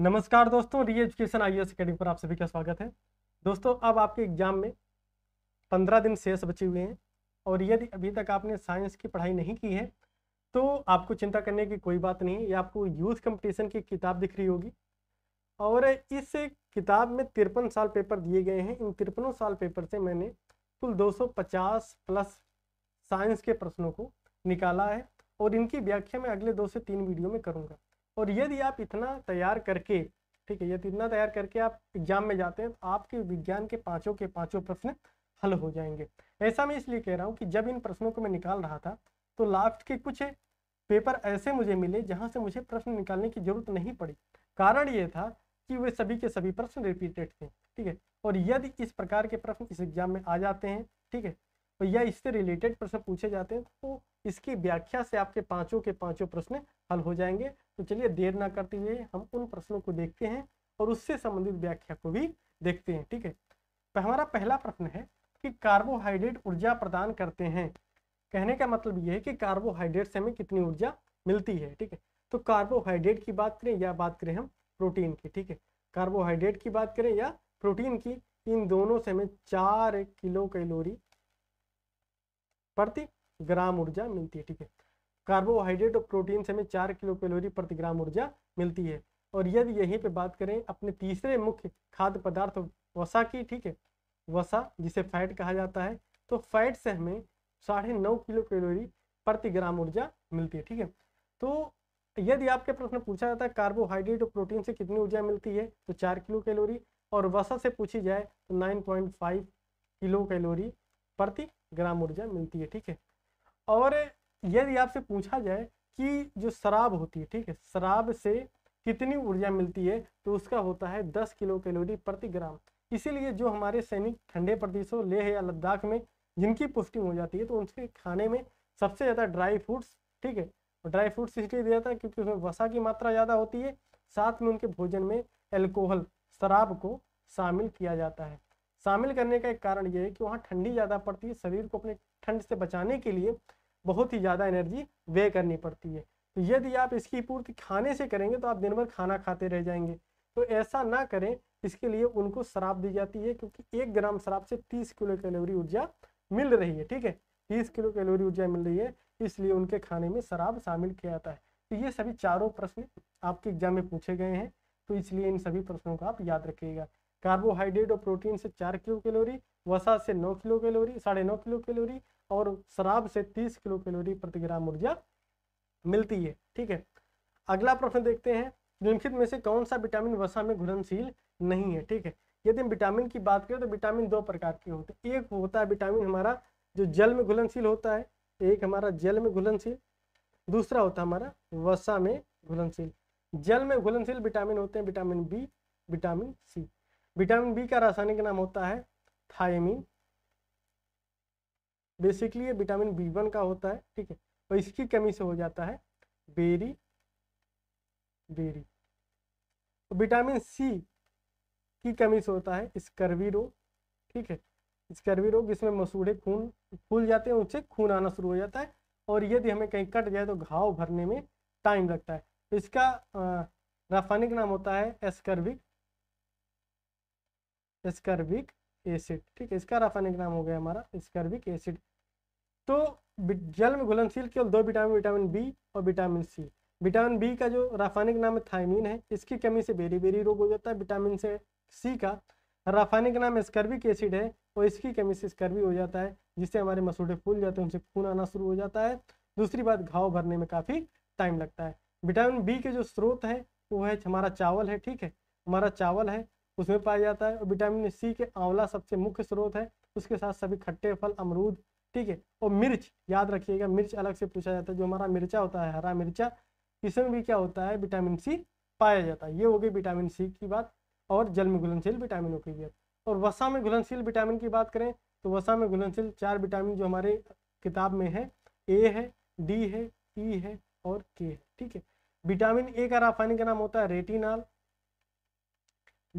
नमस्कार दोस्तों री एजुकेशन आई एस अकेडमी पर आप सभी का स्वागत है दोस्तों अब आपके एग्जाम में पंद्रह दिन शेष बचे हुए हैं और यदि अभी तक आपने साइंस की पढ़ाई नहीं की है तो आपको चिंता करने की कोई बात नहीं है ये आपको यूथ कंपटीशन की किताब दिख रही होगी और इस किताब में तिरपन साल पेपर दिए गए हैं इन तिरपनों साल पेपर से मैंने कुल दो प्लस साइंस के प्रश्नों को निकाला है और इनकी व्याख्या मैं अगले दो से तीन वीडियो में करूँगा और यदि आप इतना तैयार करके ठीक है यदि इतना तैयार करके आप एग्जाम में जाते हैं तो आपके विज्ञान के पाँचों के पाँचों प्रश्न हल हो जाएंगे ऐसा मैं इसलिए कह रहा हूँ कि जब इन प्रश्नों को मैं निकाल रहा था तो लास्ट के कुछ पेपर ऐसे मुझे मिले जहाँ से मुझे प्रश्न निकालने की जरूरत नहीं पड़ी कारण ये था कि वे सभी के सभी प्रश्न रिपीटेड थे ठीक है और यदि इस प्रकार के प्रश्न इस एग्जाम में आ जाते हैं ठीक है या इससे रिलेटेड प्रश्न पूछे जाते हैं तो इसकी व्याख्या से आपके पाँचों के पाँचों प्रश्न हल हो जाएंगे तो चलिए देर ना करते हुए हम उन प्रश्नों को देखते हैं और उससे संबंधित व्याख्या को भी देखते हैं ठीक है तो हमारा पहला प्रश्न है कि कार्बोहाइड्रेट ऊर्जा प्रदान करते हैं कहने का मतलब यह है कि कार्बोहाइड्रेट से हमें कितनी ऊर्जा मिलती है ठीक है तो कार्बोहाइड्रेट की बात करें या बात करें हम प्रोटीन की ठीक है कार्बोहाइड्रेट की बात करें या प्रोटीन की इन दोनों से हमें चार किलो कैलोरी प्रति ग्राम ऊर्जा मिलती है ठीक है कार्बोहाइड्रेट और प्रोटीन से हमें चार किलो कैलोरी प्रति ग्राम ऊर्जा मिलती है और यदि यहीं पे बात करें अपने तीसरे मुख्य खाद्य पदार्थ वसा की ठीक है वसा जिसे फैट कहा जाता है तो फैट से हमें साढ़े नौ किलो कैलोरी प्रति ग्राम ऊर्जा मिलती है ठीक है तो यदि आपके प्रश्न पूछा जाता है कार्बोहाइड्रेट और प्रोटीन से कितनी ऊर्जा मिलती है तो चार किलो कैलोरी और वसा से पूछी जाए तो nine point five kilo calorie प्रति ग्राम ऊर्जा मिलती है ठीक है और यदि आपसे पूछा जाए कि जो शराब होती है ठीक है शराब से कितनी ऊर्जा मिलती है तो उसका होता है दस किलो कैलोरी प्रति ग्राम इसीलिए जो हमारे सैनिक ठंडे प्रदेशों लेह या लद्दाख में जिनकी पुष्टि हो जाती है तो उनके खाने में सबसे ज़्यादा ड्राई फ्रूट्स ठीक है ड्राई फ्रूट्स इसलिए दिया जाता है क्योंकि उसमें वसा की मात्रा ज़्यादा होती है साथ में उनके भोजन में एल्कोहल शराब को शामिल किया जाता है शामिल करने का एक कारण यह है कि वहाँ ठंडी ज़्यादा पड़ती है शरीर को अपने ठंड से बचाने के लिए बहुत ही ज़्यादा एनर्जी वे करनी पड़ती है तो यदि आप इसकी पूर्ति खाने से करेंगे तो आप दिन भर खाना खाते रह जाएंगे तो ऐसा ना करें इसके लिए उनको शराब दी जाती है क्योंकि एक ग्राम शराब से तीस किलो कैलोरी ऊर्जा मिल रही है ठीक है तीस किलो कैलोरी ऊर्जा मिल रही है इसलिए उनके खाने में शराब शामिल किया जाता है तो ये सभी चारों प्रश्न आपके एग्जाम में पूछे गए हैं तो इसलिए इन सभी प्रश्नों को आप याद रखिएगा कार्बोहाइड्रेट और प्रोटीन से चार किलो कैलोरी वसा से नौ किलो कैलोरी साढ़े नौ किलो कैलोरी और शराब से 30 किलो कैलोरी प्रति ग्राम ऊर्जा मिलती है ठीक है अगला प्रश्न देखते हैं निम्नलिखित में से कौन सा विटामिन वसा में घुलनशील नहीं है ठीक है यदि हम विटामिन की बात करें तो विटामिन दो प्रकार के होते हैं एक होता है विटामिन हमारा जो जल में घुलनशील होता है एक हमारा जल में घुलनशील दूसरा होता है हमारा वसा में घुलनशील जल में घुलनशील विटामिन होते हैं vitamin B vitamin C vitamin B का रासायनिक नाम होता है थायमिन बेसिकली ये विटामिन बी वन का होता है ठीक है और इसकी कमी से हो जाता है बेरी बेरी तो विटामिन सी की कमी से होता है स्कर्वी रोग ठीक है स्कर्वी रोग जिसमें मसूड़े खून फूल जाते हैं उनसे खून आना शुरू हो जाता है और यदि हमें कहीं कट जाए तो घाव भरने में टाइम लगता है तो इसका रासायनिक नाम होता है एस्कर्विक एस्कर्विक एसिड ठीक है इसका रासायनिक नाम हो गया हमारा स्कर्बिक एसिड तो जल में घुलनशील केवल दो विटामिन विटामिन बी और विटामिन सी विटामिन बी का जो रासायनिक नाम है थायमिन है इसकी कमी से बेरी बेरी रोग हो जाता है विटामिन से सी का रासायनिक नाम स्कर्बिक एसिड है और इसकी कमी से स्कर्बी हो जाता है जिससे हमारे मसूड़े फूल जाते हैं उनसे खून आना शुरू हो जाता है दूसरी बात घाव भरने में काफ़ी टाइम लगता है विटामिन बी के जो स्रोत है वो है हमारा चावल है ठीक है हमारा चावल है उसमें पाया जाता है और विटामिन सी के आंवला सबसे मुख्य स्रोत है उसके साथ सभी खट्टे फल अमरूद ठीक है और मिर्च याद रखिएगा मिर्च अलग से पूछा जाता है जो हमारा मिर्चा होता है हरा मिर्चा इसमें भी क्या होता है विटामिन सी पाया जाता है ये हो गई विटामिन सी की बात और जल में घुलनशील विटामिनों की बात और वसा में घुलनशील विटामिन की बात करें तो वसा में घुलनशील चार विटामिन जो हमारे किताब में है ए है डी है ई e है और के है ठीक है विटामिन ए का रासायनिक नाम होता है रेटिनाल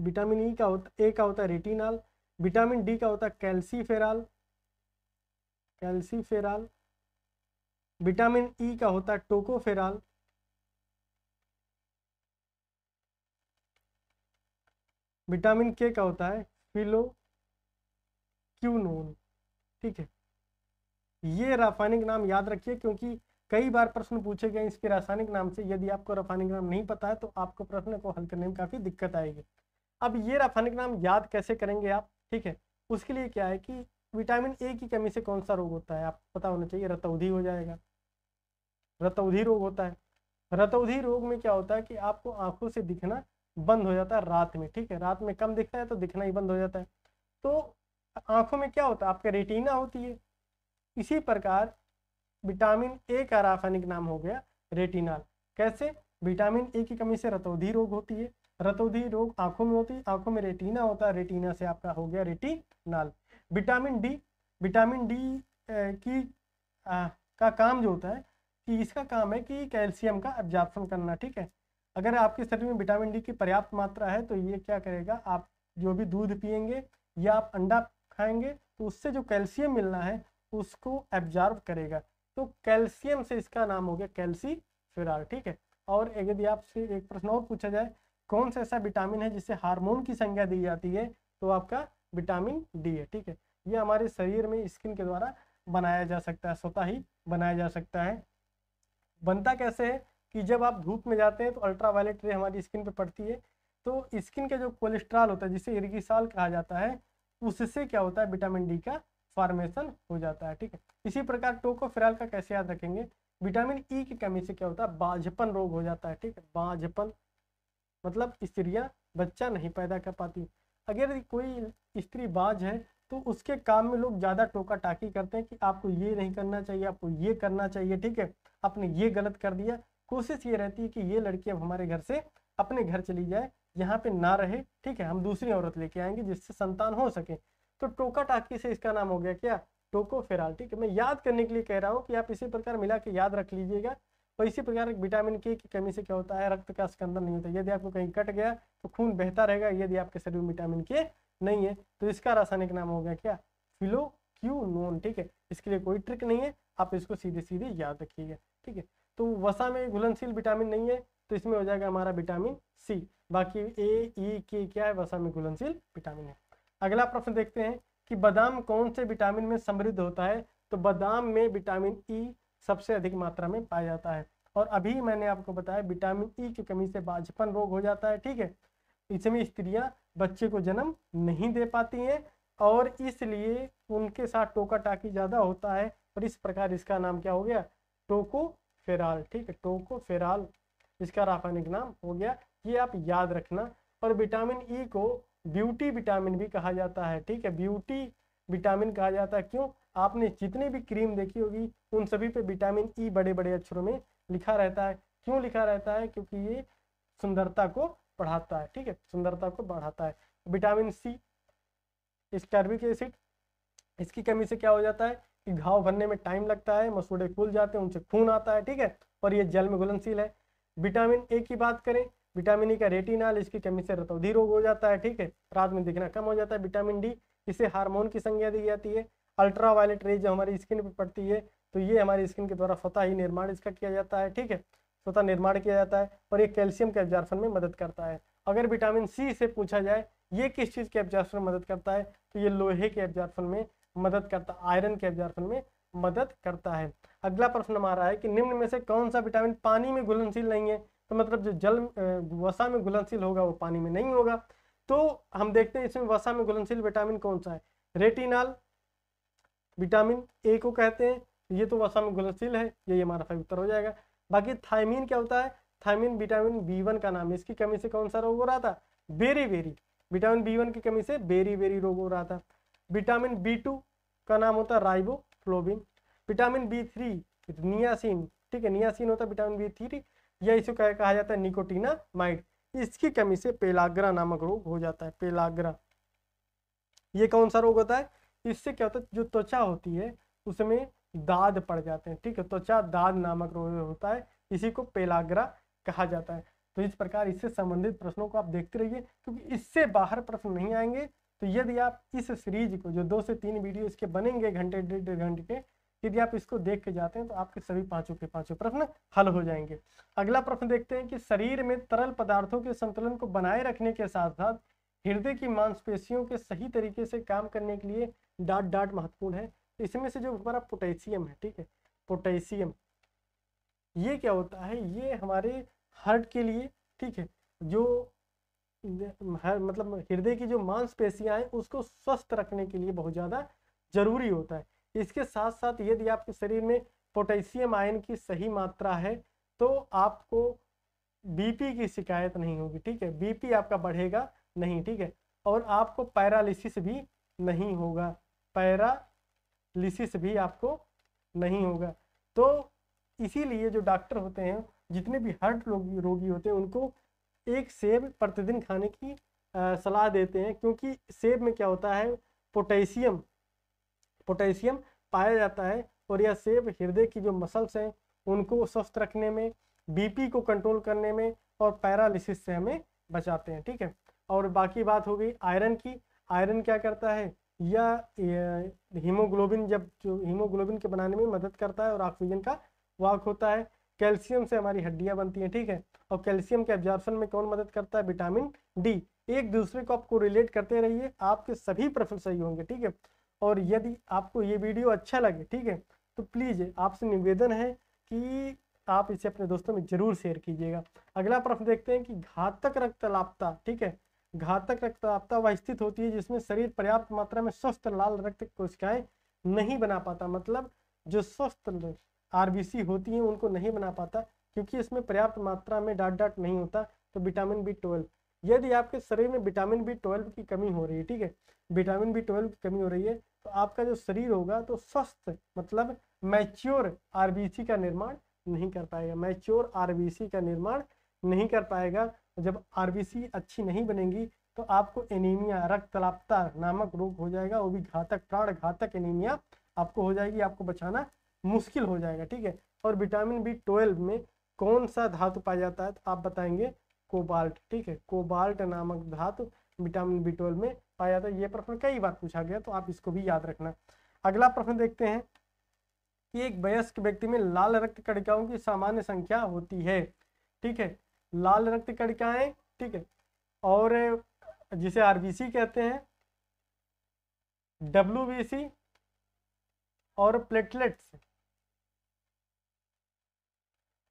विटामिन ई e का होता ए का होता है रेटिनॉल विटामिन डी का होता है कैल्सीफेराल कैल्सीफेराल विटामिन ई e का होता है टोकोफेराल विटामिन के का होता है फिलो क्यूनोन ठीक है ये रासायनिक नाम याद रखिए क्योंकि कई बार प्रश्न पूछे गए इसके रासायनिक नाम से यदि आपको रासायनिक नाम नहीं पता है तो आपको प्रश्न को हल करने में काफ़ी दिक्कत आएगी अब ये रासायनिक नाम याद कैसे करेंगे आप ठीक है उसके लिए क्या है कि विटामिन ए की कमी से कौन सा रोग होता है आपको पता होना चाहिए रतौधि हो जाएगा रतौधि रोग होता है रतौधि रोग में क्या होता है कि आपको आंखों से दिखना बंद हो जाता है रात में ठीक है रात में कम दिखता है तो दिखना ही बंद हो जाता है तो आंखों में क्या होता है आपका रेटिना होती है इसी प्रकार विटामिन ए का रासायनिक नाम हो गया रेटिनाल कैसे विटामिन ए की कमी से रतौधि रोग होती है रतोधि रोग आंखों में होती आंखों में रेटिना होता है रेटिना से आपका हो गया retinol vitamin D vitamin D की आ, का काम जो होता है कि इसका काम है कि कैल्शियम का एब्जॉर्प्शन करना ठीक है अगर आपके शरीर में विटामिन डी की पर्याप्त मात्रा है तो ये क्या करेगा आप जो भी दूध पियेंगे या आप अंडा खाएंगे तो उससे जो कैल्शियम मिलना है उसको एब्जॉर्ब करेगा तो कैल्शियम से इसका नाम हो गया कैल्सी फिर ठीक है और यदि आपसे एक प्रश्न और पूछा जाए कौन सा ऐसा विटामिन है जिससे हार्मोन की संख्या दी जाती है तो आपका विटामिन डी है ठीक है ये हमारे शरीर में स्किन के द्वारा बनाया जा सकता है स्वतः ही बनाया जा सकता है बनता कैसे है कि जब आप धूप में जाते हैं तो अल्ट्रावायलेट रे हमारी स्किन पे पड़ती है तो स्किन के जो कोलेस्ट्रॉल होता है जिसे इर्गिसाल कहा जाता है उससे क्या होता है विटामिन डी का फॉर्मेशन हो जाता है ठीक है इसी प्रकार टोकोफिराल का कैसे याद रखेंगे विटामिन ई e की कमी से क्या होता है बाझपन रोग हो जाता है ठीक है बाझपन मतलब स्त्रियाँ बच्चा नहीं पैदा कर पाती अगर कोई स्त्री बाज है तो उसके काम में लोग ज़्यादा टोका टाकी करते हैं कि आपको ये नहीं करना चाहिए आपको ये करना चाहिए ठीक है आपने ये गलत कर दिया कोशिश ये रहती है कि ये लड़की अब हमारे घर से अपने घर चली जाए यहाँ पे ना रहे ठीक है हम दूसरी औरत लेके आएंगे जिससे संतान हो सके तो टोका टाकी से इसका नाम हो गया क्या टोको फेराल ठीक है मैं याद करने के लिए कह रहा हूँ कि आप इसी प्रकार मिला के याद रख लीजिएगा तो इसी प्रकार विटामिन के की कमी से क्या होता है रक्त का स्कंदन नहीं होता यदि आपको कहीं कट गया तो खून बेहतर रहेगा यदि आपके शरीर में विटामिन के नहीं है तो इसका रासायनिक नाम हो गया क्या फिलो क्यू नोन ठीक है इसके लिए कोई ट्रिक नहीं है आप इसको सीधे सीधे याद रखिएगा ठीक है तो वसा में घुलनशील विटामिन नहीं है तो इसमें हो जाएगा हमारा विटामिन सी बाकी ए ई के क्या है वसा में घुलनशील विटामिन है अगला प्रश्न देखते हैं कि बादाम कौन से विटामिन में समृद्ध होता है तो बादाम में विटामिन ई सबसे अधिक मात्रा में पाया जाता है और अभी मैंने आपको बताया विटामिन ई e की कमी से बाझपन रोग हो जाता है ठीक है इसमें स्त्रियां बच्चे को जन्म नहीं दे पाती हैं और इसलिए उनके साथ टोका टाकी ज़्यादा होता है और इस प्रकार इसका नाम क्या हो गया टोको फेराल ठीक है टोको फेराल इसका रासायनिक नाम हो गया ये आप याद रखना और विटामिन ई e को ब्यूटी विटामिन भी कहा जाता है ठीक है ब्यूटी विटामिन कहा जाता है क्यों आपने जितनी भी क्रीम देखी होगी उन सभी पे विटामिन ई e बड़े बड़े अक्षरों में लिखा रहता है क्यों लिखा रहता है क्योंकि ये सुंदरता को बढ़ाता है ठीक है सुंदरता को बढ़ाता है विटामिन सी स्कैर्बिक एसिड इसकी कमी से क्या हो जाता है कि घाव भरने में टाइम लगता है मसूड़े फूल जाते हैं उनसे खून आता है ठीक है और ये जल में घुलनशील है विटामिन ए की बात करें विटामिन ई e का रेटिनाल इसकी कमी से रतौधी रोग हो जाता है ठीक है रात में दिखना कम हो जाता है विटामिन डी इसे हार्मोन की संज्ञा दी जाती है अल्ट्रा वायलेट रेज हमारी स्किन पर पड़ती है तो ये हमारी स्किन के द्वारा स्वतः ही निर्माण इसका किया जाता है ठीक है स्वतः निर्माण किया जाता है और ये कैल्शियम के एब्जॉर्फन में मदद करता है अगर विटामिन सी से पूछा जाए ये किस चीज़ के एब्जॉर्फन में मदद करता है तो ये लोहे के एब्जॉर्फन में मदद करता आयरन के एब्जॉर्फन में मदद करता है अगला प्रश्न हमारा है कि निम्न में से कौन सा विटामिन पानी में घुलनशील नहीं है तो मतलब जो जल वसा में घुलनशील होगा वो पानी में नहीं होगा तो हम देखते हैं इसमें वसा में घुलनशील विटामिन कौन सा है रेटिनॉल विटामिन ए को कहते हैं ये तो वसा में घुलनशील है यही हमारा सही उत्तर हो जाएगा बाकी थायमीन क्या होता है थायमीन विटामिन बी वन का नाम है इसकी कमी से कौन सा रोग हो रहा था beriberi vitamin B one की कमी से बेरी बेरी रोग हो रहा था विटामिन बी टू का नाम होता है riboflavin vitamin B three niacin ठीक है नियासिन होता है विटामिन बी थ्री या इसे कहा जाता है निकोटीना माइड इसकी कमी से पेलाग्रा नामक रोग हो जाता है पेलाग्रा ये कौन सा रोग होता है इससे क्या होता है जो त्वचा होती है उसमें दाद पड़ जाते हैं ठीक है त्वचा दाद नामक रोग होता है इसी को पेलाग्रा कहा जाता है तो इस प्रकार इससे संबंधित प्रश्नों को आप देखते रहिए क्योंकि इससे बाहर प्रश्न नहीं आएंगे तो यदि आप इस सीरीज को जो दो से तीन वीडियो इसके बनेंगे घंटे डेढ़ डेढ़ घंटे के यदि आप इसको देख के जाते हैं तो आपके सभी पांचों के पांचों प्रश्न हल हो जाएंगे अगला प्रश्न देखते हैं कि शरीर में तरल पदार्थों के संतुलन को बनाए रखने के साथ साथ हृदय की मांसपेशियों के सही तरीके से काम करने के लिए डाट डाट महत्वपूर्ण है तो इसमें से जो हमारा पोटेशियम है ठीक है पोटेशियम ये क्या होता है ये हमारे हार्ट के लिए ठीक है जो हर मतलब हृदय की जो मांसपेशियां हैं उसको स्वस्थ रखने के लिए बहुत ज़्यादा जरूरी होता है इसके साथ साथ यदि आपके शरीर में पोटेशियम आयन की सही मात्रा है तो आपको बीपी की शिकायत नहीं होगी ठीक है बीपी आपका बढ़ेगा नहीं ठीक है और आपको पैरालिसिस भी नहीं होगा पैरालिसिस भी आपको नहीं होगा तो इसीलिए जो डॉक्टर होते हैं जितने भी हार्ट रोगी रोगी होते हैं उनको एक सेब प्रतिदिन खाने की सलाह देते हैं क्योंकि सेब में क्या होता है पोटेशियम पोटेशियम पाया जाता है और यह सेब हृदय की जो मसल्स हैं उनको स्वस्थ रखने में बीपी को कंट्रोल करने में और पैरालिसिस से हमें बचाते हैं ठीक है और बाकी बात हो गई आयरन की आयरन क्या करता है या हीमोग्लोबिन जब जो हीमोग्लोबिन के बनाने में मदद करता है और ऑक्सीजन का वाक होता है कैल्शियम से हमारी हड्डियाँ बनती हैं ठीक है और कैल्शियम के एब्जॉर्बन में कौन मदद करता है विटामिन डी एक दूसरे को आपको रिलेट करते रहिए आपके सभी प्रश्न सही होंगे ठीक है और यदि आपको ये वीडियो अच्छा लगे ठीक है तो प्लीज़ आपसे निवेदन है कि आप इसे अपने दोस्तों में जरूर शेयर कीजिएगा अगला प्रश्न देखते हैं कि घातक रक्त लापता ठीक है घातक रक्तदाबता वह स्थित होती है जिसमें शरीर पर्याप्त मात्रा में स्वस्थ लाल रक्त कोशिकाएं नहीं बना पाता मतलब जो स्वस्थ आरबीसी होती हैं उनको नहीं बना पाता क्योंकि इसमें पर्याप्त मात्रा में डाट डाट नहीं होता तो विटामिन बी ट्वेल्व यदि आपके शरीर में विटामिन बी ट्वेल्व की कमी हो रही है ठीक है विटामिन बी ट्वेल्व की कमी हो रही है तो आपका जो शरीर होगा तो स्वस्थ मतलब मैच्योर आरबीसी का निर्माण नहीं कर पाएगा मैच्योर आरबीसी का निर्माण नहीं कर पाएगा जब आरबीसी अच्छी नहीं बनेगी तो आपको एनीमिया रक्तलापता नामक रोग हो जाएगा वो भी घातक प्राण घातक एनीमिया आपको हो जाएगी आपको बचाना मुश्किल हो जाएगा ठीक है और विटामिन बी ट्वेल्व में कौन सा धातु पाया जाता है तो आप बताएंगे कोबाल्ट ठीक है कोबाल्ट नामक धातु विटामिन बी ट्वेल्व में पाया जाता है ये प्रश्न कई बार पूछा गया तो आप इसको भी याद रखना अगला प्रश्न देखते हैं कि एक वयस्क व्यक्ति में लाल रक्त कड़िकाओं की सामान्य संख्या होती है ठीक है लाल रक्त कणिकाएं ठीक है और जिसे आरबीसी कहते हैं डब्ल्यूबीसी और प्लेटलेट्स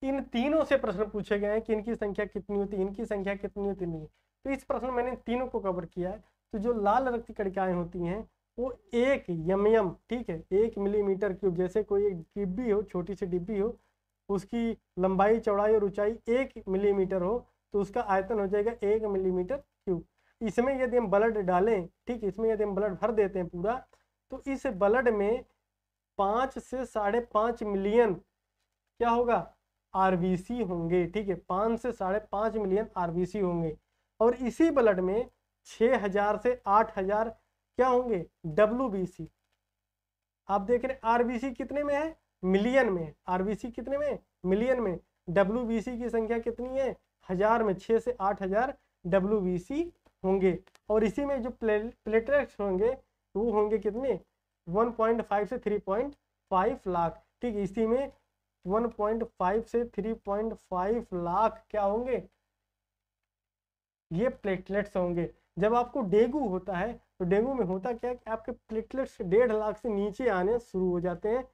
इन तीनों से प्रश्न पूछे गए हैं कि इनकी संख्या कितनी होती है इनकी संख्या कितनी होती नहीं तो इस प्रश्न में मैंने तीनों को कवर किया है तो जो लाल रक्त कणिकाएं होती हैं वो एक यमयम ठीक है एक मिलीमीटर क्यूब जैसे कोई एक डिब्बी हो छोटी सी डिब्बी हो उसकी लंबाई चौड़ाई और ऊंचाई एक मिलीमीटर हो तो उसका आयतन हो जाएगा एक मिलीमीटर क्यूब इसमें यदि हम ब्लड डालें ठीक इसमें यदि हम ब्लड भर देते हैं पूरा तो इस ब्लड में पाँच से साढ़े पाँच मिलियन क्या होगा आरबीसी होंगे ठीक है पाँच से साढ़े पाँच मिलियन आरबीसी होंगे और इसी ब्लड में छः हजार से आठ हजार क्या होंगे डब्ल्यू आप देख रहे हैं आरबीसी कितने में है मिलियन में आरबीसी कितने में मिलियन में डब्ल्यू की संख्या कितनी है हजार में छः से आठ हजार डब्ल्यू होंगे और इसी में जो प्ले प्लेटलेट्स होंगे वो होंगे कितने 1.5 से 3.5 लाख ठीक इसी में 1.5 से 3.5 लाख क्या होंगे ये प्लेटलेट्स होंगे जब आपको डेंगू होता है तो डेंगू में होता क्या है कि आपके प्लेटलेट्स डेढ़ लाख से नीचे आने शुरू हो जाते हैं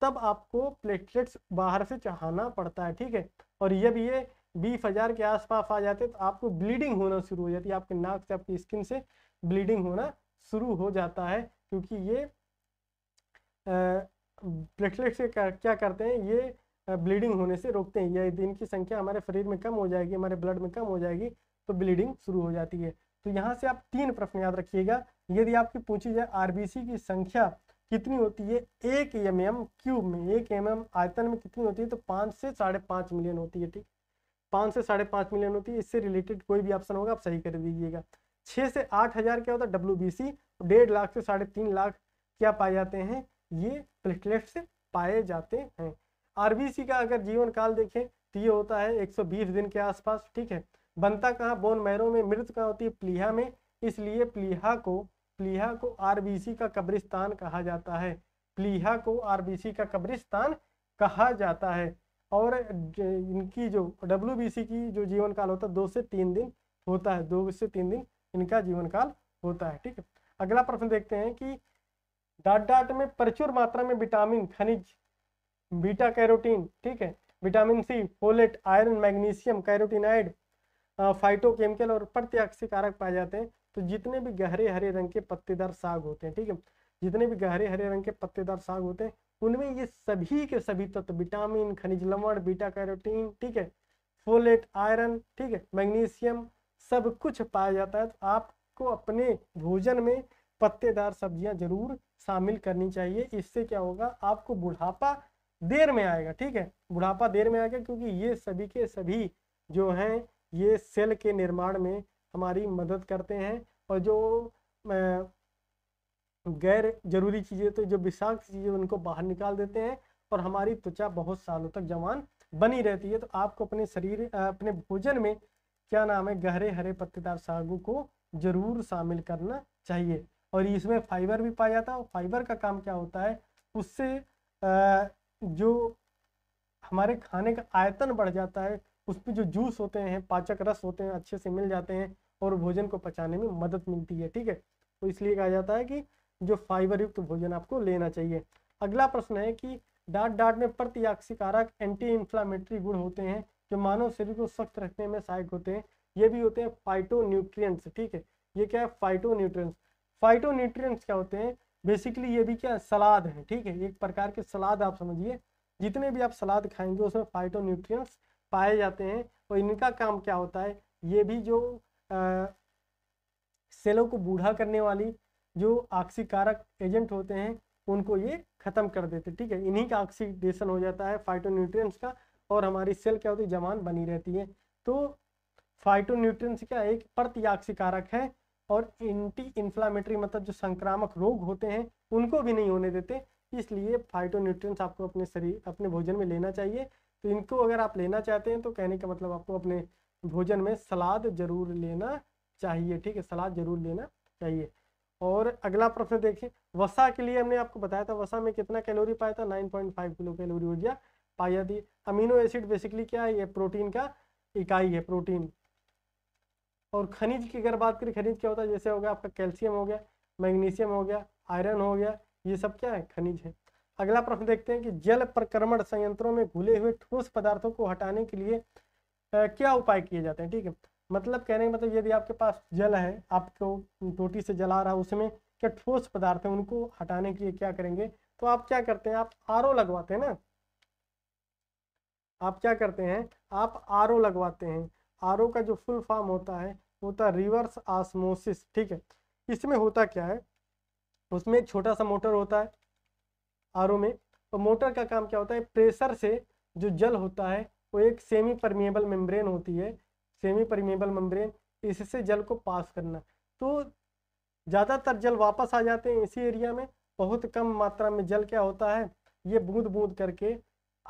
तब आपको प्लेटलेट्स बाहर से चढ़ाना पड़ता है ठीक है और जब ये बीस हज़ार के आसपास आ जाते तो आपको ब्लीडिंग होना शुरू हो जाती है आपके नाक से आपकी स्किन से ब्लीडिंग होना शुरू हो जाता है क्योंकि ये प्लेटलेट्स कर, क्या करते हैं ये ब्लीडिंग होने से रोकते हैं या इनकी संख्या हमारे शरीर में कम हो जाएगी हमारे ब्लड में कम हो जाएगी तो ब्लीडिंग शुरू हो जाती है तो यहाँ से आप तीन प्रश्न याद रखिएगा यदि आपकी पूछी जाए आरबीसी की संख्या कितनी होती है एक एम एम क्यूब में एक एम एम आयतन में कितनी होती है तो पाँच से साढ़े पाँच मिलियन होती है ठीक पाँच से साढ़े पाँच मिलियन होती है इससे रिलेटेड कोई भी ऑप्शन होगा आप सही कर दीजिएगा छः से आठ हज़ार क्या होता है डब्ल्यू बी सी डेढ़ लाख से साढ़े तीन लाख क्या पाए जाते हैं ये प्लेटलेट से पाए जाते हैं आर बी सी का अगर जीवन काल देखें तो ये होता है एक सौ बीस दिन के आसपास ठीक है बनता कहाँ बोन मैरो में मृत कहाँ होती है प्लीहा में इसलिए प्लीहा को प्लीहा को आरबीसी का कब्रिस्तान कहा जाता है प्लीहा को आरबीसी का कब्रिस्तान कहा जाता है और इनकी जो डब्ल्यू की जो जीवन काल होता है दो से तीन दिन होता है दो से तीन दिन इनका जीवन काल होता है ठीक है अगला प्रश्न देखते हैं कि डाट डाट में प्रचुर मात्रा में विटामिन खनिज बीटा कैरोटीन ठीक है vitamin C folate iron magnesium carotenoid phytochemical और प्रत्याक्षी कारक पाए जाते हैं तो जितने भी गहरे हरे रंग के पत्तेदार साग होते हैं ठीक है जितने भी गहरे हरे रंग के पत्तेदार साग होते हैं उनमें ये सभी के सभी तत्व विटामिन खनिज लवण बीटा कैरोटीन ठीक है फोलेट आयरन ठीक है मैग्नीशियम सब कुछ पाया जाता है तो आपको अपने भोजन में पत्तेदार सब्जियां जरूर शामिल करनी चाहिए इससे क्या होगा आपको बुढ़ापा देर में आएगा ठीक है बुढ़ापा देर में आएगा क्योंकि ये सभी के सभी जो हैं ये सेल के निर्माण में हमारी मदद करते हैं और जो गैर जरूरी चीज़ें तो जो विषाक्त चीज़ें उनको बाहर निकाल देते हैं और हमारी त्वचा बहुत सालों तक जवान बनी रहती है तो आपको अपने शरीर अपने भोजन में क्या नाम है गहरे हरे पत्तेदार सागू को जरूर शामिल करना चाहिए और इसमें फाइबर भी पाया जाता है और फाइबर का काम क्या होता है उससे जो हमारे खाने का आयतन बढ़ जाता है उसमें जो जूस होते हैं पाचक रस होते हैं अच्छे से मिल जाते हैं और भोजन को पचाने में मदद मिलती है ठीक है तो इसलिए कहा जाता है कि जो फाइबर युक्त भोजन आपको लेना चाहिए अगला प्रश्न है कि डाट डाट में प्रतियाक्सीकारक एंटी इंफ्लामेटरी गुण होते हैं जो मानव शरीर को स्वस्थ रखने में सहायक होते हैं ये भी होते हैं न्यूट्रियस ठीक है ये क्या है फाइटो न्यूट्रियस क्या होते हैं बेसिकली ये भी क्या है सलाद है ठीक है एक प्रकार के सलाद आप समझिए जितने भी आप सलाद खाएंगे उसमें न्यूट्रियस पाए जाते हैं और इनका काम क्या होता है ये भी जो सेलों को बूढ़ा करने वाली जो ऑक्सीकारक एजेंट होते हैं उनको ये खत्म कर देते ठीक है इन्हीं का ऑक्सीडेशन हो जाता है फाइटोन्यूट्रिएंट्स का और हमारी सेल क्या होती है जवान बनी रहती है तो फाइटोन्यूट्रिएंट्स का एक प्रतिआक्सीकारक है और एंटी इन्फ्लामेटरी मतलब जो संक्रामक रोग होते हैं उनको भी नहीं होने देते इसलिए फाइटोन्यूट्रिएंट्स आपको अपने शरीर अपने भोजन में लेना चाहिए तो इनको अगर आप लेना चाहते हैं तो कहने का मतलब आपको अपने भोजन में सलाद जरूर लेना चाहिए ठीक है सलाद जरूर लेना चाहिए और अगला प्रश्न देखिए वसा के लिए हमने आपको बताया था वसा में कितना कैलोरी पाया था 9.5 किलो कैलोरी ऊर्जा पाई जाती है अमीनो एसिड बेसिकली क्या है ये प्रोटीन का इकाई है प्रोटीन और खनिज की अगर बात करें खनिज क्या होता है जैसे हो गया आपका कैल्शियम हो गया मैग्नीशियम हो गया आयरन हो गया ये सब क्या है खनिज है अगला प्रश्न देखते हैं कि जल प्रक्रमण संयंत्रों में घुले हुए ठोस पदार्थों को हटाने के लिए क्या उपाय किए जाते हैं ठीक है मतलब कहने का मतलब यदि आपके पास जल है आपको टोटी से जला रहा है उसमें क्या ठोस पदार्थ है उनको हटाने के लिए क्या करेंगे तो आप क्या करते हैं आप आर लगवाते हैं ना आप क्या करते हैं आप आर लगवाते हैं आर का जो फुल फॉर्म होता है होता है रिवर्स आसमोसिस ठीक है इसमें होता क्या है उसमें एक छोटा सा मोटर होता है आर में और मोटर का काम क्या होता है प्रेशर से जो जल होता है वो एक सेमी परमिएबल मेम्ब्रेन होती है सेमी परमिएबल मेम्ब्रेन इससे जल को पास करना तो ज़्यादातर जल वापस आ जाते हैं इसी एरिया में बहुत कम मात्रा में जल क्या होता है ये बूंद बूंद करके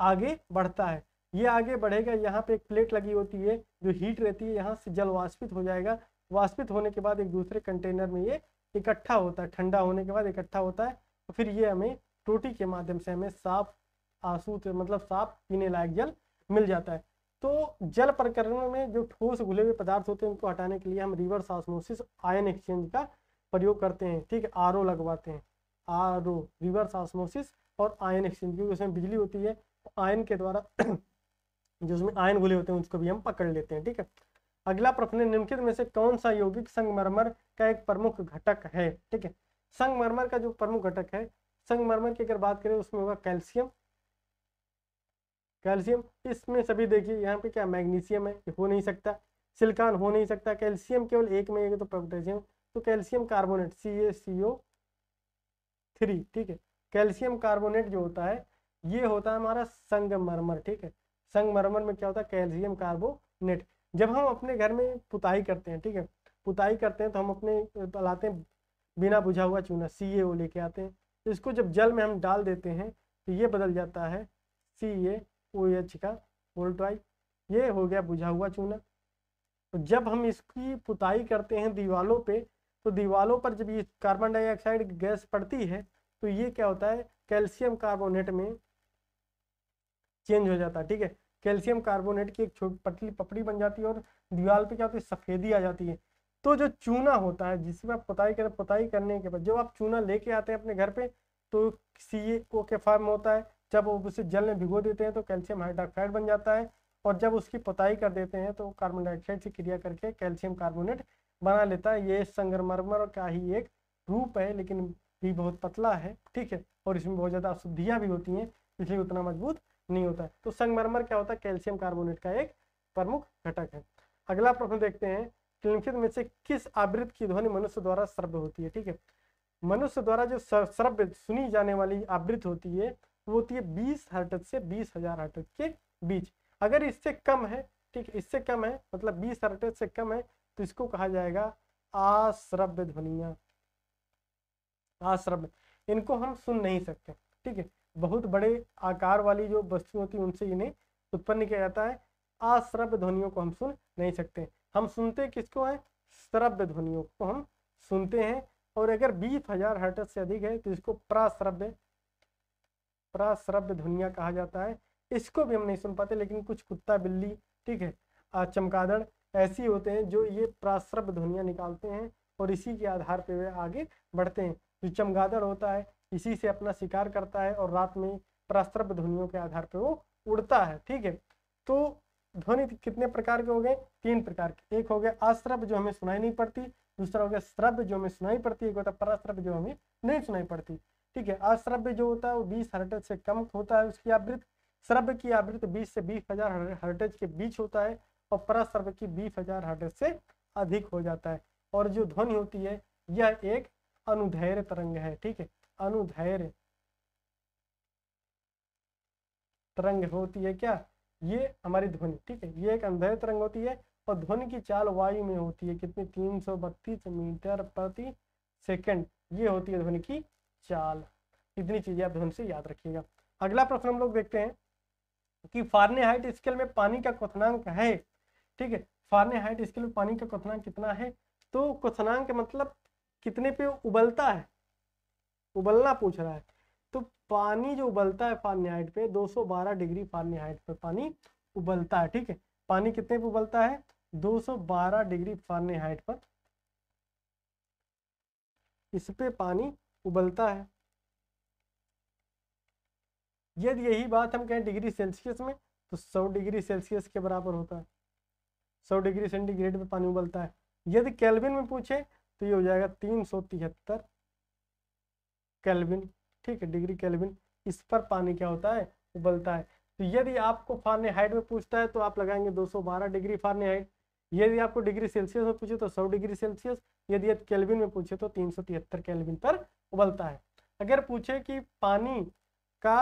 आगे बढ़ता है ये आगे बढ़ेगा यहाँ पे एक प्लेट लगी होती है जो हीट रहती है यहाँ से जल वाष्पित हो जाएगा वाष्पित होने के बाद एक दूसरे कंटेनर में ये इकट्ठा होता है ठंडा होने के बाद इकट्ठा होता है तो फिर ये हमें टोटी के माध्यम से हमें साफ आसूत मतलब साफ पीने लायक जल मिल जाता है तो जल प्रकरण में जो ठोस घुले हुए पदार्थ होते हैं उनको हटाने के लिए हम रिवर्स ऑस्मोसिस आयन एक्सचेंज का प्रयोग करते हैं ठीक है आर लगवाते हैं आर रिवर्स ऑस्मोसिस और आयन एक्सचेंज क्योंकि उसमें बिजली होती है आयन के द्वारा जो उसमें आयन घुले होते हैं उसको भी हम पकड़ लेते हैं ठीक है अगला प्रश्न निम्नलिखित में से कौन सा यौगिक संगमरमर का एक प्रमुख घटक है ठीक है संगमरमर का जो प्रमुख घटक है संगमरमर की अगर बात करें उसमें होगा कैल्शियम कैल्शियम इसमें सभी देखिए यहाँ पे क्या मैग्नीशियम है हो नहीं सकता सिलिकॉन हो नहीं सकता कैल्शियम केवल एक में तो पोटेशियम तो calcium carbonate C A C O three ठीक है कैल्शियम कार्बोनेट जो होता है ये होता है हमारा संगमरमर ठीक है संगमरमर में क्या होता है कैल्शियम कार्बोनेट जब हम अपने घर में पुताई करते हैं ठीक है पुताई करते हैं तो हम अपने लाते हैं बिना बुझा हुआ चूना सी ए ओ लेके आते हैं इसको जब जल में हम डाल देते हैं तो ये बदल जाता है सी ए ओ एच का फोल्टाइड ये हो गया बुझा हुआ चूना तो जब हम इसकी पुताई करते हैं दीवालों पे तो दीवालों पर जब ये कार्बन डाइऑक्साइड गैस पड़ती है तो ये क्या होता है कैल्शियम कार्बोनेट में चेंज हो जाता है ठीक है कैल्शियम कार्बोनेट की एक छोटी पतली पपड़ी बन जाती है और दीवार पे क्या होती है सफ़ेदी आ जाती है तो जो चूना होता है जिसमें आप पुताई करें पुताई करने के बाद जब आप चूना लेके आते हैं अपने घर पे तो सी ए के फॉर्म होता है जब उसे जल में भिगो देते हैं तो कैल्शियम हाइड्रोक्साइड बन जाता है और जब उसकी पोताई कर देते हैं तो कार्बन डाइऑक्साइड से क्रिया करके कैल्शियम कार्बोनेट बना लेता है ये संगमरमर का ही एक रूप है लेकिन भी बहुत पतला है ठीक है और इसमें बहुत ज़्यादा अशुद्धियाँ भी होती हैं इसलिए उतना मजबूत नहीं होता है तो संगमरमर क्या होता है कैल्शियम कार्बोनेट का एक प्रमुख घटक है अगला प्रश्न देखते हैं निम्नलिखित में से किस आवृत्त की ध्वनि मनुष्य द्वारा श्रव्य होती है ठीक है मनुष्य द्वारा जो श्रव्य सुनी जाने वाली आवृत्त होती है तो वो होती है बीस हर्टज से बीस हजार हर्टज के बीच अगर इससे कम है ठीक इससे कम है मतलब बीस हर्टज से कम है तो इसको कहा जाएगा आश्रव्य ध्वनिया आश्रव्य इनको हम सुन नहीं सकते ठीक है बहुत बड़े आकार वाली जो वस्तु होती है उनसे इन्हें उत्पन्न किया जाता है आश्रव्य ध्वनियों को हम सुन नहीं सकते हम सुनते किसको है श्रव्य ध्वनियों को हम सुनते हैं और अगर बीस हजार हर्टज से अधिक है तो इसको प्राश्रव्य प्राश्रब्द ध्वनिया कहा जाता है इसको भी हम नहीं सुन पाते लेकिन कुछ कुत्ता बिल्ली ठीक है चमकादड़ ऐसी होते हैं जो ये प्राश्रब्द ध्वनिया निकालते हैं और इसी के आधार पर वे आगे बढ़ते हैं जो चमगादड़ होता है इसी से अपना शिकार करता है और रात में प्राश्रब्द ध्वनियों के आधार पर वो उड़ता है ठीक है तो ध्वनि कितने प्रकार के हो गए तीन प्रकार के एक हो गया आश्रब जो हमें सुनाई नहीं पड़ती दूसरा हो गया श्रब जो हमें सुनाई पड़ती है एक होता है जो हमें नहीं सुनाई पड़ती ठीक है अश्रव्य जो होता है वो बीस हर्टेज से कम होता है उसकी आवृत श्रव्य की आवृत बीस से बीस हजार हर्टेज के बीच होता है और परश्रव्य की बीस हजार हर्टेज से अधिक हो जाता है और जो ध्वनि होती है यह एक अनुधैर्य तरंग है ठीक है अनुधैर्य तरंग होती है क्या ये हमारी ध्वनि ठीक है ये एक अनुधैर्य तरंग होती है और ध्वनि की चाल वायु में होती है कितनी तीन सौ बत्तीस मीटर प्रति सेकंड ये होती है ध्वनि की चाल इतनी चीजें आप ध्यान से याद रखिएगा अगला प्रश्न हम लोग देखते हैं कि फारने हाइट स्केल में पानी का क्वनांक है ठीक है फारने हाइट स्केल में पानी का क्वनांक कितना है तो क्वनांक मतलब कितने पे उबलता है उबलना पूछ रहा है तो पानी जो उबलता है फारने हाइट पे 212 डिग्री फारने हाइट पर पानी उबलता है ठीक है पानी कितने पे उबलता है 212 डिग्री फारने हाइट पर इस पे पानी उबलता है यदि यही बात हम कहें डिग्री सेल्सियस में तो 100 डिग्री सेल्सियस के बराबर होता है 100 डिग्री सेंटीग्रेड में पानी उबलता है यदि कैलविन में पूछे तो ये हो जाएगा तीन सौ तिहत्तर कैलविन ठीक है डिग्री कैलविन इस पर पानी क्या होता है उबलता है तो यदि आपको फारनेहाइट में पूछता है तो आप लगाएंगे 212 डिग्री फारनेहाइट यदि आपको डिग्री सेल्सियस में पूछे तो 100 डिग्री सेल्सियस यदि कैलविन में पूछे तो तीन सौ तिहत्तर कैलविन पर उबलता है अगर पूछे कि पानी का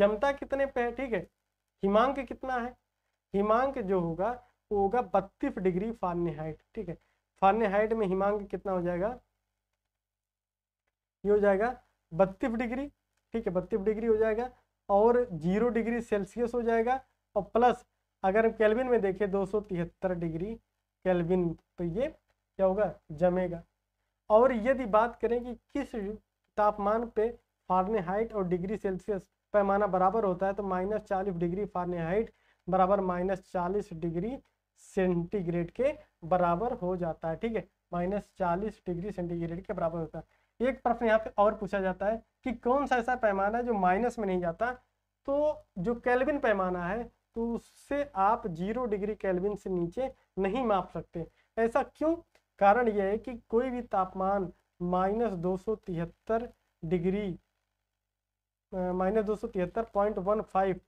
जमता कितने पे है ठीक है हिमांक कितना है हिमांक जो होगा वो होगा बत्तीस डिग्री हाइट ठीक है हाइट में हिमांक कितना हो जाएगा ये हो जाएगा बत्तीस डिग्री ठीक है बत्तीस डिग्री हो जाएगा और जीरो डिग्री सेल्सियस हो जाएगा और प्लस अगर कैलविन में देखें दो डिग्री कैलविन तो ये क्या होगा जमेगा और यदि बात करें कि किस तापमान पे फारनेहाइट और डिग्री सेल्सियस पैमाना बराबर होता है तो माइनस चालीस डिग्री फारनेहाइट बराबर माइनस चालीस डिग्री सेंटीग्रेड के बराबर हो जाता है ठीक है माइनस चालीस डिग्री सेंटीग्रेड के बराबर होता है एक प्रश्न यहाँ पे और पूछा जाता है कि कौन सा ऐसा पैमाना है जो माइनस में नहीं जाता तो जो कैलविन पैमाना है तो उससे आप जीरो डिग्री कैलविन से नीचे नहीं माप सकते ऐसा क्यों कारण यह है कि कोई भी तापमान माइनस दो सौ तिहत्तर डिग्री माइनस दो सौ तिहत्तर point one five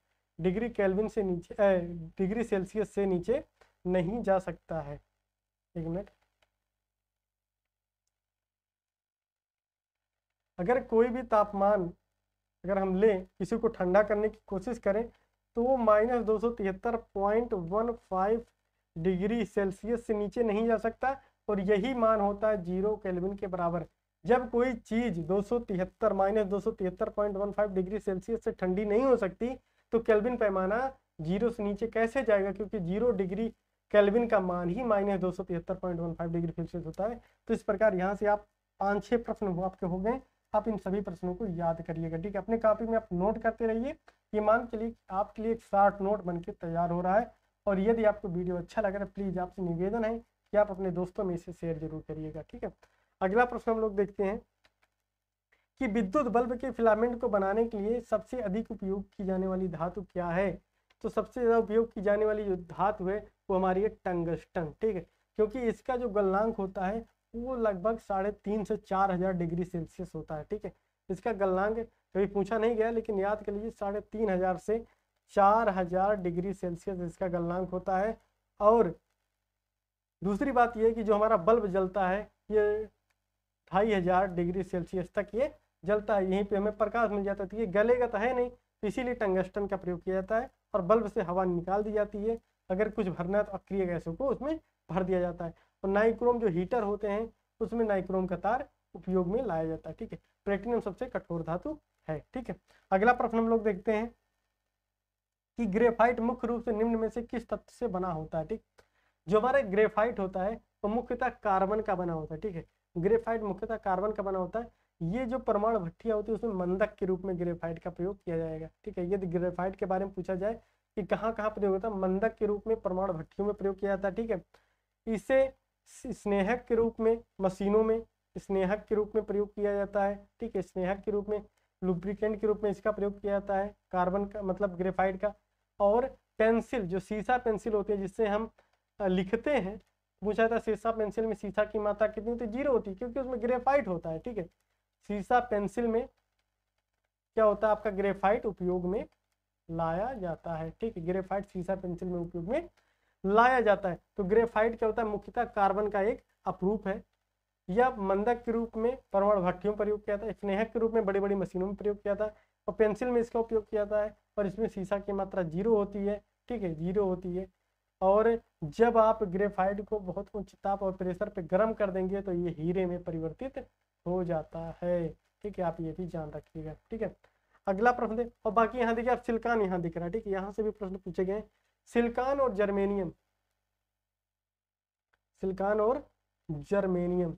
degree kelvin से नीचे ए, डिग्री सेल्सियस से नीचे नहीं जा सकता है एक मिनट अगर कोई भी तापमान अगर हम लें किसी को ठंडा करने की कोशिश करें तो वो माइनस दो सौ तिहत्तर point one five degree Celsius से नीचे नहीं जा सकता और यही मान होता है जीरो केल्विन के बराबर जब कोई चीज दो सौ तिहत्तर माइनस दो सौ तिहत्तर point one five degree Celsius से ठंडी नहीं हो सकती तो केल्विन पैमाना जीरो से नीचे कैसे जाएगा क्योंकि जीरो डिग्री केल्विन का मान ही माइनस दो सौ तिहत्तर point one five degree Celsius होता है तो इस प्रकार यहाँ से आप पाँच छः प्रश्न आपके हो गए आप इन सभी प्रश्नों को याद करिएगा ठीक है अपने कापी में आप नोट करते रहिए ये मान के लिए आपके लिए एक शार्ट नोट बन के तैयार हो रहा है और यदि आपको वीडियो अच्छा लग रहा है तो प्लीज़ आपसे निवेदन है कि आप अपने दोस्तों में इसे शेयर जरूर करिएगा ठीक है अगला प्रश्न हम लोग देखते हैं कि विद्युत बल्ब के फिलामेंट को बनाने के लिए सबसे अधिक उपयोग की जाने वाली धातु क्या है तो सबसे ज़्यादा उपयोग की जाने वाली जो धातु है वो हमारी है टंगस्टन ठीक है क्योंकि इसका जो गलनांक होता है वो लगभग साढ़े तीन से चार हज़ार डिग्री सेल्सियस होता है ठीक है इसका गलनांक कभी पूछा नहीं गया लेकिन याद कर लीजिए साढ़े तीन हज़ार से चार हज़ार डिग्री सेल्सियस इसका गलनांक होता है और दूसरी बात यह कि जो हमारा बल्ब जलता है ये ढाई हज़ार डिग्री सेल्सियस तक ये जलता है यहीं पे हमें प्रकाश मिल जाता है तो ये गलेगा तो है नहीं तो इसीलिए टंगस्टन का प्रयोग किया जाता है और बल्ब से हवा निकाल दी जाती है अगर कुछ भरना है तो अक्रिय गैसों को उसमें भर दिया जाता है और नाइक्रोम जो हीटर होते हैं उसमें नाइक्रोम का तार उपयोग में लाया जाता है ठीक है प्लेटिनियम सबसे कठोर धातु है ठीक है अगला प्रश्न हम लोग देखते हैं कि ग्रेफाइट मुख्य रूप से निम्न में से किस तत्व से बना होता है ठीक जो हमारा ग्रेफाइट होता है वो तो मुख्यतः कार्बन का बना होता है ठीक है ग्रेफाइट मुख्यतः कार्बन का बना होता है ये जो प्रमाण भट्टियाँ होती है उसमें मंदक के रूप में ग्रेफाइट का प्रयोग किया जाएगा ठीक है यदि ग्रेफाइट के बारे में पूछा जाए कि कहाँ कहाँ प्रयोग होता है मंदक के रूप में प्रमाण भट्टियों में प्रयोग किया जाता है ठीक है इसे स्नेहक के रूप में मशीनों में स्नेहक के रूप में प्रयोग किया जाता है ठीक है स्नेहक के रूप में लुब्रिकेंट के रूप में इसका प्रयोग किया जाता है कार्बन का मतलब ग्रेफाइट का और पेंसिल जो सीसा पेंसिल होती है जिससे हम लिखते हैं पूछा था सीसा पेंसिल में सीसा की मात्रा कितनी होती है जीरो होती है क्योंकि उसमें ग्रेफाइट होता है ठीक है सीसा पेंसिल में क्या होता है आपका ग्रेफाइट उपयोग में लाया जाता है ठीक है ग्रेफाइट सीसा पेंसिल में उपयोग में लाया जाता है तो ग्रेफाइट क्या होता है मुख्यतः कार्बन का एक अपरूप है या मंदक के रूप में परमाणु भट्टियों में प्रयोग किया था स्नेहक के रूप में बड़ी बड़ी मशीनों में प्रयोग किया था और पेंसिल में इसका उपयोग किया जाता है और इसमें सीसा की मात्रा जीरो होती है ठीक है जीरो होती है और जब आप ग्रेफाइट को बहुत उच्च ताप और प्रेशर पे गर्म कर देंगे तो ये हीरे में परिवर्तित हो जाता है ठीक है आप ये भी जान रखिएगा ठीक है अगला प्रश्न है और बाकी यहाँ देखिए आप सिल्कान यहाँ दिख रहा है ठीक है यहाँ से भी प्रश्न पूछे गए सिल्कान और जर्मेनियम सिल्कान और जर्मेनियम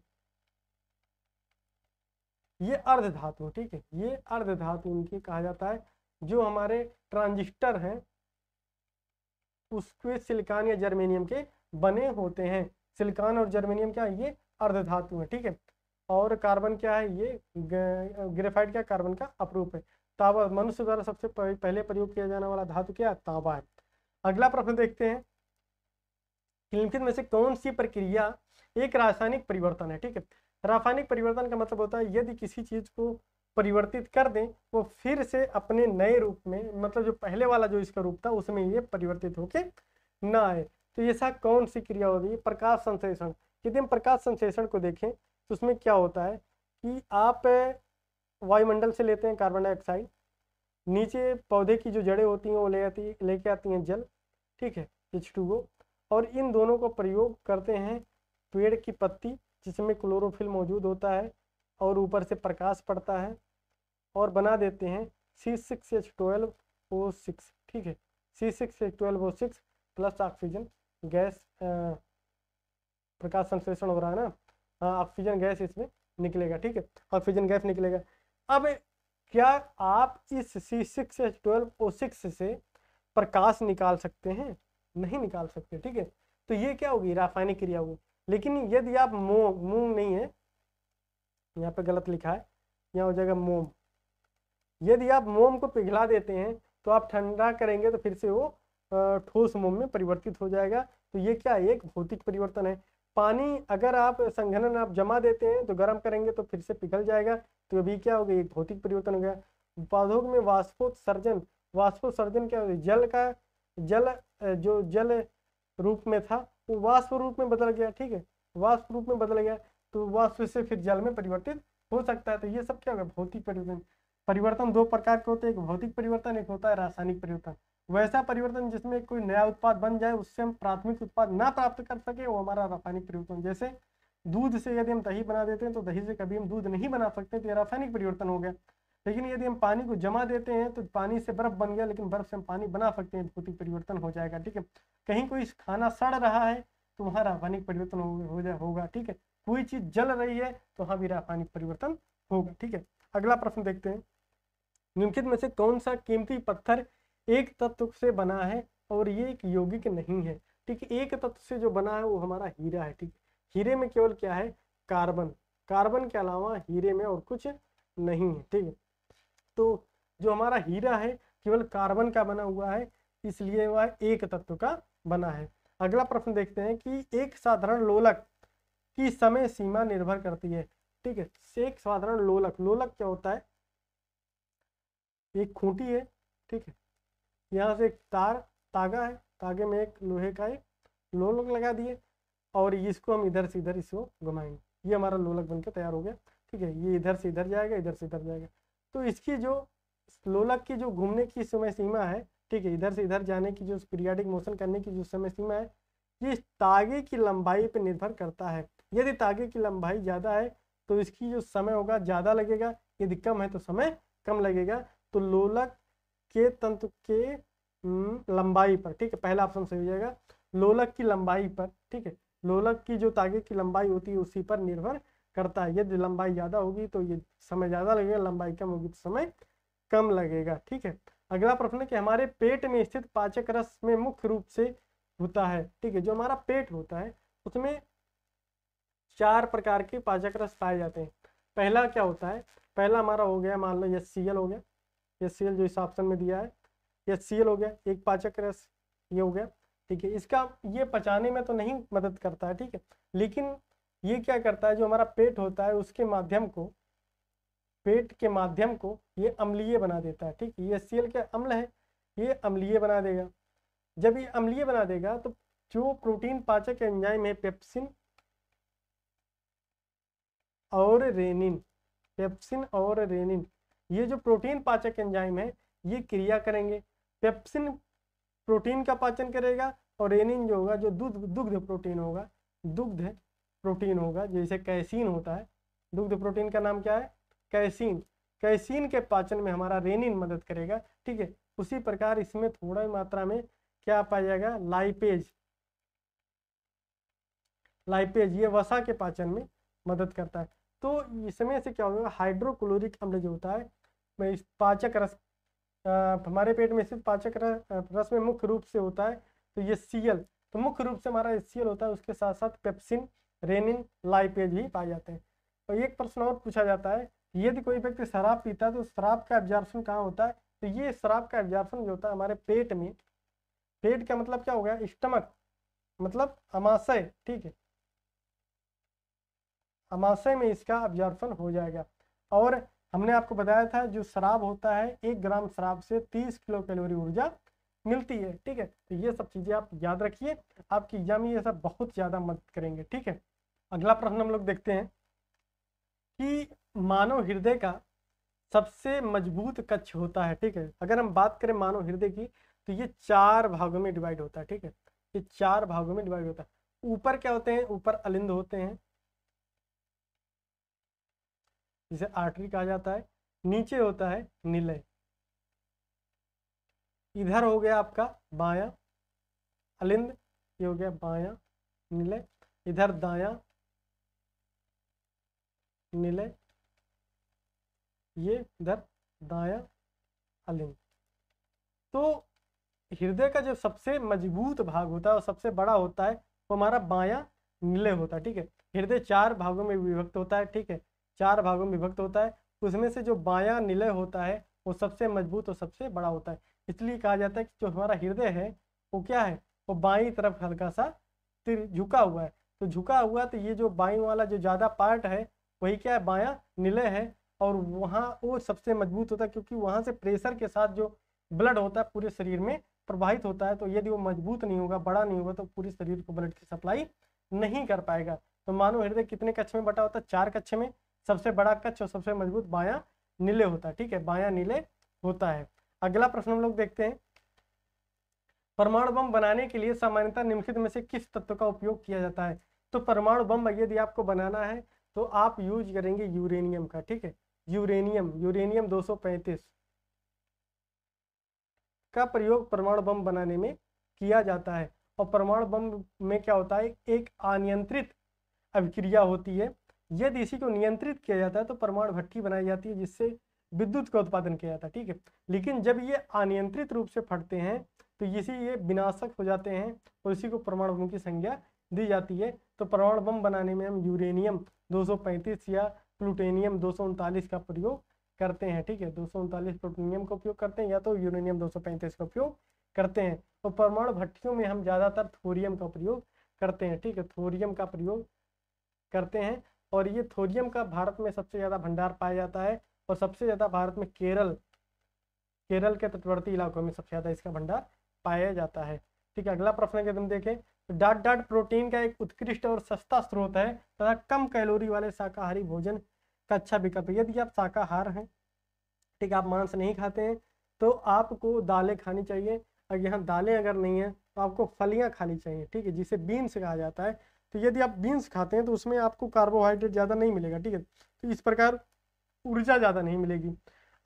ये अर्ध धातु ठीक है ये अर्ध धातु इनकी कहा जाता है जो हमारे ट्रांजिस्टर हैं उसके सिलिकान या जर्मेनियम के बने होते हैं सिलिकान और जर्मेनियम क्या है ये अर्ध धातु है ठीक है और कार्बन क्या है ये ग्रेफाइट क्या कार्बन का अपरूप है तांबा मनुष्य द्वारा सबसे पहले प्रयोग किया जाने वाला धातु क्या है तांबा है अगला प्रश्न देखते हैं निम्नलिखित में से कौन सी प्रक्रिया एक रासायनिक परिवर्तन है ठीक है रासायनिक परिवर्तन का मतलब होता है यदि किसी चीज को परिवर्तित कर दें वो फिर से अपने नए रूप में मतलब जो पहले वाला जो इसका रूप था उसमें ये परिवर्तित होके ना आए तो ये कौन सी क्रिया होती है प्रकाश संश्लेषण यदि हम प्रकाश संश्लेषण को देखें तो उसमें क्या होता है कि आप वायुमंडल से लेते हैं कार्बन डाइऑक्साइड नीचे पौधे की जो जड़ें होती हैं वो ले आती लेके आती हैं जल ठीक है एच और इन दोनों का प्रयोग करते हैं पेड़ की पत्ती जिसमें क्लोरोफिल मौजूद होता है और ऊपर से प्रकाश पड़ता है और बना देते हैं C six H twelve O six ठीक है C six H twelve O six plus oxygen gas प्रकाश संश्लेषण हो रहा है ना ऑक्सीजन हाँ, गैस इसमें निकलेगा ठीक है ऑक्सीजन गैस निकलेगा अब क्या आप इस C six H twelve O six से प्रकाश निकाल सकते हैं नहीं निकाल सकते ठीक है तो ये क्या होगी रासायनिक क्रिया होगी लेकिन यदि आप मोम मोम नहीं है यहाँ पे गलत लिखा है यहाँ हो जाएगा मोम यदि आप मोम को पिघला देते हैं तो आप ठंडा करेंगे तो फिर से वो ठोस मोम में परिवर्तित हो जाएगा तो ये क्या एक भौतिक परिवर्तन है पानी अगर आप संघनन आप जमा देते हैं तो गर्म करेंगे तो फिर से पिघल जाएगा तो अभी क्या हो गया एक भौतिक परिवर्तन हो गया पौधों में वाष्पोत्सर्जन वाष्पोत्सर्जन क्या होता है जल का जल जो जल रूप में था वो वाष्प रूप में बदल गया ठीक है वाष्प रूप में बदल गया तो वाष्प से फिर जल में परिवर्तित हो सकता है तो ये सब क्या होगा भौतिक परिवर्तन परिवर्तन दो प्रकार के होते हैं एक भौतिक परिवर्तन एक होता है रासायनिक परिवर्तन वैसा परिवर्तन जिसमें कोई नया उत्पाद बन जाए उससे हम प्राथमिक उत्पाद ना प्राप्त कर सके वो हमारा रासायनिक परिवर्तन जैसे दूध से यदि हम दही बना देते हैं तो दही से कभी हम दूध नहीं बना सकते तो ये रासायनिक परिवर्तन हो गया लेकिन यदि हम पानी को जमा देते हैं तो पानी से बर्फ बन गया लेकिन बर्फ से हम पानी बना सकते हैं भौतिक परिवर्तन हो जाएगा ठीक है कहीं कोई खाना सड़ रहा है तो वहाँ रासायनिक परिवर्तन हो जाए होगा ठीक है कोई चीज जल रही है तो वहाँ भी रासायनिक परिवर्तन होगा ठीक है अगला प्रश्न देखते हैं निम्नलिखित में से कौन सा कीमती पत्थर एक तत्व से बना है और ये एक यौगिक नहीं है ठीक है एक तत्व से जो बना है वो हमारा हीरा है ठीक हीरे में केवल क्या है कार्बन कार्बन के अलावा हीरे में और कुछ नहीं है ठीक है तो जो हमारा हीरा है केवल कार्बन का बना हुआ है इसलिए वह एक तत्व का बना है अगला प्रश्न देखते हैं कि एक साधारण लोलक की समय सीमा निर्भर करती है ठीक है एक साधारण लोलक लोलक क्या होता है एक खूंटी है ठीक है यहाँ से एक तार तागा है तागे में एक लोहे का एक लोलक लगा दिए और इसको हम इधर से इधर इसको घुमाएंगे ये हमारा लोलक बनकर तैयार हो गया ठीक है ये इधर से इधर जाएगा इधर से इधर जाएगा तो इसकी जो लोलक की जो घूमने की समय सीमा है ठीक है इधर से इधर जाने की जो पीरियाडिक मोशन करने की जो समय सीमा है ये तागे की लंबाई पर निर्भर करता है यदि तागे की लंबाई ज़्यादा है तो इसकी जो समय होगा ज़्यादा लगेगा यदि कम है तो समय कम लगेगा तो लोलक के तंतु के हम्म, लंबाई पर ठीक है पहला ऑप्शन सही हो जाएगा लोलक की लंबाई पर ठीक है लोलक की जो तागे की लंबाई होती है उसी पर निर्भर करता है यदि लंबाई ज़्यादा होगी तो ये समय ज़्यादा लगेगा लंबाई कम होगी तो समय कम लगेगा ठीक है अगला प्रश्न है कि हमारे पेट में स्थित पाचक रस में मुख्य रूप से होता है ठीक है जो हमारा पेट होता है उसमें चार प्रकार के पाचक रस पाए जाते हैं पहला क्या होता है पहला हमारा हो गया मान लो सीएल हो गया ये सी जो इस ऑप्शन में दिया है ये सी हो गया एक पाचक रस ये हो गया ठीक है इसका ये पचाने में तो नहीं मदद करता है ठीक है लेकिन ये क्या करता है जो हमारा पेट होता है उसके माध्यम को पेट के माध्यम को ये अम्लीय बना देता है ठीक है ये सी क्या अम्ल है ये अम्लीय बना देगा जब ये अम्लीय बना देगा तो जो प्रोटीन पाचक एंजाइम है पेप्सिन और रेनिन पेप्सिन और रेनिन ये जो प्रोटीन पाचक एंजाइम है ये क्रिया करेंगे पेप्सिन प्रोटीन का पाचन करेगा और रेनिन जो होगा जो दुग्ध दुग्ध प्रोटीन होगा दुग्ध प्रोटीन होगा जैसे कैसीन होता है दुग्ध प्रोटीन का नाम क्या है कैसीन कैसीन के पाचन में हमारा रेनिन मदद करेगा ठीक है उसी प्रकार इसमें थोड़ा मात्रा में क्या पाया जाएगा लाइपेज लाइपेज ये वसा के पाचन में मदद करता है तो इसमें से क्या होगा हाइड्रोक्लोरिक अम्ल जो होता है में पाचक रस हमारे पेट में स्थित पाचक रस, में मुख्य रूप से होता है तो ये सीएल तो मुख्य रूप से हमारा सीएल होता है उसके साथ साथ पेप्सिन रेनिन लाइपेज भी पाए जाते हैं और एक प्रश्न और पूछा जाता है यदि कोई व्यक्ति शराब पीता है तो शराब का एब्जॉर्प्शन कहाँ होता है तो ये शराब का एब्जॉर्प्शन जो होता है हमारे पेट में पेट का मतलब क्या हो गया स्टमक मतलब अमाशय ठीक है अमाशय में इसका एब्जॉर्प्शन हो जाएगा और हमने आपको बताया था जो शराब होता है एक ग्राम शराब से तीस किलो कैलोरी ऊर्जा मिलती है ठीक है तो ये सब चीज़ें आप याद रखिए आपकी एग्जाम ये सब बहुत ज़्यादा मदद करेंगे ठीक है अगला प्रश्न हम लोग देखते हैं कि मानव हृदय का सबसे मजबूत कक्ष होता है ठीक है अगर हम बात करें मानव हृदय की तो ये चार भागों में डिवाइड होता है ठीक है ये चार भागों में डिवाइड होता है ऊपर क्या होते हैं ऊपर अलिंद होते हैं जिसे आर्टरी कहा जाता है नीचे होता है निलय इधर हो गया आपका बाया अलिंद ये हो गया बाया निलय इधर दाया निलय ये इधर दाया अलिंद तो हृदय का जो सबसे मजबूत भाग होता है और सबसे बड़ा होता है वो हमारा बाया निलय होता है ठीक है हृदय चार भागों में विभक्त होता है ठीक है चार भागों में विभक्त होता है उसमें से जो बायां निलय होता है वो सबसे मजबूत और सबसे बड़ा होता है इसलिए कहा जाता है कि जो हमारा हृदय है वो क्या है वो बाई तरफ हल्का सा तिर झुका हुआ है तो झुका हुआ तो ये जो बाई वाला जो ज़्यादा पार्ट है वही क्या है बाया निलय है और वहाँ वो सबसे मजबूत होता है क्योंकि वहां से प्रेशर के साथ जो ब्लड होता है पूरे शरीर में प्रवाहित होता है तो यदि वो मजबूत नहीं होगा बड़ा नहीं होगा तो पूरे शरीर को ब्लड की सप्लाई नहीं कर पाएगा तो मानव हृदय कितने कक्ष में बटा होता है चार कक्ष में सबसे बड़ा कच्छ और सबसे मजबूत बाया नीले होता है ठीक है बाया नीले होता है अगला प्रश्न हम लोग देखते हैं परमाणु बम बनाने के लिए सामान्यतः निम्नलिखित में से किस तत्व का उपयोग किया जाता है तो परमाणु बम यदि आपको बनाना है तो आप यूज करेंगे यूरेनियम का ठीक है यूरेनियम यूरेनियम 235 का प्रयोग परमाणु बम बनाने में किया जाता है और परमाणु बम में क्या होता है एक अनियंत्रित अभिक्रिया होती है यदि इसी को नियंत्रित किया जाता है तो परमाणु भट्टी बनाई जाती है जिससे विद्युत का उत्पादन किया जाता है ठीक है लेकिन जब ये अनियंत्रित रूप से फटते हैं तो इसी ये विनाशक हो जाते हैं और इसी को परमाणु बम की संज्ञा दी जाती है तो परमाणु बम बनाने में हम यूरेनियम दो या प्लूटेनियम दो का प्रयोग करते हैं ठीक है दो प्लूटेनियम का उपयोग करते हैं या तो यूरेनियम दो का उपयोग करते हैं और परमाणु भट्टियों में हम ज़्यादातर थोरियम का प्रयोग करते हैं ठीक है थोरियम का प्रयोग करते हैं और ये थोरियम का भारत में सबसे ज़्यादा भंडार पाया जाता है और सबसे ज़्यादा भारत में केरल केरल के तटवर्ती इलाकों में सबसे ज़्यादा इसका भंडार पाया जाता है ठीक है अगला प्रश्न अगर देखें तो डाट डाट प्रोटीन का एक उत्कृष्ट और सस्ता स्रोत है तथा कम कैलोरी वाले शाकाहारी भोजन का अच्छा विकल्प यदि आप शाकाहार हैं ठीक है आप मांस नहीं खाते हैं तो आपको दालें खानी चाहिए और यहाँ दालें अगर नहीं है तो आपको फलियाँ खानी चाहिए ठीक है जिसे बीन्स कहा जाता है तो यदि आप बीन्स खाते हैं तो उसमें आपको कार्बोहाइड्रेट ज़्यादा नहीं मिलेगा ठीक है तो इस प्रकार ऊर्जा ज़्यादा नहीं मिलेगी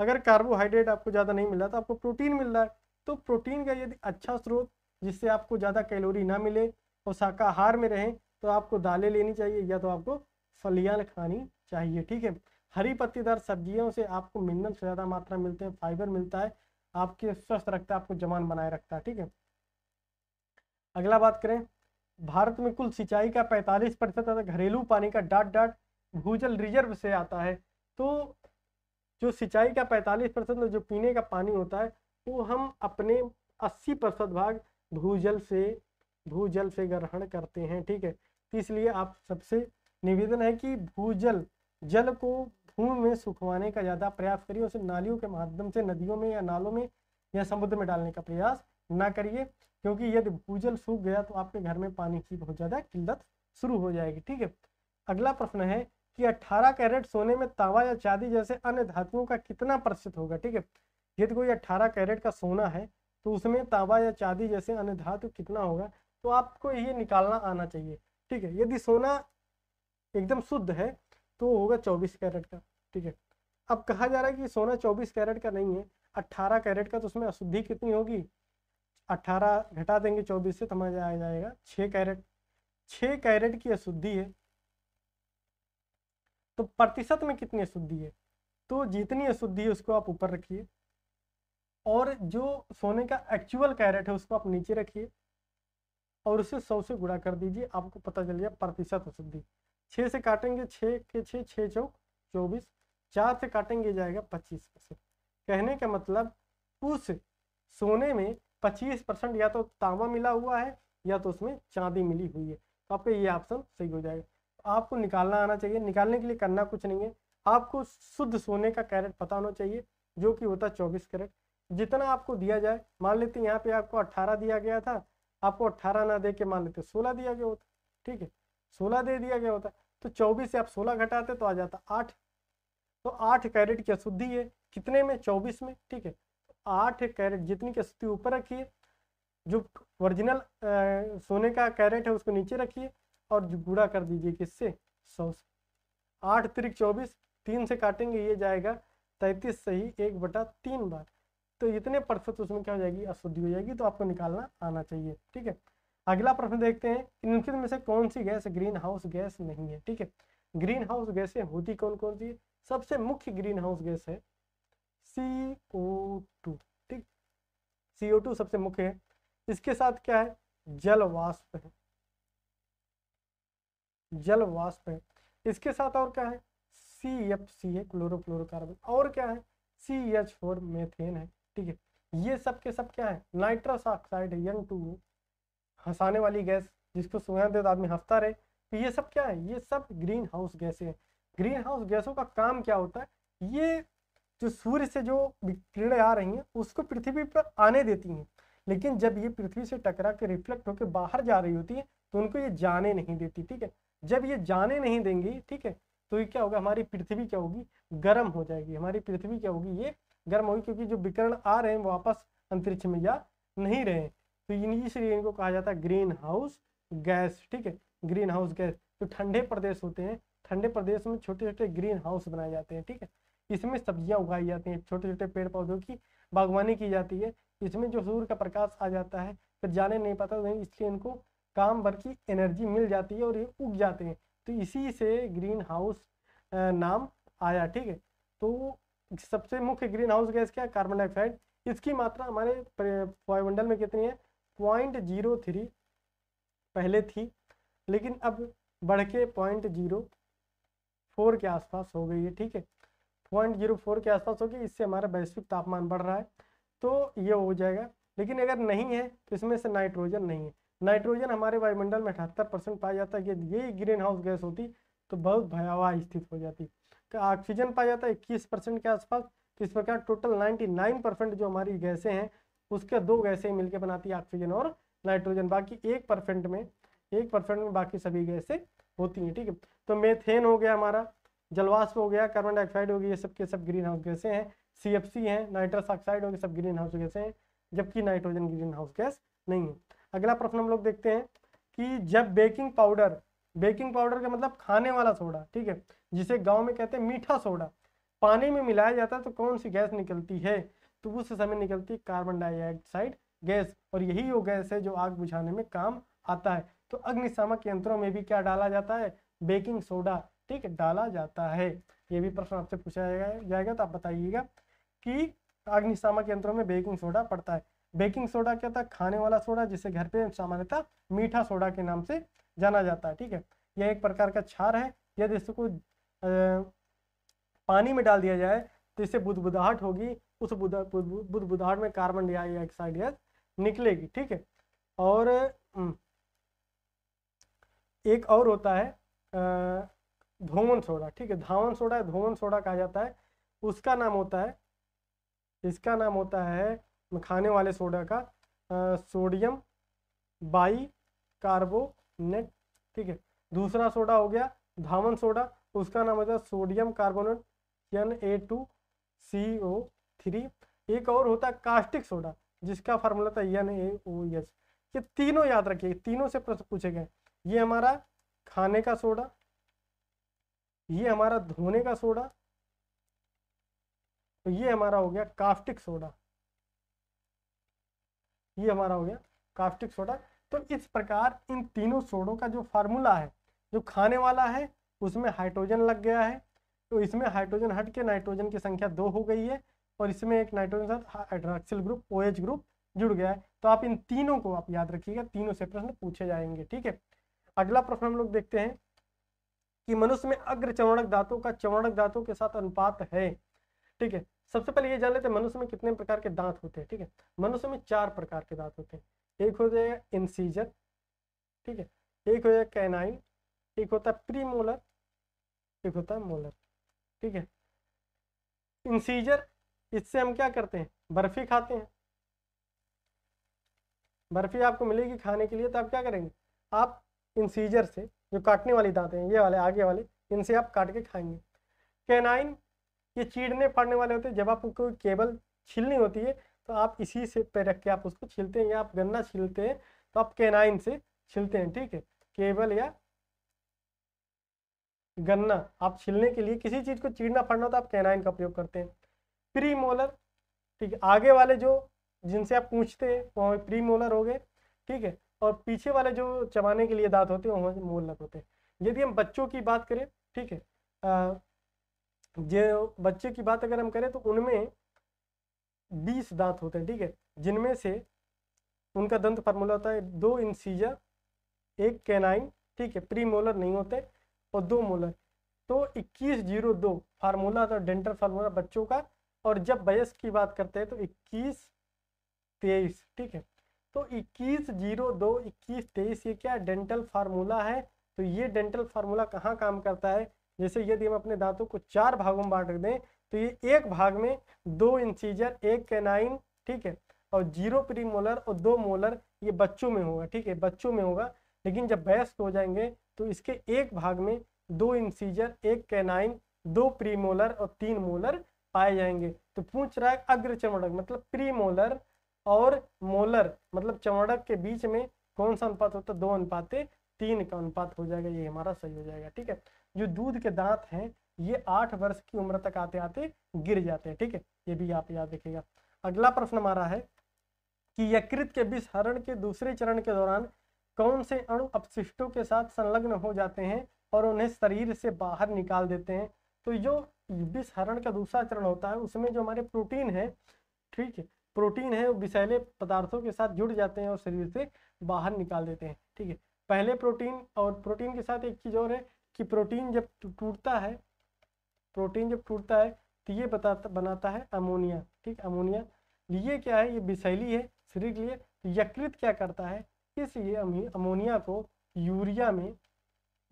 अगर कार्बोहाइड्रेट आपको ज़्यादा नहीं मिल रहा तो आपको प्रोटीन मिल रहा है तो प्रोटीन का यदि अच्छा स्रोत जिससे आपको ज़्यादा कैलोरी ना मिले और शाकाहार में रहें तो आपको दालें लेनी चाहिए या तो आपको फलियाँ खानी चाहिए ठीक है हरी पत्तीदार सब्जियों से आपको मिनरल्स ज़्यादा मात्रा मिलते हैं फाइबर मिलता है आपके स्वस्थ रखता है आपको जवान बनाए रखता है ठीक है अगला बात करें भारत में कुल सिंचाई का 45 प्रतिशत तथा घरेलू पानी का डाट डाट भूजल रिजर्व से आता है तो जो सिंचाई का 45 प्रतिशत जो पीने का पानी होता है वो हम अपने 80 प्रतिशत भाग भूजल से भूजल से ग्रहण करते हैं ठीक है तो इसलिए आप सबसे निवेदन है कि भूजल जल को भूमि में सुखवाने का ज़्यादा प्रयास करिए उसे नालियों के माध्यम से नदियों में या नालों में या समुद्र में डालने का प्रयास ना करिए क्योंकि यदि भूजल सूख गया तो आपके घर में पानी की बहुत ज़्यादा किल्लत शुरू हो जाएगी ठीक है अगला प्रश्न है कि 18 कैरेट सोने में तांबा या चांदी जैसे अन्य धातुओं का कितना प्रतिशत होगा ठीक है यदि कोई 18 कैरेट का सोना है तो उसमें तांबा या चांदी जैसे अन्य धातु कितना होगा तो आपको ये निकालना आना चाहिए ठीक है यदि सोना एकदम शुद्ध है तो होगा चौबीस कैरेट का ठीक है अब कहा जा रहा है कि सोना चौबीस कैरेट का नहीं है अट्ठारह कैरेट का तो उसमें अशुद्धि कितनी होगी अट्ठारह घटा देंगे चौबीस से तो हमारे आ जाएगा छः कैरेट छः कैरेट की अशुद्धि है तो प्रतिशत में कितनी अशुद्धि है तो जितनी अशुद्धि है उसको आप ऊपर रखिए और जो सोने का एक्चुअल कैरेट है उसको आप नीचे रखिए और उसे सौ से गुणा कर दीजिए आपको पता चल गया प्रतिशत अशुद्धि छः से काटेंगे छः के छः छः चौक चौबीस चार से काटेंगे जाएगा पच्चीस परसेंट कहने का मतलब उस सोने में पच्चीस परसेंट या तो तांबा मिला हुआ है या तो उसमें चांदी मिली हुई है तो आपका ये ऑप्शन सही हो जाएगा तो आपको निकालना आना चाहिए निकालने के लिए करना कुछ नहीं है आपको शुद्ध सोने का कैरेट पता होना चाहिए जो कि होता है चौबीस कैरेट जितना आपको दिया जाए मान लेते यहाँ पे आपको अट्ठारह दिया गया था आपको अट्ठारह ना दे के मान लेते सोलह दिया गया होता ठीक है सोलह दे दिया गया होता तो चौबीस से आप सोलह घटाते तो आ जाता आठ तो आठ कैरेट की अशुद्धि है कितने में चौबीस में ठीक है आठ कैरेट जितनी कसौटी ऊपर रखिए जो ओरिजिनल सोने का कैरेट है उसको नीचे रखिए और गुड़ा कर दीजिए किससे सौ से आठ त्रिक चौबीस तीन से काटेंगे ये जाएगा तैतीस सही एक बटा तीन बार तो इतने प्रतिशत उसमें क्या हो जाएगी अशुद्धि हो जाएगी तो आपको निकालना आना चाहिए ठीक है अगला प्रश्न देखते हैं इनके में से कौन सी गैस ग्रीन हाउस गैस नहीं है ठीक है ग्रीन हाउस गैसें होती कौन कौन सी है सबसे मुख्य ग्रीन हाउस गैस है सी ओ टू ठीक सी ओ टू सबसे मुख्य है इसके साथ क्या है जल वाष्प है जल वाष्प है इसके साथ और क्या है सी एफ सी है क्लोरोफ्लोरोकार्बन और क्या है सी एच फोर मेथेन है ठीक है ये सब के सब क्या है नाइट्रस ऑक्साइड है यंग टू हंसाने वाली गैस जिसको तो आदमी हंसता रहे तो ये सब क्या है ये सब ग्रीन हाउस गैसें हैं ग्रीन हाउस गैसों का काम क्या होता है ये जो सूर्य से जो किरणें आ रही हैं उसको पृथ्वी पर आने देती हैं लेकिन जब ये पृथ्वी से टकरा के रिफ्लेक्ट होकर बाहर जा रही होती है तो उनको ये जाने नहीं देती ठीक है जब ये जाने नहीं देंगी ठीक है तो ये क्या होगा हमारी पृथ्वी क्या होगी गर्म हो जाएगी हमारी पृथ्वी क्या होगी ये गर्म होगी क्योंकि जो विकरण आ रहे हैं वापस अंतरिक्ष में जा नहीं रहे तो इन्हीं इसलिए इनको कहा जाता है ग्रीन हाउस गैस ठीक है ग्रीन हाउस गैस जो ठंडे प्रदेश होते हैं ठंडे प्रदेश में छोटे छोटे ग्रीन हाउस बनाए जाते हैं ठीक है इसमें सब्जियां उगाई जाती हैं छोटे छोटे पेड़ पौधों की बागवानी की जाती है इसमें जो सूर्य का प्रकाश आ जाता है फिर जाने नहीं पाता तो इसलिए इनको काम भर की एनर्जी मिल जाती है और ये उग जाते हैं तो इसी से ग्रीन हाउस नाम आया ठीक है तो सबसे मुख्य ग्रीन हाउस गैस क्या कार्बन डाइऑक्साइड इसकी मात्रा हमारे वायुमंडल में कितनी है पॉइंट जीरो थ्री पहले थी लेकिन अब बढ़ के पॉइंट जीरो फोर के आसपास हो गई है ठीक है पॉइंट जीरो फोर के आसपास होगी इससे हमारा वैश्विक तापमान बढ़ रहा है तो ये हो जाएगा लेकिन अगर नहीं है तो इसमें से नाइट्रोजन नहीं है नाइट्रोजन हमारे वायुमंडल में अठहत्तर परसेंट पाया जाता है यदि यही ग्रीन हाउस गैस होती तो बहुत भयावह स्थिति हो जाती तो ऑक्सीजन पाया जाता है इक्कीस परसेंट के आसपास तो इस प्रकार टोटल नाइन्टी नाइन परसेंट जो हमारी गैसें हैं उसके दो गैसें मिलकर बनाती है ऑक्सीजन और नाइट्रोजन बाकी एक परसेंट में एक परसेंट में बाकी सभी गैसें होती हैं ठीक है तो मेथेन हो गया हमारा जलवाष्प हो गया कार्बन डाइऑक्साइड हो गया ये सब के सब ग्रीन हाउस गैसे हैं सी एफ सी हैं नाइट्रस ऑक्साइड हो गए सब ग्रीन हाउस गैसे हैं जबकि नाइट्रोजन ग्रीन हाउस गैस नहीं है अगला प्रश्न हम लोग देखते हैं कि जब बेकिंग पाउडर बेकिंग पाउडर का मतलब खाने वाला सोडा ठीक है जिसे गाँव में कहते हैं मीठा सोडा पानी में मिलाया जाता है तो कौन सी गैस निकलती है तो उस समय निकलती है कार्बन डाइऑक्साइड गैस और यही वो गैस है जो आग बुझाने में काम आता है तो अग्निशामक यंत्रों में भी क्या डाला जाता है बेकिंग सोडा ठीक डाला जाता है ये भी प्रश्न आपसे पूछा जाएगा जाएगा तो आप बताइएगा कि अग्निशामक यंत्रों में बेकिंग सोडा पड़ता है बेकिंग सोडा क्या था खाने वाला सोडा जिसे घर पे सामान्यता मीठा सोडा के नाम से जाना जाता है ठीक है यह एक प्रकार का छार है यदि इसको पानी में डाल दिया जाए तो इससे बुदबुदाहट होगी उस बुदबुदाहट में कार्बन डाइऑक्साइड गैस निकलेगी ठीक है और हम्म, एक और होता है धोवन सोडा ठीक है धावन सोडा है धोवन सोडा कहा जाता है उसका नाम होता है इसका नाम होता है खाने वाले सोडा का आ, सोडियम बाई कार्बोनेट ठीक है दूसरा सोडा हो गया धावन सोडा उसका नाम होता है sodium carbonate N A two C O three एक और होता है कास्टिक सोडा जिसका फार्मूला था एन ए ओ एस ये तीनों याद रखिए तीनों से प्रश्न पूछे गए ये हमारा खाने का सोडा ये हमारा धोने का सोडा तो ये हमारा हो गया काफ्टिक सोडा ये हमारा हो गया काफ्टिक सोडा तो इस प्रकार इन तीनों सोडों का जो फार्मूला है जो खाने वाला है उसमें हाइड्रोजन लग गया है तो इसमें हाइड्रोजन हट के नाइट्रोजन की संख्या दो हो गई है और इसमें एक नाइट्रोजन साथ हाइड्रोक्सिल ग्रुप ओ ग्रुप जुड़ गया है तो आप इन तीनों को आप याद रखिएगा तीनों से प्रश्न पूछे जाएंगे ठीक है अगला प्रश्न हम लोग देखते हैं कि मनुष्य में अग्र चवर्णक धातु का चवर्णक धातु के साथ अनुपात है ठीक है सबसे पहले ये जान लेते हैं मनुष्य में कितने प्रकार के दांत होते हैं ठीक है मनुष्य में चार प्रकार के दांत होते हैं एक हो जाएगा इंसीजर ठीक है एक हो जाएगा कैनाइन एक होता है प्रीमोलर एक होता है मोलर ठीक है इंसीजर इससे हम क्या करते हैं बर्फी खाते हैं बर्फी आपको मिलेगी खाने के लिए तो आप क्या करेंगे आप इंसीजर से जो काटने वाली दांत हैं ये वाले आगे वाले इनसे आप काट के खाएंगे कैनाइन ये चीड़ने पड़ने वाले होते हैं जब आपको कोई केबल छीलनी होती है तो आप इसी से पे रख के आप उसको छीलते हैं या आप गन्ना छीलते हैं तो आप कैनाइन से छिलते हैं ठीक है केबल या गन्ना आप छिलने के लिए किसी चीज़ को चीरना हो तो आप कैनाइन का प्रयोग करते हैं प्री मोलर ठीक है आगे वाले जो जिनसे आप पूछते हैं वो प्री मोलर हो गए ठीक है और पीछे वाले जो चबाने के लिए दांत होते हैं वो मूल नक होते हैं यदि हम बच्चों की बात करें ठीक है जो बच्चे की बात अगर हम करें तो उनमें बीस दांत होते हैं ठीक है जिनमें से उनका दंत फार्मूला होता है दो इंसीजा एक कैनाइन ठीक है प्री मोलर नहीं होते और दो मोलर तो इक्कीस जीरो दो फार्मूला था डेंटल फार्मूला बच्चों का और जब वयस्क की बात करते हैं तो इक्कीस तेईस ठीक है तो इक्कीस जीरो दो इक्कीस तेईस ये क्या डेंटल फार्मूला है तो ये डेंटल फार्मूला कहाँ काम करता है जैसे यदि हम अपने दांतों को चार भागों में बांट दें तो ये एक भाग में दो इंसीजर एक कैनाइन ठीक है और जीरो प्री मोलर और दो मोलर ये बच्चों में होगा ठीक है बच्चों में होगा लेकिन जब वयस्क हो जाएंगे तो इसके एक भाग में दो इंसीजर एक कैनाइन दो प्री मोलर और तीन मोलर पाए जाएंगे तो पूछ रहा है अग्र चमड़क मतलब प्री मोलर और मोलर मतलब चमड़क के बीच में कौन सा अनुपात होता है दो अनुपात तीन का अनुपात हो जाएगा ये हमारा सही हो जाएगा ठीक है जो दूध के दांत हैं ये आठ वर्ष की उम्र तक आते आते गिर जाते हैं ठीक है ये भी आप याद रखिएगा अगला प्रश्न हमारा है कि यकृत के विष हरण के दूसरे चरण के दौरान कौन से अणु अपशिष्टों के साथ संलग्न हो जाते हैं और उन्हें शरीर से बाहर निकाल देते हैं तो जो विष का दूसरा चरण होता है उसमें जो हमारे प्रोटीन है ठीक है प्रोटीन है विषैले पदार्थों के साथ जुड़ जाते हैं और शरीर से बाहर निकाल देते हैं ठीक है पहले प्रोटीन और प्रोटीन के साथ एक चीज़ और है कि प्रोटीन जब टूटता है प्रोटीन जब टूटता है तो ये बताता बनाता है अमोनिया ठीक अमोनिया तो ये क्या है ये विषैली है शरीर के लिए तो यकृत क्या करता है इसलिए अमोनिया को यूरिया में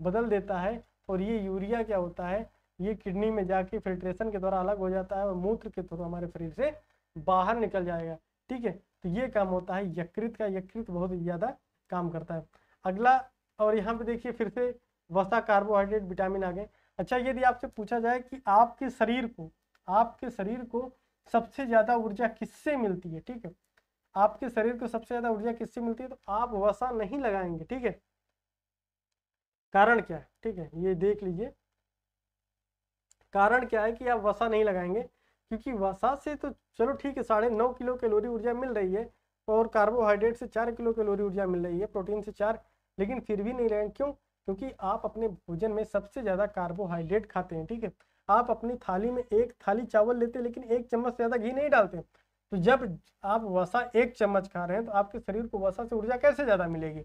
बदल देता है और ये यूरिया क्या होता है ये किडनी में जाके फिल्ट्रेशन के द्वारा अलग हो जाता है और मूत्र के थ्रू हमारे शरीर से बाहर निकल जाएगा ठीक है तो ये काम होता है यकृत का यकृत बहुत ज़्यादा काम करता है अगला और यहाँ पे देखिए फिर से वसा कार्बोहाइड्रेट विटामिन आ गए अच्छा यदि आपसे पूछा जाए कि आपके शरीर को आपके शरीर को सबसे ज़्यादा ऊर्जा किससे मिलती है ठीक है आपके शरीर को सबसे ज़्यादा ऊर्जा किससे मिलती है तो आप वसा नहीं लगाएंगे ठीक है कारण क्या है ठीक है ये देख लीजिए कारण क्या है कि आप वसा नहीं लगाएंगे क्योंकि वसा से तो चलो ठीक है साढ़े नौ किलो कैलोरी ऊर्जा मिल रही है और कार्बोहाइड्रेट से चार किलो कैलोरी ऊर्जा मिल रही है प्रोटीन से चार लेकिन फिर भी नहीं रहे क्यों क्योंकि आप अपने भोजन में सबसे ज़्यादा कार्बोहाइड्रेट खाते हैं ठीक है आप अपनी थाली में एक थाली चावल लेते हैं लेकिन एक चम्मच से ज़्यादा घी नहीं डालते तो जब आप वसा एक चम्मच खा रहे हैं तो आपके शरीर को वसा से ऊर्जा कैसे ज़्यादा मिलेगी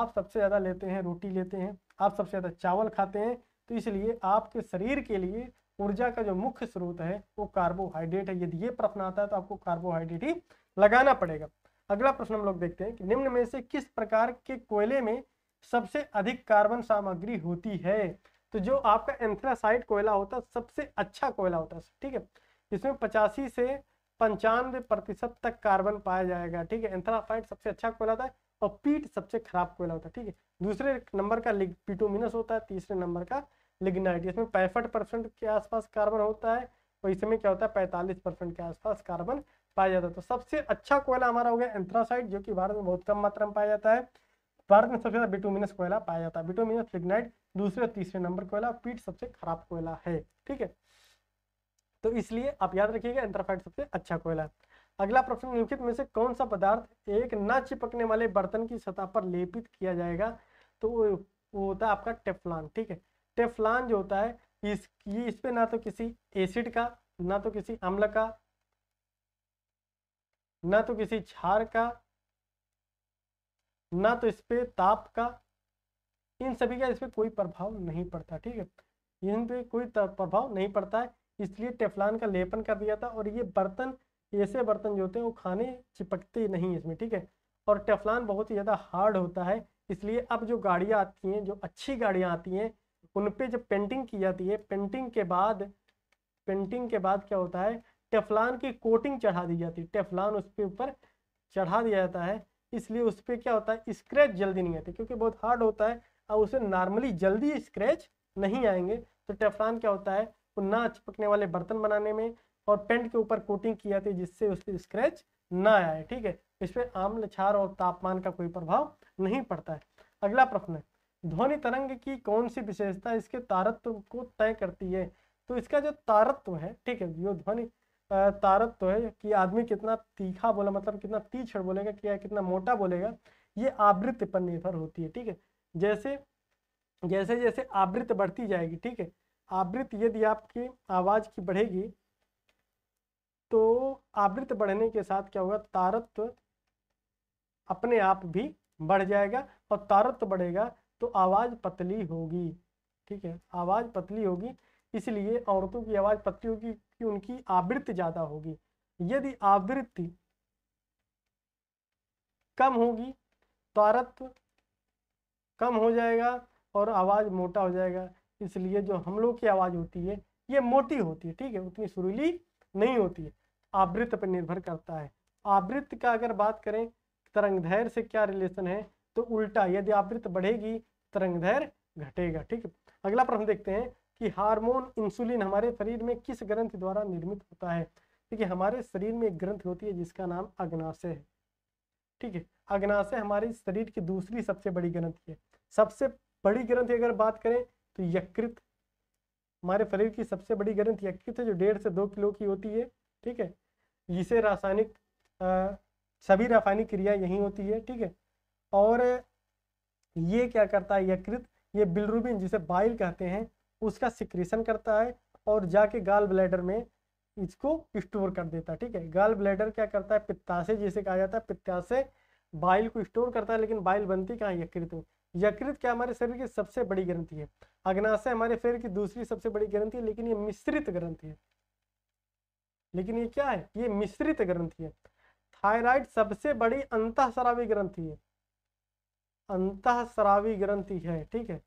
आप सबसे ज़्यादा लेते हैं रोटी लेते हैं आप सबसे ज़्यादा चावल खाते हैं तो इसलिए आपके शरीर के लिए ऊर्जा का जो मुख्य स्रोत है वो कार्बोहाइड्रेट है यदि ये प्रश्न आता है तो आपको कार्बोहाइड्रेट ही लगाना पड़ेगा अगला प्रश्न हम लोग देखते हैं कि निम्न में से किस प्रकार के कोयले में सबसे अधिक कार्बन सामग्री होती है तो जो आपका एंथ्रासाइट कोयला होता है सबसे अच्छा कोयला होता है ठीक है इसमें पचासी से पंचानवे प्रतिशत तक कार्बन पाया जाएगा ठीक है एंथ्रासाइट सबसे अच्छा कोयला होता है और पीट सबसे खराब कोयला होता है ठीक है दूसरे नंबर का पीटोमिनस होता है तीसरे नंबर का लिग्नाइट इसमें पैंसठ परसेंट के आसपास कार्बन होता है और इसमें क्या होता है पैंतालीस परसेंट के आसपास कार्बन पाया जाता है तो सबसे अच्छा कोयला हमारा हो गया एंथ्रासाइट जो कि भारत में बहुत कम मात्रा में पाया जाता है भारत में सबसे ज़्यादा बिटोमिनस कोयला पाया जाता है बिटोमिनस लिग्नाइट दूसरे और तीसरे नंबर कोयला पीट सबसे खराब कोयला है ठीक है तो इसलिए आप याद रखिएगा एंथ्रासाइट सबसे अच्छा कोयला अगला प्रश्न निम्नलिखित में से कौन सा पदार्थ एक न चिपकने वाले बर्तन की सतह पर लेपित किया जाएगा तो वो होता है आपका टेफलान ठीक है टेफलान जो होता है इस ये इस पे ना तो किसी एसिड का ना तो किसी अम्ल का ना तो किसी क्षार का ना तो इस पे ताप का इन सभी का इस पर कोई प्रभाव नहीं पड़ता ठीक है इन पे कोई प्रभाव नहीं पड़ता है इसलिए टेफलान का लेपन कर दिया था और ये बर्तन ऐसे बर्तन जो होते हैं वो खाने चिपकते नहीं इसमें ठीक है और टेफलान बहुत ही ज़्यादा हार्ड होता है इसलिए अब जो गाड़ियाँ आती हैं जो अच्छी गाड़ियाँ आती हैं उन पे जब पेंटिंग की जाती है पेंटिंग के बाद पेंटिंग के बाद क्या होता है टेफलान की कोटिंग चढ़ा दी जाती है टेफलान उसके ऊपर चढ़ा दिया जाता है इसलिए उस पर क्या होता है स्क्रैच जल्दी नहीं आते क्योंकि बहुत हार्ड होता है और उसे नॉर्मली जल्दी स्क्रैच नहीं आएंगे तो टेफलान क्या होता है वो ना चिपकने वाले बर्तन बनाने में और पेंट के ऊपर कोटिंग की जाती है जिससे उस पर स्क्रैच ना आए ठीक है इस पर आम्ल क्षार और तापमान का कोई प्रभाव नहीं पड़ता है अगला प्रश्न है ध्वनि तरंग की कौन सी विशेषता इसके तारत्व को तय करती है तो इसका जो तारत्व है ठीक है जो ध्वनि तारत्व है कि आदमी कितना तीखा बोला मतलब कितना तीक्षण बोलेगा क्या कितना मोटा बोलेगा ये आवृत्ति पर निर्भर होती है ठीक है जैसे जैसे जैसे आवृत्ति बढ़ती जाएगी ठीक है आवृत्ति यदि आपकी आवाज़ की बढ़ेगी तो आवृत्ति बढ़ने के साथ क्या होगा तारत्व अपने आप भी बढ़ जाएगा और तारत्व बढ़ेगा तो आवाज़ पतली होगी ठीक है आवाज़ पतली होगी इसलिए औरतों की आवाज़ पतली होगी कि उनकी आवृत्ति ज़्यादा होगी यदि आवृत्ति कम होगी तारत्व कम हो जाएगा और आवाज़ मोटा हो जाएगा इसलिए जो हम लोग की आवाज़ होती है ये मोटी होती है ठीक है उतनी सुरीली नहीं होती है आवृत्त पर निर्भर करता है आवृत्त का अगर बात करें तरंग धैर्य से क्या रिलेशन है तो उल्टा यदि आवृत्त बढ़ेगी तरंगदैर घटेगा ठीक है अगला प्रश्न देखते हैं कि हार्मोन इंसुलिन हमारे शरीर में किस ग्रंथ द्वारा निर्मित होता है ठीक है हमारे शरीर में एक ग्रंथ होती है जिसका नाम अग्नाशय है ठीक है अग्नाशय हमारे शरीर की दूसरी सबसे बड़ी ग्रंथ है सबसे बड़ी ग्रंथ अगर बात करें तो यकृत हमारे शरीर की सबसे बड़ी ग्रंथ यकृत है जो डेढ़ से दो किलो की होती है ठीक है जिसे रासायनिक सभी रासायनिक क्रिया यही होती है ठीक है और ये क्या करता है यकृत ये बिलरूबिन जिसे बाइल कहते हैं उसका सिक्रेशन करता है और जाके गाल ब्लैडर में इसको स्टोर कर देता है ठीक है गाल ब्लैडर क्या करता है पित्ताशय जिसे कहा जाता है पित्ताशय बाइल को स्टोर करता है लेकिन बाइल बनती कहाँ यकृत में यकृत क्या हमारे शरीर की सबसे बड़ी ग्रंथि है अग्नाशय हमारे शरीर की दूसरी सबसे बड़ी ग्रंथि है लेकिन ये मिश्रित ग्रंथि है लेकिन ये क्या है ये मिश्रित ग्रंथि है थायराइड सबसे बड़ी अंतः ग्रंथि है अंत श्रावी ग्रंथि है ठीक है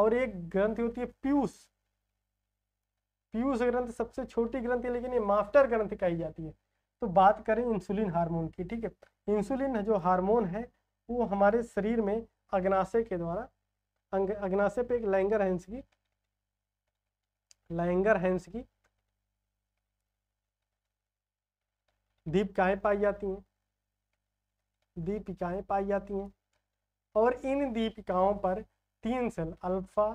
और एक ग्रंथि होती है पीयूष पीयूष ग्रंथ सबसे छोटी ग्रंथि लेकिन ये माफ्टर ग्रंथि कही जाती है तो बात करें इंसुलिन हार्मोन की ठीक है इंसुलिन जो हार्मोन है वो हमारे शरीर में अग्नाशय के द्वारा अग्नाशय पे एक लैंगर हैंस की लैंगर हैंस की दीपकाएं पाई जाती हैं दीपिकाएं पाई जाती हैं और इन दीपिकाओं पर तीन सेल अल्फा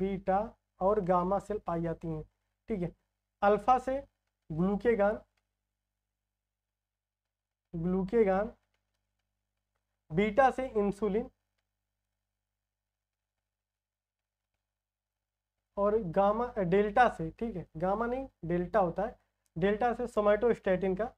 बीटा और गामा सेल पाई जाती हैं ठीक है अल्फा से ग्लूकेगान ग्लूकेगान बीटा से इंसुलिन और गामा डेल्टा से ठीक है गामा नहीं डेल्टा होता है डेल्टा से सोमेटोस्टेटिन का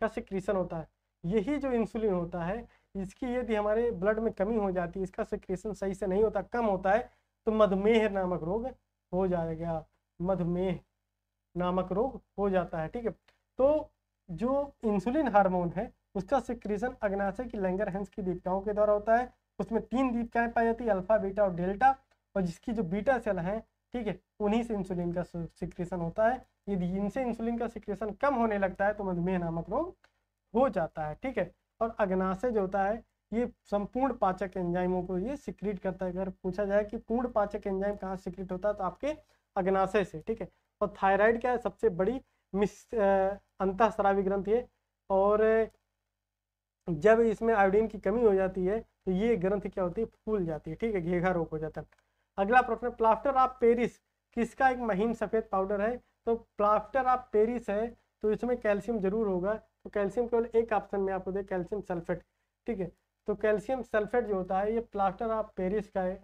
का सिक्रीसन होता है यही जो इंसुलिन होता है इसकी यदि हमारे ब्लड में कमी हो जाती है इसका सिक्रीसन सही से नहीं होता कम होता है तो मधुमेह नामक रोग हो जाएगा मधुमेह नामक रोग हो जाता है ठीक है तो जो इंसुलिन हार्मोन है उसका सिक्रीसन अग्नाशय की लंगर हंस की दीपिकाओं के द्वारा होता है उसमें तीन दीपिकाएं पाई जाती है अल्फा बीटा और डेल्टा और जिसकी जो बीटा सेल है ठीक है उन्हीं से इंसुलिन का सिक्रीसन होता है यदि इनसे इंसुलिन का सिक्रेशन कम होने लगता है तो मधुमेह नामक रोग हो जाता है ठीक है और अग्नाशय जो होता है ये संपूर्ण पाचक एंजाइमों को ये सिक्रिट करता है अगर पूछा जाए कि पूर्ण पाचक एंजाइम कहाँ सिक्रिट होता है तो आपके अग्नाशय से ठीक है और थायराइड क्या है सबसे बड़ी मिस अंत स्रावी ग्रंथ है और जब इसमें आयोडीन की कमी हो जाती है तो ये ग्रंथ क्या होती है फूल जाती है ठीक है घेघा रोग हो जाता है अगला प्रश्न प्लास्टर ऑफ पेरिस किसका एक महीन सफेद पाउडर है तो प्लास्टर ऑफ पेरिस है तो इसमें कैल्शियम जरूर होगा तो कैल्शियम केवल एक ऑप्शन में आपको दे कैल्शियम सल्फेट ठीक है तो कैल्शियम सल्फेट जो होता है ये प्लास्टर ऑफ पेरिस का है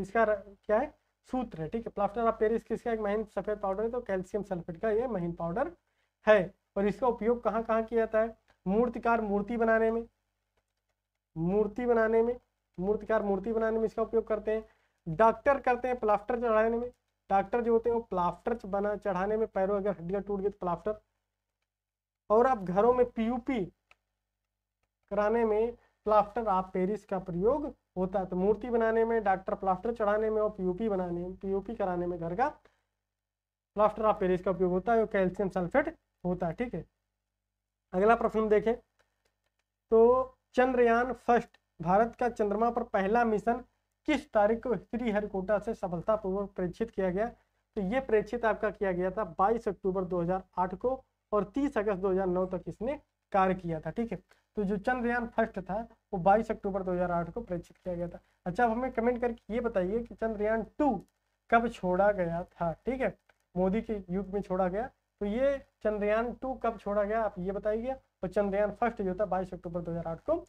इसका क्या है सूत्र है ठीक है प्लास्टर ऑफ पेरिस किसका एक महीन सफ़ेद पाउडर है तो कैल्शियम सल्फेट का ये महीन पाउडर है और इसका उपयोग कहाँ कहाँ किया जाता है मूर्तिकार मूर्ति बनाने में मूर्ति बनाने में मूर्तिकार मूर्ति बनाने में इसका उपयोग करते हैं डॉक्टर करते हैं प्लास्टर चढ़ाने में डॉक्टर जो होते हैं वो प्लाफ्टर बना चढ़ाने में पैरों अगर हड्डियां टूट गई तो प्लाफ्टर और आप घरों में पीयूपी कराने में प्लाफ्टर आप पेरिस का प्रयोग होता है तो मूर्ति बनाने में डॉक्टर प्लाफ्टर चढ़ाने में और पीयूपी बनाने में पीयूपी कराने में घर का प्लाफ्टर आप पेरिस का उपयोग होता है कैल्शियम सल्फेट होता है ठीक है अगला प्रश्न देखें तो चंद्रयान फर्स्ट भारत का चंद्रमा पर पहला मिशन किस तारीख को हरिकोटा से सफलतापूर्वक प्रेक्षित किया गया तो ये प्रेक्षित आपका किया गया था 22 अक्टूबर 2008 को और 30 अगस्त 2009 तक इसने कार्य किया था ठीक है तो जो चंद्रयान फर्स्ट था वो 22 अक्टूबर 2008 को प्रेक्षित किया गया था अच्छा अब हमें कमेंट करके ये बताइए कि चंद्रयान टू कब छोड़ा गया था ठीक है मोदी के युग में छोड़ा गया तो ये चंद्रयान टू कब छोड़ा गया आप ये बताइए और तो चंद्रयान फर्स्ट जो था बाईस अक्टूबर 2008 को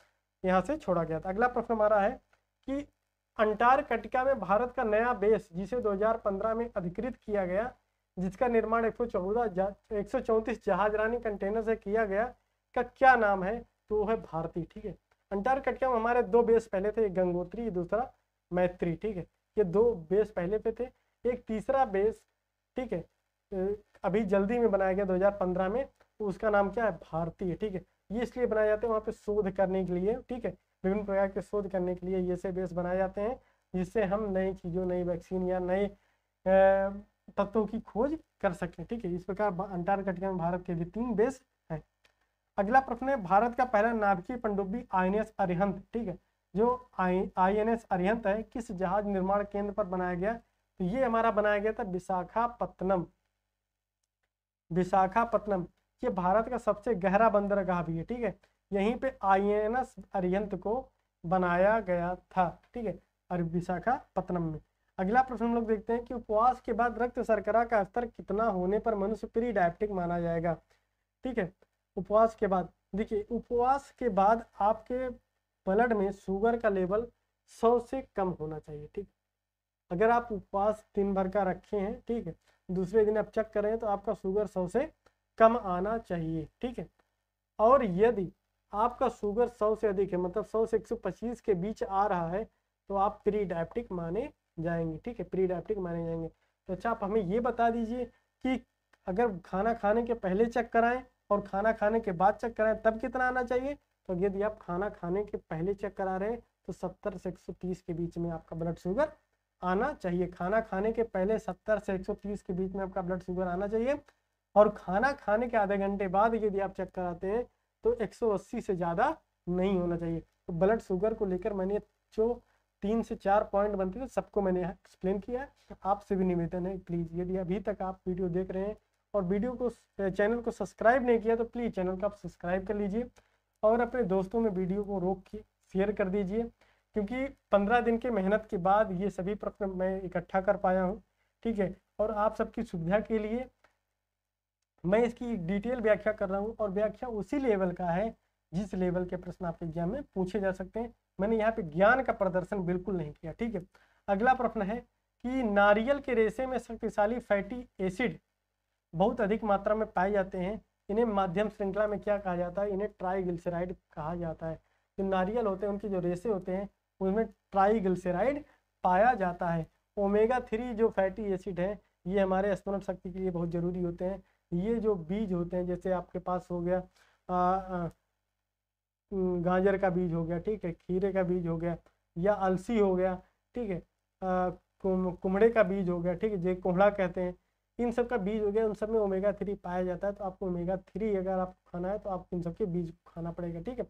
यहाँ से छोड़ा गया था अगला प्रश्न हमारा है कि अंटार्कटिका में भारत का नया बेस जिसे 2015 में अधिकृत किया गया जिसका निर्माण एक सौ चौंतीस जहाज रानी कंटेनर से किया गया का क्या नाम है तो वो है भारती ठीक है अंटार्कटिका में हमारे दो बेस पहले थे एक गंगोत्री दूसरा मैत्री ठीक है ये दो बेस पहले पे थे एक तीसरा बेस ठीक है अभी जल्दी में बनाया गया 2015 में उसका नाम क्या है भारतीय ठीक है ये इसलिए बनाया जाता है वहाँ पे शोध करने के लिए ठीक है विभिन्न प्रकार के शोध करने के लिए ये से बेस बनाए जाते हैं जिससे हम नई चीज़ों नई वैक्सीन या नए तत्वों की खोज कर सकें ठीक है इस प्रकार अंटार्कटिका में भारत के भी तीन बेस हैं अगला प्रश्न है भारत का पहला नाभिकीय पंडुबी आई एन अरिहंत ठीक है जो आई आई एन अरिहंत है किस जहाज निर्माण केंद्र पर बनाया गया तो ये हमारा बनाया गया था विशाखापत्तनम विशाखापत्तनम ये भारत का सबसे गहरा बंदरगाह भी है ठीक है यहीं पे आईएनएस अरिहंत को बनाया गया था ठीक है और विशाखापत्तनम में अगला प्रश्न हम लोग देखते हैं कि उपवास के बाद रक्त सरकरा का स्तर कितना होने पर मनुष्य प्री डायबिटिक माना जाएगा ठीक है उपवास के बाद देखिए उपवास के बाद आपके ब्लड में शुगर का लेवल सौ से कम होना चाहिए ठीक अगर आप उपवास दिन भर का रखे हैं ठीक है दूसरे दिन आप चेक करें तो आपका शुगर सौ से कम आना चाहिए ठीक है और यदि आपका शुगर 100 से अधिक है मतलब 100 से 125 के बीच आ रहा है तो आप प्री डायबिटिक माने जाएंगे ठीक है प्री डायबिटिक माने जाएंगे तो अच्छा आप हमें ये बता दीजिए कि अगर खाना खाने के पहले चेक कराएं और खाना खाने के बाद चेक कराएं तब कितना आना चाहिए तो यदि आप खाना खाने के पहले चेक करा रहे हैं तो सत्तर से तीस के बीच में आपका ब्लड शुगर आना चाहिए खाना खाने के पहले सत्तर से तीस के बीच में आपका ब्लड शुगर आना चाहिए और खाना खाने के आधे घंटे बाद यदि आप चेक कराते हैं तो 180 से ज़्यादा नहीं होना चाहिए तो ब्लड शुगर को लेकर मैंने जो तीन से चार पॉइंट बनते थे सबको मैंने एक्सप्लेन किया है तो आपसे भी निवेदन है प्लीज़ यदि अभी तक आप वीडियो देख रहे हैं और वीडियो को चैनल को सब्सक्राइब नहीं किया तो प्लीज़ चैनल को आप सब्सक्राइब कर लीजिए और अपने दोस्तों में वीडियो को रोक के शेयर कर दीजिए क्योंकि पंद्रह दिन के मेहनत के बाद ये सभी प्रश्न मैं इकट्ठा कर पाया हूँ ठीक है और आप सबकी सुविधा के लिए मैं इसकी डिटेल व्याख्या कर रहा हूँ और व्याख्या उसी लेवल का है जिस लेवल के प्रश्न आपके एग्जाम में पूछे जा सकते हैं मैंने यहाँ पे ज्ञान का प्रदर्शन बिल्कुल नहीं किया ठीक है अगला प्रश्न है कि नारियल के रेशे में शक्तिशाली फैटी एसिड बहुत अधिक मात्रा में पाए जाते हैं इन्हें माध्यम श्रृंखला में क्या कहा जाता है इन्हें ट्राईग्लिसराइड कहा जाता है जो नारियल होते हैं उनके जो रेशे होते हैं उनमें ट्राईग्लिसराइड पाया जाता है ओमेगा थ्री जो फैटी एसिड है ये हमारे स्मरण शक्ति के लिए बहुत ज़रूरी होते हैं ये जो बीज होते हैं जैसे आपके पास हो गया आ, आ, गाजर का बीज हो गया ठीक है खीरे का बीज हो गया या अलसी हो गया ठीक है कुमड़े का बीज हो गया ठीक है जे कोहड़ा कहते हैं इन सब का बीज हो गया उन सब में ओमेगा थ्री पाया जाता है तो आपको ओमेगा थ्री अगर आपको खाना है तो आपको इन सब के बीज खाना पड़ेगा ठीक है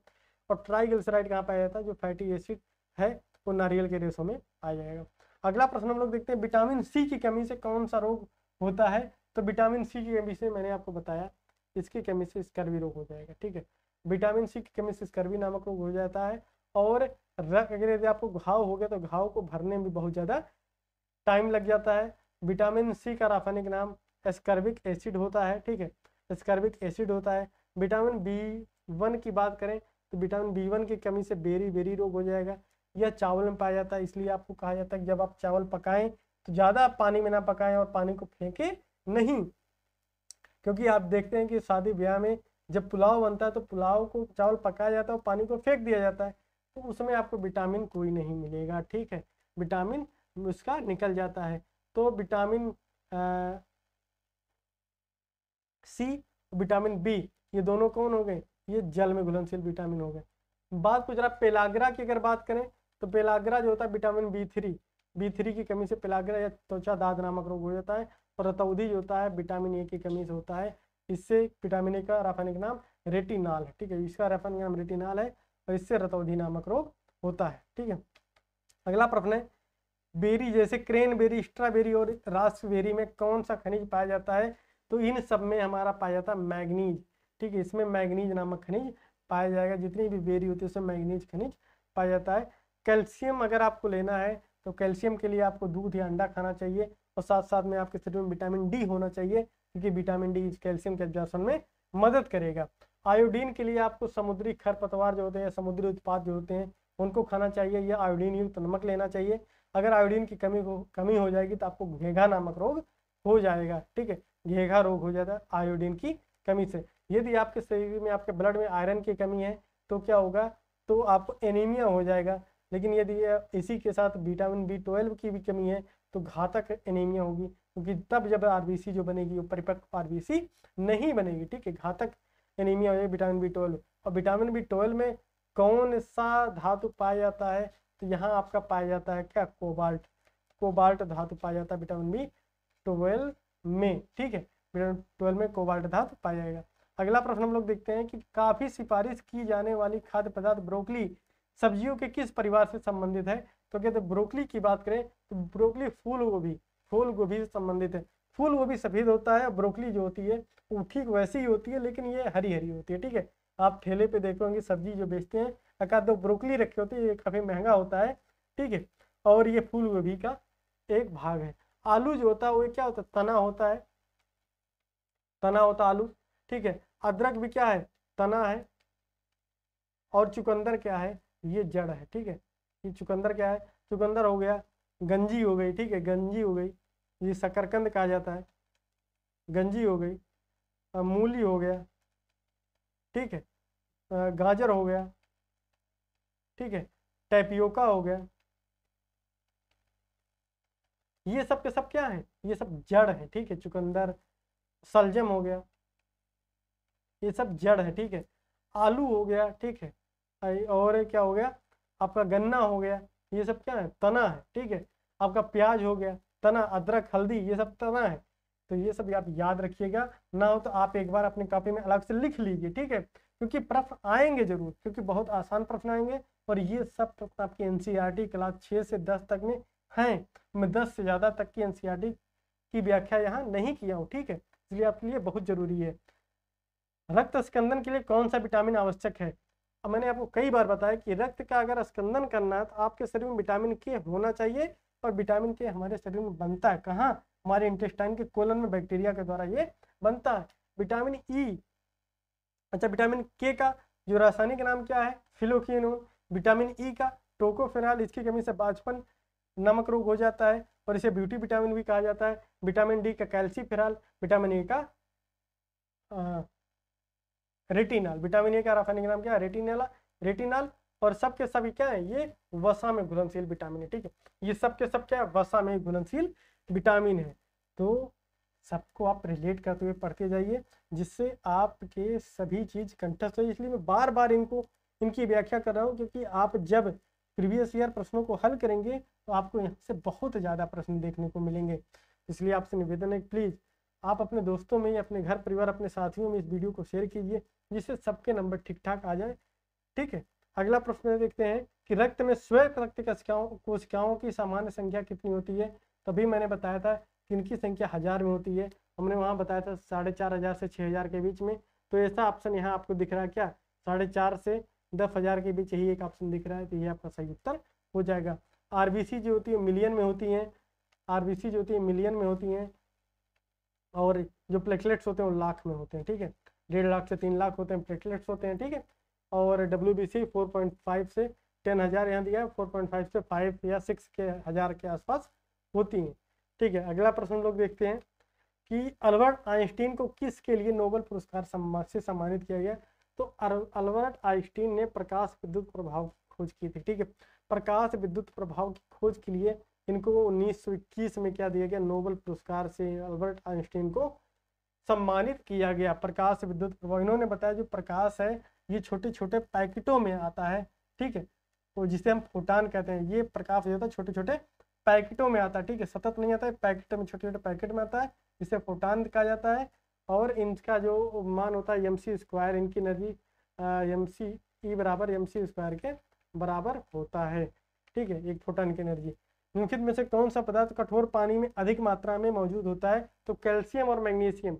और ट्राइग्लिसराइड कहाँ पाया जाता है जो फैटी एसिड है वो नारियल के रेसों में पाया जाएगा अगला प्रश्न हम लोग देखते हैं विटामिन सी की कमी से कौन सा रोग होता है तो विटामिन सी की कमी से मैंने आपको बताया इसकी कमी से स्कर्वी रोग हो जाएगा ठीक है विटामिन सी की कमी से स्कर्वी नामक रोग हो जाता है और रख अगर यदि आपको घाव हो गया तो घाव को भरने में बहुत ज़्यादा टाइम लग जाता है विटामिन सी का रासायनिक नाम एस्कर्बिक एसिड होता है ठीक है एस्कर्बिक एसिड होता है विटामिन बी वन की बात करें तो विटामिन बी वन की कमी से बेरी बेरी रोग हो जाएगा यह चावल में पाया जाता है इसलिए आपको कहा जाता है कि जब आप चावल पकाएं तो ज़्यादा पानी में ना पकाएं और पानी को फेंकें नहीं क्योंकि आप देखते हैं कि शादी ब्याह में जब पुलाव बनता है तो पुलाव को चावल पकाया जाता है और पानी को फेंक दिया जाता है तो उसमें आपको विटामिन कोई नहीं मिलेगा ठीक है विटामिन उसका निकल जाता है तो विटामिन सी विटामिन बी ये दोनों कौन हो गए ये जल में घुलनशील विटामिन हो गए बात को जरा पेलाग्रा की अगर बात करें तो पेलाग्रा जो होता है vitamin B three B three की कमी से पेलाग्रा या त्वचा दाद नामक रोग हो जाता है प्रतौदी जो होता है विटामिन ए की कमी से होता है इससे विटामिन ए का रासायनिक नाम रेटिनाल है ठीक है इसका रासायनिक नाम रेटिनाल है और इससे रतौधि नामक रोग होता है ठीक है अगला प्रश्न है बेरी जैसे बेरी स्ट्रॉबेरी और रास्पबेरी में कौन सा खनिज पाया जाता है तो इन सब में हमारा पाया जाता है मैग्नीज ठीक है इसमें मैग्नीज नामक खनिज पाया जाएगा जितनी भी बेरी होती है उसमें मैग्नीज खनिज पाया जाता है कैल्शियम अगर आपको लेना है तो कैल्शियम के लिए आपको दूध या अंडा खाना चाहिए और साथ साथ में आपके शरीर में विटामिन डी होना चाहिए क्योंकि विटामिन डी कैल्शियम के एब्जॉर्सन में मदद करेगा आयोडीन के लिए आपको समुद्री खरपतवार जो होते हैं समुद्री उत्पाद जो होते हैं उनको खाना चाहिए या आयोडीन युक्त नमक लेना चाहिए अगर आयोडीन की कमी हो कमी हो जाएगी तो आपको घेघा नामक रोग हो जाएगा ठीक है घेघा रोग हो जाता है आयोडीन की कमी से यदि आपके शरीर में आपके ब्लड में आयरन की कमी है तो क्या होगा तो आपको एनीमिया हो जाएगा लेकिन यदि इसी के साथ विटामिन बी ट्वेल्व की भी कमी है तो घातक एनीमिया होगी क्योंकि तो तब जब आरबीसी जो बनेगी वो परिपक्व आरबीसी नहीं बनेगी ठीक है घातक एनीमिया होगी विटामिन बी ट्वेल्व और विटामिन बी ट्वेल्व में कौन सा धातु पाया जाता है तो यहाँ आपका पाया जाता है क्या कोबाल्ट कोबाल्ट धातु पाया जाता है विटामिन बी ट्वेल्व में ठीक है विटामिन ट्वेल्व में कोबाल्ट धातु पाया जाएगा अगला प्रश्न हम लोग देखते हैं कि काफ़ी सिफारिश की जाने वाली खाद्य पदार्थ ब्रोकली सब्जियों के किस परिवार से संबंधित है तो कहते ब्रोकली की बात करें तो ब्रोकली फूल गोभी फूल गोभी से संबंधित है फूल गोभी सफेद होता है ब्रोकली जो होती है वो ठीक वैसी ही होती है लेकिन ये हरी हरी होती है ठीक है आप ठेले पे देखोगे सब्जी जो बेचते हैं अका दो तो ब्रोकली रखे होते हैं ये काफ़ी महंगा होता है ठीक है और ये फूल गोभी का एक भाग है आलू जो होता है वो क्या होता है तना होता है तना होता आलू ठीक है अदरक भी क्या है तना है और चुकंदर क्या है ये जड़ है ठीक है कि चुकंदर क्या है चुकंदर हो गया गंजी हो गई ठीक है गंजी हो गई ये शकरकंद कहा जाता है गंजी हो गई मूली हो गया ठीक है गाजर हो गया ठीक है टैपियोका हो गया ये सब के सब क्या है ये सब जड़ है ठीक है चुकंदर सलजम हो गया ये सब जड़ है ठीक है आलू हो गया ठीक है और क्या हो गया आपका गन्ना हो गया ये सब क्या है तना है ठीक है आपका प्याज हो गया तना अदरक हल्दी ये सब तना है तो ये सब आप याद रखिएगा ना हो तो आप एक बार अपनी कॉपी में अलग से लिख लीजिए ठीक है क्योंकि प्रश्न आएंगे जरूर क्योंकि बहुत आसान प्रश्न आएंगे और ये सब प्रश्न आपके एन क्लास छः से दस तक में हैं मैं दस से ज़्यादा तक की एन e की व्याख्या यहाँ नहीं किया हूँ ठीक है इसलिए आपके लिए बहुत जरूरी है रक्त स्कंदन के लिए कौन सा विटामिन आवश्यक है अब मैंने आपको कई बार बताया कि रक्त का अगर स्कंदन करना है तो आपके शरीर में विटामिन के होना चाहिए और विटामिन के हमारे शरीर में बनता है कहाँ हमारे इंटेस्टाइन के कोलन में बैक्टीरिया के द्वारा ये बनता है विटामिन ई e, अच्छा विटामिन के का जो रासायनिक नाम क्या है फिलोकिन विटामिन ई e का टोकोफेनॉल इसकी कमी से बाचपन नमक रोग हो जाता है और इसे ब्यूटी विटामिन भी कहा जाता है विटामिन डी का कैल्सी फिराल विटामिन ए का रेटिनाल विटामिन ए का रासायनिक नाम क्या है रेटिनाला रेटिनाल और सब के सब क्या है ये वसा में घुलनशील विटामिन है ठीक है ये सब के सब क्या है वसा में घुलनशील विटामिन है तो सबको आप रिलेट करते हुए पढ़ते जाइए जिससे आपके सभी चीज़ कंठस्थ हो इसलिए मैं बार बार इनको इनकी व्याख्या कर रहा हूँ क्योंकि आप जब प्रीवियस ईयर प्रश्नों को हल करेंगे तो आपको यहाँ से बहुत ज़्यादा प्रश्न देखने को मिलेंगे इसलिए आपसे निवेदन है प्लीज़ आप अपने दोस्तों में अपने घर परिवार अपने साथियों में इस वीडियो को शेयर कीजिए जिससे सबके नंबर ठीक ठाक आ जाए ठीक है अगला प्रश्न देखते हैं कि रक्त में श्वेत रक्त कोशिकाओं कोशिकाओं की सामान्य संख्या कितनी होती है तभी मैंने बताया था कि इनकी संख्या हजार में होती है हमने वहाँ बताया था साढ़े चार हजार से छः हजार के बीच में तो ऐसा ऑप्शन यहाँ आपको दिख रहा है क्या साढ़े चार से दस हजार के बीच यही एक ऑप्शन दिख रहा है तो ये आपका सही उत्तर हो जाएगा आरबीसी जो होती है मिलियन में होती है आरबीसी जो होती है मिलियन में होती है और जो प्लेटलेट्स होते हैं वो लाख में होते हैं ठीक है डेढ़ लाख से तीन लाख होते हैं प्लेटलेट्स होते हैं ठीक है और W B C four point five से टेन हज़ार यहाँ दिया है फोर पॉइंट फाइव से फाइव या सिक्स के हज़ार के आसपास होती हैं ठीक है अगला प्रश्न लोग देखते हैं कि अल्बर्ट आइंस्टीन को किसके लिए नोबल पुरस्कार सम्मान से सम्मानित किया गया तो अल्बर्ट आइंस्टीन ने प्रकाश विद्युत प्रभाव खोज की थी ठीक है प्रकाश विद्युत प्रभाव की खोज के लिए इनको 1921 में क्या दिया गया नोबल पुरस्कार से अल्बर्ट आइंस्टीन को सम्मानित किया गया प्रकाश विद्युत प्रभाव इन्होंने बताया जो प्रकाश है ये छोटे छोटे पैकेटों में आता है ठीक है तो जिसे हम फोटान कहते हैं ये प्रकाश जो है छोटे छोटे पैकेटों में आता है ठीक है सतत नहीं आता है पैकेट में छोटे छोटे पैकेट में आता है इसे फोटान कहा जाता है और इनका जो मान होता है एम स्क्वायर इनकी एनर्जी एम सी बराबर एम स्क्वायर के बराबर होता है ठीक है एक फोटान की एनर्जी निम्नलिखित में से कौन सा पदार्थ कठोर पानी में अधिक मात्रा में मौजूद होता है तो कैल्शियम और मैग्नीशियम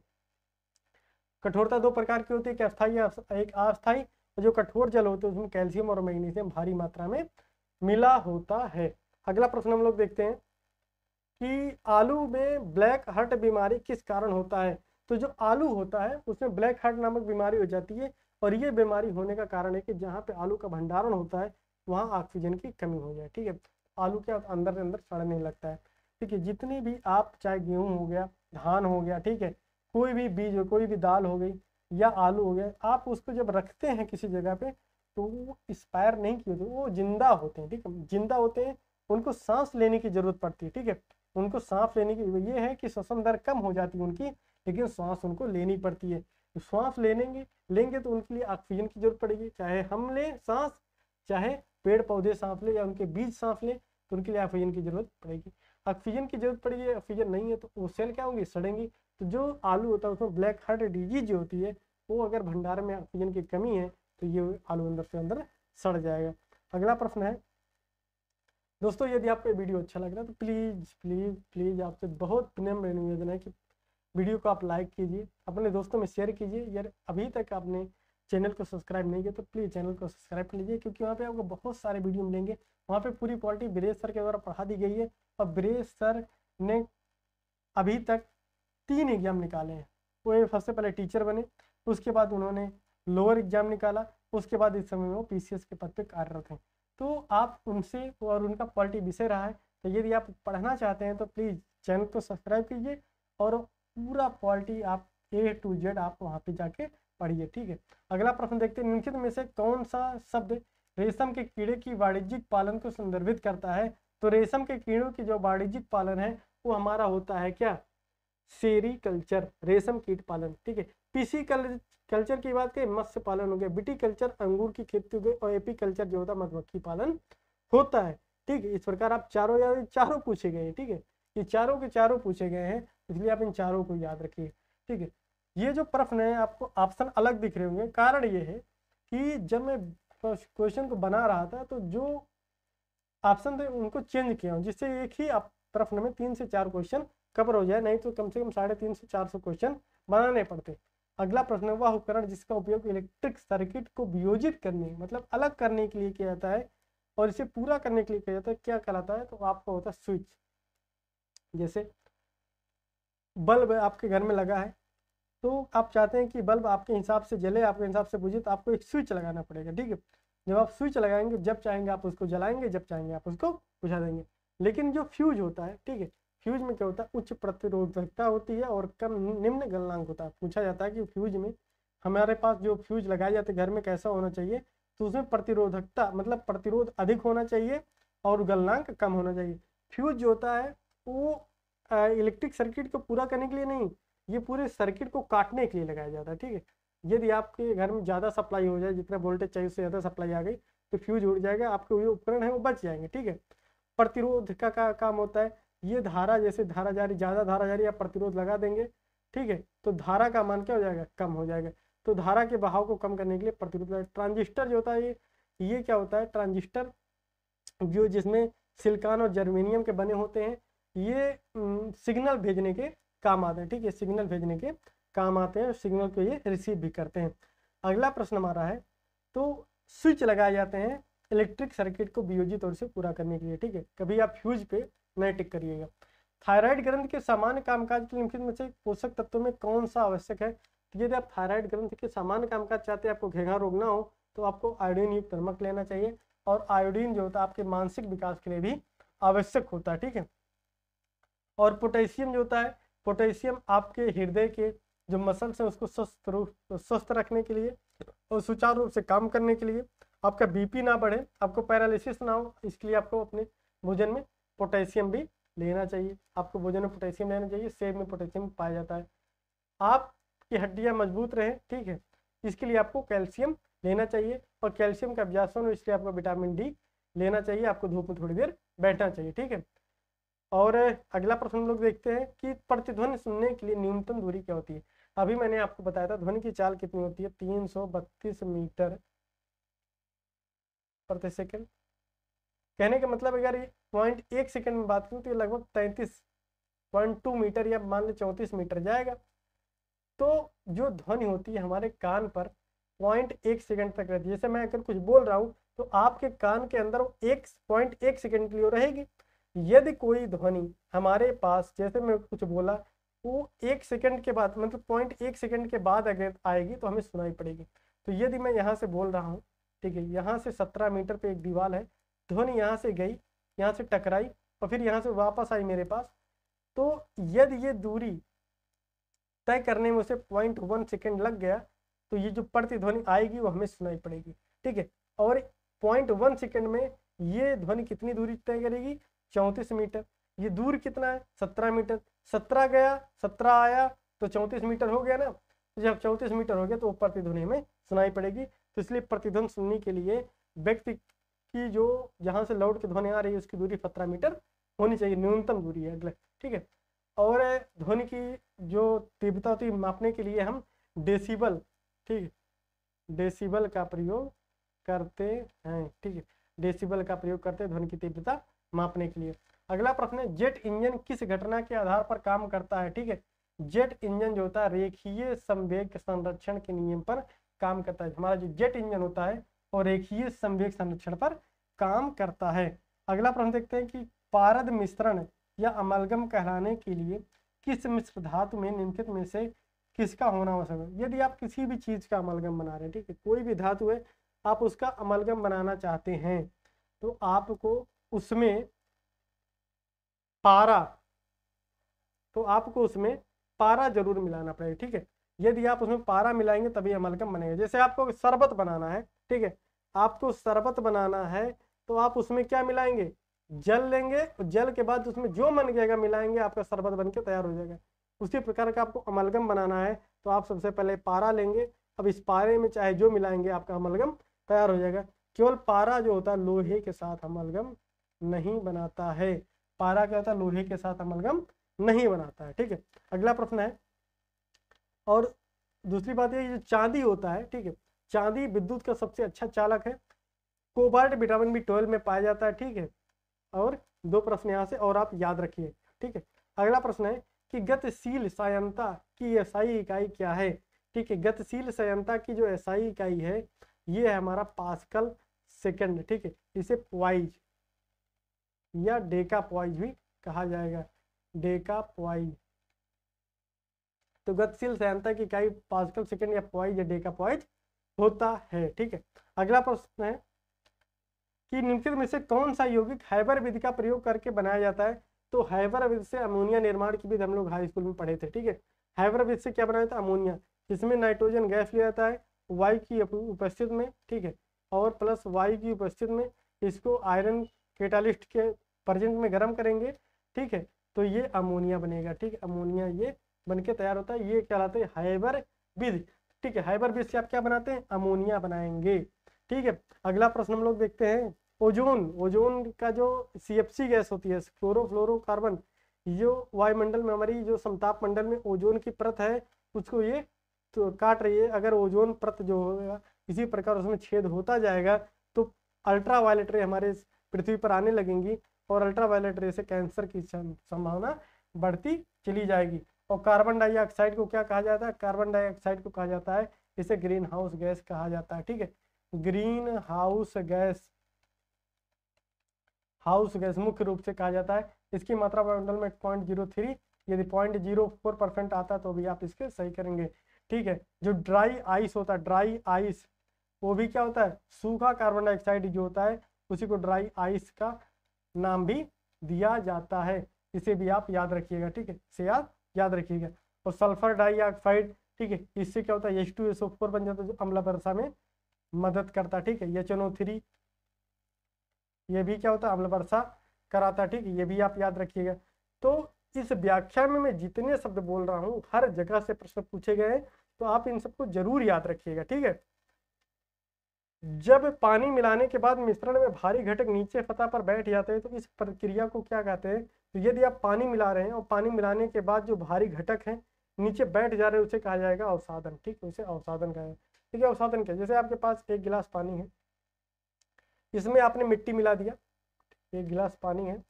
कठोरता दो प्रकार की होती है अस्थायी एक अस्थायी जो कठोर जल होते हैं उसमें कैल्शियम और मैग्नीशियम भारी मात्रा में मिला होता है अगला प्रश्न हम लोग देखते हैं कि आलू में ब्लैक हार्ट बीमारी किस कारण होता है तो जो आलू होता है उसमें ब्लैक हार्ट नामक बीमारी हो जाती है और ये बीमारी होने का कारण है कि जहाँ पे आलू का भंडारण होता है वहाँ ऑक्सीजन की कमी हो जाए ठीक है आलू के अंदर अंदर सड़ने लगता है ठीक है जितने भी आप चाहे गेहूँ हो गया धान हो गया ठीक है कोई भी बीज हो कोई भी दाल हो गई या आलू हो गया आप उसको जब रखते हैं किसी जगह पे तो वो एक्सपायर नहीं किए होते तो वो जिंदा होते हैं ठीक है जिंदा होते हैं उनको सांस लेने की जरूरत पड़ती है ठीक है उनको सांस लेने की ये है कि श्वसन दर कम हो जाती है उनकी लेकिन सांस उनको लेनी पड़ती है सांस तो लेनेंगे लेंगे तो उनके लिए ऑक्सीजन की जरूरत पड़ेगी चाहे हम लें सांस चाहे पेड़ पौधे सांप लें या उनके बीज सांप लें तो उनके लिए ऑक्सीजन की जरूरत पड़ेगी ऑक्सीजन की जरूरत पड़ेगी ऑक्सीजन नहीं है तो वो सेल क्या होंगी सड़ेंगी तो जो आलू होता है उसमें ब्लैक हार्ट डिजीज जो होती है वो अगर भंडार में ऑक्सीजन की कमी है तो ये आलू अंदर से अंदर सड़ जाएगा अगला प्रश्न है दोस्तों यदि आपको वीडियो अच्छा लग रहा है तो प्लीज़ प्लीज़ प्लीज़ आपसे बहुत विनम्र निवेदन है कि वीडियो को आप लाइक कीजिए अपने दोस्तों में शेयर कीजिए यार अभी तक आपने चैनल को सब्सक्राइब नहीं किया तो प्लीज़ चैनल को सब्सक्राइब कर लीजिए क्योंकि वहाँ पे आपको बहुत सारे वीडियो मिलेंगे वहाँ पे पूरी पॉलिटी ब्रेज सर के द्वारा पढ़ा दी गई है और ब्रेज सर ने अभी तक तीन एग्जाम निकाले हैं वो सबसे पहले टीचर बने उसके बाद उन्होंने लोअर एग्जाम निकाला उसके बाद इस समय में वो पी के पद पर कार्यरत हैं तो आप उनसे और उनका पॉलिटी विषय रहा है तो यदि आप पढ़ना चाहते हैं तो प्लीज़ चैनल को सब्सक्राइब कीजिए और पूरा पॉलिटी आप ए टू जेड आप वहाँ पर जाके पढ़िए ठीक है अगला प्रश्न देखते हैं निम्नलिखित में से कौन सा शब्द रेशम के कीड़े की वाणिज्यिक पालन को संदर्भित करता है तो रेशम के कीड़ों की जो वाणिज्यिक पालन है वो हमारा होता है क्या सेरी कल्चर रेशम कीट पालन ठीक है पीसी कल, कल्चर की बात करें मत्स्य पालन हो गया बिटी कल्चर अंगूर की खेती हो गई और एपी कल्चर जो होता है मधुमक्खी पालन होता है ठीक है इस प्रकार आप चारों याद चारों पूछे गए हैं ठीक है ये चारों के चारों पूछे गए हैं इसलिए आप इन चारों को याद रखिए ठीक है ये जो प्रश्न है आपको ऑप्शन अलग दिख रहे होंगे कारण ये है कि जब मैं क्वेश्चन को बना रहा था तो जो ऑप्शन थे उनको चेंज किया हूँ जिससे एक ही प्रश्न में तीन से चार क्वेश्चन कवर हो जाए नहीं तो कम से कम साढ़े तीन से चार सौ क्वेश्चन बनाने पड़ते अगला प्रश्न है वह उपकरण जिसका उपयोग इलेक्ट्रिक सर्किट को वियोजित करने मतलब अलग करने के लिए किया जाता है और इसे पूरा करने के लिए किया जाता है क्या कहलाता है तो आपका होता है स्विच जैसे बल्ब आपके घर में लगा है तो आप चाहते हैं कि बल्ब आपके हिसाब से जले आपके हिसाब से बुझे तो आपको एक स्विच लगाना पड़ेगा ठीक है जब आप स्विच लगाएंगे जब चाहेंगे आप उसको जलाएंगे जब चाहेंगे आप उसको बुझा देंगे लेकिन जो फ्यूज होता है ठीक है फ्यूज में क्या होता है उच्च प्रतिरोधकता होती है और कम निम्न गलनांक होता है पूछा जाता है कि फ्यूज में हमारे पास जो फ्यूज लगाए जाते घर में कैसा होना चाहिए तो उसमें प्रतिरोधकता मतलब प्रतिरोध अधिक होना चाहिए और गलनांक कम होना चाहिए फ्यूज जो होता है वो इलेक्ट्रिक सर्किट को पूरा करने के लिए नहीं ये पूरे सर्किट को काटने के लिए लगाया जाता है ठीक है यदि आपके घर में ज़्यादा सप्लाई हो जाए जितना वोल्टेज चाहिए उससे ज़्यादा सप्लाई आ गई तो फ्यूज उड़ जाएगा आपके जो उपकरण है वो बच जाएंगे ठीक है प्रतिरोध का, का काम होता है ये धारा जैसे धारा जारी ज़्यादा धारा जारी आप प्रतिरोध लगा देंगे ठीक है तो धारा का मान क्या हो जाएगा कम हो जाएगा तो धारा के बहाव को कम करने के लिए प्रतिरोध ट्रांजिस्टर जो होता है ये ये क्या होता है ट्रांजिस्टर जो जिसमें सिल्कान और जर्मेनियम के बने होते हैं ये सिग्नल भेजने के काम आते हैं ठीक है सिग्नल भेजने के काम आते हैं और सिग्नल को ये रिसीव भी करते हैं अगला प्रश्न हमारा है तो स्विच लगाए जाते हैं इलेक्ट्रिक सर्किट को बीओजी तौर से पूरा करने के लिए ठीक है कभी आप फ्यूज पे न टिक करिएगा थायराइड ग्रंथ के सामान्य कामकाज के निम्नलिखित में से पोषक तत्वों में कौन सा आवश्यक है तो यदि आप थायराइड ग्रंथ के सामान्य कामकाज चाहते हैं आपको घेगा रोग ना हो तो आपको आयोडीन युक्त नमक लेना चाहिए और आयोडीन जो होता है आपके मानसिक विकास के लिए भी आवश्यक होता है ठीक है और पोटेशियम जो होता है पोटेशियम आपके हृदय के जो मसल्स हैं उसको स्वस्थ रूप स्वस्थ रखने के लिए और सुचारू रूप से काम करने के लिए आपका बीपी ना बढ़े आपको पैरालिसिस ना हो इसके लिए आपको अपने भोजन में पोटेशियम भी लेना चाहिए आपको भोजन में पोटेशियम लेना चाहिए सेब में पोटेशियम पाया जाता है आपकी हड्डियाँ मजबूत रहें ठीक है इसके लिए आपको कैल्शियम लेना चाहिए और कैल्शियम का अभ्यास हो इसलिए आपको विटामिन डी लेना चाहिए आपको धूप में थोड़ी देर बैठना चाहिए ठीक है और अगला प्रश्न हम लोग देखते हैं कि प्रतिध्वनि सुनने के लिए न्यूनतम दूरी क्या होती है अभी मैंने आपको बताया था ध्वनि की चाल कितनी होती है तीन सौ बत्तीस मीटर प्रति सेकेंड कहने का मतलब अगर पॉइंट एक सेकेंड में बात करूँ तो ये लगभग तैंतीस पॉइंट टू मीटर या मान लो चौंतीस मीटर जाएगा तो जो ध्वनि होती है हमारे कान पर पॉइंट एक सेकेंड तक रहती है जैसे मैं अगर कुछ बोल रहा हूँ तो आपके कान के अंदर एक पॉइंट एक सेकेंड के लिए रहेगी यदि कोई ध्वनि हमारे पास जैसे मैं कुछ बोला वो एक सेकंड के बाद मतलब पॉइंट एक सेकंड के बाद अगर आएगी तो हमें सुनाई पड़ेगी तो यदि मैं यहाँ से बोल रहा हूँ ठीक है यहाँ से सत्रह मीटर पे एक दीवार है ध्वनि यहाँ से गई यहाँ से टकराई और फिर यहाँ से वापस आई मेरे पास तो यदि ये दूरी तय करने में उसे पॉइंट वन सेकेंड लग गया तो ये जो प्रतिध्वनि आएगी वो हमें सुनाई पड़ेगी ठीक है और पॉइंट वन सेकेंड में ये ध्वनि कितनी दूरी तय करेगी चौंतीस मीटर ये दूर कितना है सत्रह मीटर सत्रह गया सत्रह आया तो चौंतीस मीटर हो गया ना तो जब चौंतीस मीटर हो गया तो प्रतिध्वनि हमें सुनाई पड़ेगी तो इसलिए प्रतिध्वन सुनने के लिए व्यक्ति की जो जहाँ से लौट के ध्वनि आ रही है उसकी दूरी सत्रह मीटर होनी चाहिए न्यूनतम दूरी है अगले ठीक है और ध्वनि की जो तीव्रता होती है मापने के लिए हम डेसीबल ठीक डेसीबल का प्रयोग करते हैं ठीक है डेसीबल का प्रयोग करते हैं ध्वनि की तीव्रता मापने के लिए अगला प्रश्न है जेट इंजन किस घटना के आधार पर काम करता है ठीक है जेट इंजन जो होता है रेखीय संवेग संरक्षण के नियम पर काम करता है हमारा जो जेट इंजन होता है वो रेखीय संवेग संरक्षण पर काम करता है अगला प्रश्न देखते हैं कि पारद मिश्रण या अमलगम कहलाने के लिए किस मिश्र धातु में निम्नलिखित में से किसका होना आवश्यक है यदि आप किसी भी चीज़ का अमलगम बना रहे हैं ठीक है कोई भी धातु है आप उसका अमलगम बनाना चाहते हैं तो आपको उसमें पारा तो आपको उसमें पारा जरूर मिलाना पड़ेगा ठीक है यदि आप उसमें पारा मिलाएंगे तभी अमलकम बनेगा जैसे आपको शरबत बनाना है ठीक है आपको शरबत बनाना है तो आप उसमें क्या मिलाएंगे जल लेंगे और जल के बाद उसमें जो मन जाएगा मिलाएंगे आपका शरबत बन के तैयार हो जाएगा उसी प्रकार का आपको अमलगम बनाना है तो आप सबसे पहले पारा लेंगे अब इस पारे में चाहे जो मिलाएंगे आपका अमलगम तैयार हो जाएगा केवल पारा जो होता है लोहे के साथ अमलगम नहीं बनाता है पारा क्या होता है लोहे के साथ अमलगम नहीं बनाता है ठीक है अगला प्रश्न है और दूसरी बात यह जो चांदी होता है ठीक है चांदी विद्युत का सबसे अच्छा चालक है कोबाल्ट विटामिन बी ट्वेल्व में पाया जाता है ठीक है और दो प्रश्न यहाँ से और आप याद रखिए ठीक है अगला प्रश्न है कि गतिशील सायंता की एसआई इकाई क्या है ठीक है गतिशील सायंता की जो एसआई इकाई है ये है हमारा पास्कल सेकंड ठीक है इसे प्वाइज या डेका पॉइज भी कहा जाएगा डेका पॉइज तो गतिशील सहनता की इकाई पास्कल सेकंड या पॉइज या डेका पॉइज होता है ठीक है अगला प्रश्न है कि निम्नलिखित में से कौन सा यौगिक हाइबर विधि का प्रयोग करके बनाया जाता है तो हाइबर विधि से अमोनिया निर्माण की विधि हम लोग हाई स्कूल में पढ़े थे ठीक है हाइबर विधि से क्या बनाया जाता है अमोनिया जिसमें नाइट्रोजन गैस लिया जाता है वाई की उपस्थित में ठीक है और प्लस वाई की उपस्थित में इसको आयरन कैटालिस्ट के प्रजेंट में गर्म करेंगे ठीक है तो ये अमोनिया बनेगा ठीक है अमोनिया ये बन के तैयार होता है ये क्या लाते हैं हाइबर बीज ठीक है हाइबर बीज से आप क्या बनाते हैं अमोनिया बनाएंगे ठीक है अगला प्रश्न हम लोग देखते हैं ओजोन ओजोन का जो सी गैस होती है कार्बन जो वायुमंडल में हमारी जो समताप मंडल में ओजोन की परत है उसको ये तो काट रही है अगर ओजोन परत जो होगा इसी प्रकार उसमें छेद होता जाएगा तो अल्ट्रा वायलेट रे हमारे पृथ्वी पर आने लगेंगी और अल्ट्रावायलेट रे से कैंसर की संभावना बढ़ती चली जाएगी और कार्बन डाइऑक्साइड को क्या कहा जाता है कार्बन डाइऑक्साइड को कहा जाता है इसे ग्रीन हाउस गैस कहा जाता है ठीक है greenhouse gas house gas मुख्य रूप से कहा जाता है इसकी मात्रा वायुमंडल में पॉइंट जीरो थ्री यदि पॉइंट जीरो फोर परसेंट आता है तो भी आप इसके सही करेंगे ठीक है जो ड्राई आइस होता है ड्राई आइस वो भी क्या होता है सूखा कार्बन डाइऑक्साइड जो होता है उसी को ड्राई आइस का नाम भी दिया जाता है इसे भी आप याद रखिएगा ठीक है इसे याद याद रखिएगा और सल्फर डाइऑक्साइड ठीक है इससे क्या होता है एच टू एसओ फोर बन जाता है जो अम्ला वर्षा में मदद करता ठीक है एच एन ओ थ्री ये भी क्या होता है अम्ल वर्षा कराता ठीक है ये भी आप याद रखिएगा तो इस व्याख्या में मैं जितने शब्द बोल रहा हूँ हर जगह से प्रश्न पूछे गए हैं तो आप इन सबको जरूर याद रखिएगा ठीक है जब पानी मिलाने के बाद मिश्रण में भारी घटक नीचे सतह पर बैठ जाते हैं तो इस प्रक्रिया को क्या कहते हैं तो यदि आप पानी मिला रहे हैं और पानी मिलाने के बाद जो भारी घटक है नीचे बैठ जा रहे हैं उसे कहा जाएगा अवसाधन ठीक है उसे अवसाधन कहा जाए ठीक है अवसाधन क्या जैसे आपके पास एक गिलास पानी है इसमें आपने मिट्टी मिला दिया एक गिलास पानी है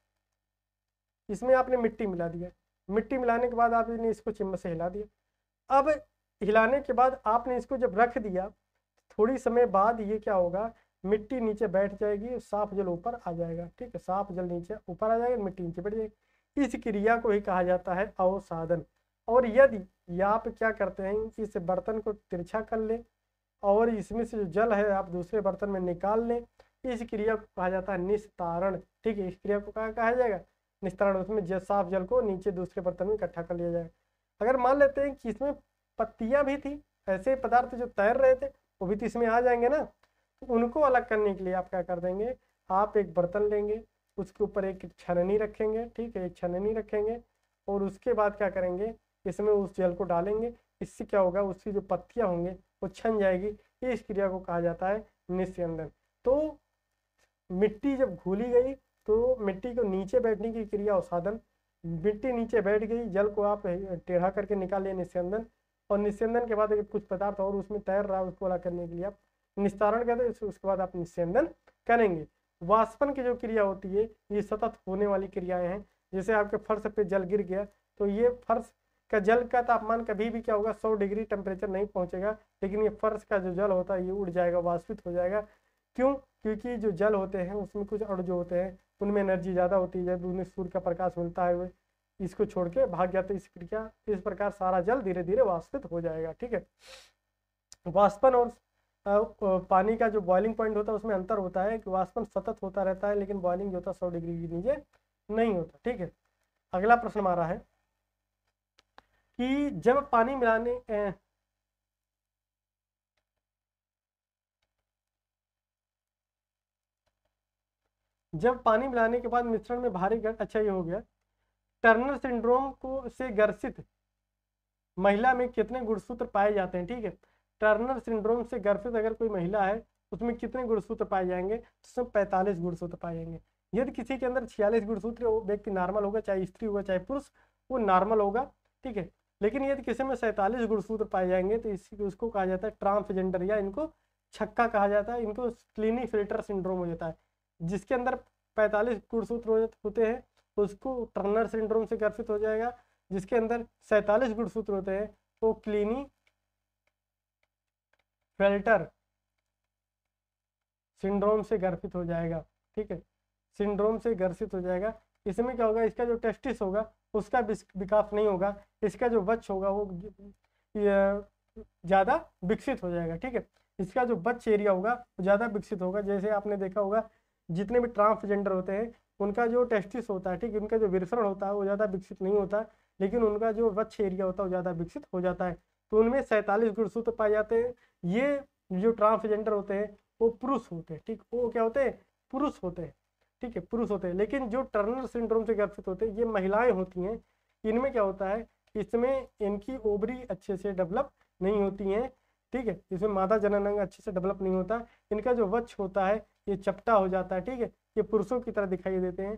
इसमें आपने मिट्टी मिला दिया मिट्टी मिलाने के बाद आपने इसको चिम्मच से हिला दिया अब हिलाने के बाद आपने इसको जब रख दिया थोड़ी समय बाद ये क्या होगा मिट्टी नीचे बैठ जाएगी साफ जल ऊपर आ जाएगा ठीक है साफ जल नीचे ऊपर आ जाएगा मिट्टी नीचे बैठ जाएगी इस क्रिया को ही कहा जाता है अवसाधन और यदि आप क्या करते हैं कि इस बर्तन को तिरछा कर लें और इसमें से जो जल है आप दूसरे बर्तन में निकाल लें इस क्रिया को कहा जाता है निस्तारण ठीक है इस क्रिया को कहा कहा जाएगा निस्तारण उसमें जल साफ जल को नीचे दूसरे बर्तन में इकट्ठा कर लिया जाएगा अगर मान लेते हैं कि इसमें पत्तियां भी थी ऐसे पदार्थ जो तैर रहे थे वो भी तो इसमें आ जाएंगे ना तो उनको अलग करने के लिए आप क्या कर देंगे आप एक बर्तन लेंगे उसके ऊपर एक छननी रखेंगे ठीक है एक छननी रखेंगे और उसके बाद क्या करेंगे इसमें उस जल को डालेंगे इससे क्या होगा उसकी जो पत्तियाँ होंगे वो छन जाएगी इस क्रिया को कहा जाता है निस्यंदन तो मिट्टी जब घूली गई तो मिट्टी को नीचे बैठने की क्रिया और साधन मिट्टी नीचे बैठ गई जल को आप टेढ़ा करके निकाल लिया निस्यंदन और निस्यंदन के बाद अगर कुछ पदार्थ और उसमें तैर रहा है उसको अलग करने के लिए आप निस्तारण कहते हैं उसके बाद आप निस्यंदन करेंगे वाष्पन की जो क्रिया होती है ये सतत होने वाली क्रियाएं हैं जैसे आपके फर्श पे जल गिर गया तो ये फर्श का जल का तापमान कभी भी क्या होगा सौ डिग्री टेम्परेचर नहीं पहुंचेगा लेकिन ये फर्श का जो जल होता है ये उड़ जाएगा वाष्पित हो जाएगा क्यों क्योंकि जो जल होते हैं उसमें कुछ अड़ जो होते हैं उनमें एनर्जी ज़्यादा होती है जब उन्हें सूर्य का प्रकाश मिलता है इसको छोड़ के भाग गया तो इस क्या इस प्रकार सारा जल धीरे धीरे वाष्पित हो जाएगा ठीक है वाष्पन और पानी का जो बॉइलिंग पॉइंट होता है उसमें अंतर होता है कि वाष्पन सतत होता रहता है लेकिन बॉइलिंग जो होता है सौ डिग्री के नीचे नहीं होता ठीक है अगला प्रश्न हमारा है कि जब पानी मिलाने ए, जब पानी मिलाने के बाद मिश्रण में भारी घट अच्छा ये हो गया टर्नर सिंड्रोम को से ग्रसित महिला में कितने गुणसूत्र पाए जाते हैं ठीक है टर्नर सिंड्रोम से ग्रसित अगर कोई महिला है उसमें कितने गुणसूत्र पाए जाएंगे उसमें पैंतालीस गुणसूत्र पाए जाएंगे यदि किसी के अंदर छियालीस गुणसूत्र वो व्यक्ति नॉर्मल होगा चाहे स्त्री होगा चाहे पुरुष वो नॉर्मल होगा ठीक है लेकिन यदि किसी में सैंतालीस गुणसूत्र पाए जाएंगे तो इसी उसको कहा जाता है ट्रांसजेंडर या इनको छक्का कहा जाता है इनको क्लिनिक फिल्टर सिंड्रोम हो जाता है जिसके अंदर पैंतालीस गुणसूत्र होते हैं तो उसको टर्नर सिंड्रोम से ग्रसित हो जाएगा जिसके अंदर सैतालीस गुणसूत्र होते हैं तो क्लीनी फेल्टर सिंड्रोम से गर्भित हो जाएगा ठीक है सिंड्रोम से ग्रसित हो जाएगा इसमें क्या होगा इसका जो टेस्टिस होगा उसका विकास नहीं होगा इसका जो बच्च होगा वो ज़्यादा विकसित हो जाएगा ठीक है इसका जो बच्च एरिया होगा वो ज़्यादा विकसित होगा जैसे आपने देखा होगा जितने भी ट्रांसजेंडर होते हैं उनका जो टेस्टिस होता है ठीक उनका जो विरसण होता है वो ज़्यादा विकसित नहीं होता लेकिन उनका जो वक्ष एरिया होता है वो ज़्यादा विकसित हो जाता है तो उनमें सैंतालीस गुणसूत्र पाए जाते हैं ये जो ट्रांसजेंडर होते हैं वो पुरुष होते हैं ठीक वो क्या होते हैं पुरुष होते हैं ठीक है पुरुष होते हैं लेकिन जो टर्नर सिंड्रोम से ग्रसित होते हैं ये महिलाएं होती हैं इनमें क्या होता है इसमें इनकी ओबरी अच्छे से डेवलप नहीं होती हैं ठीक है इसमें मादा जनन अंग अच्छे से डेवलप नहीं होता इनका जो वच्छ होता है ये चपटा हो जाता है ठीक है ये पुरुषों की तरह दिखाई देते हैं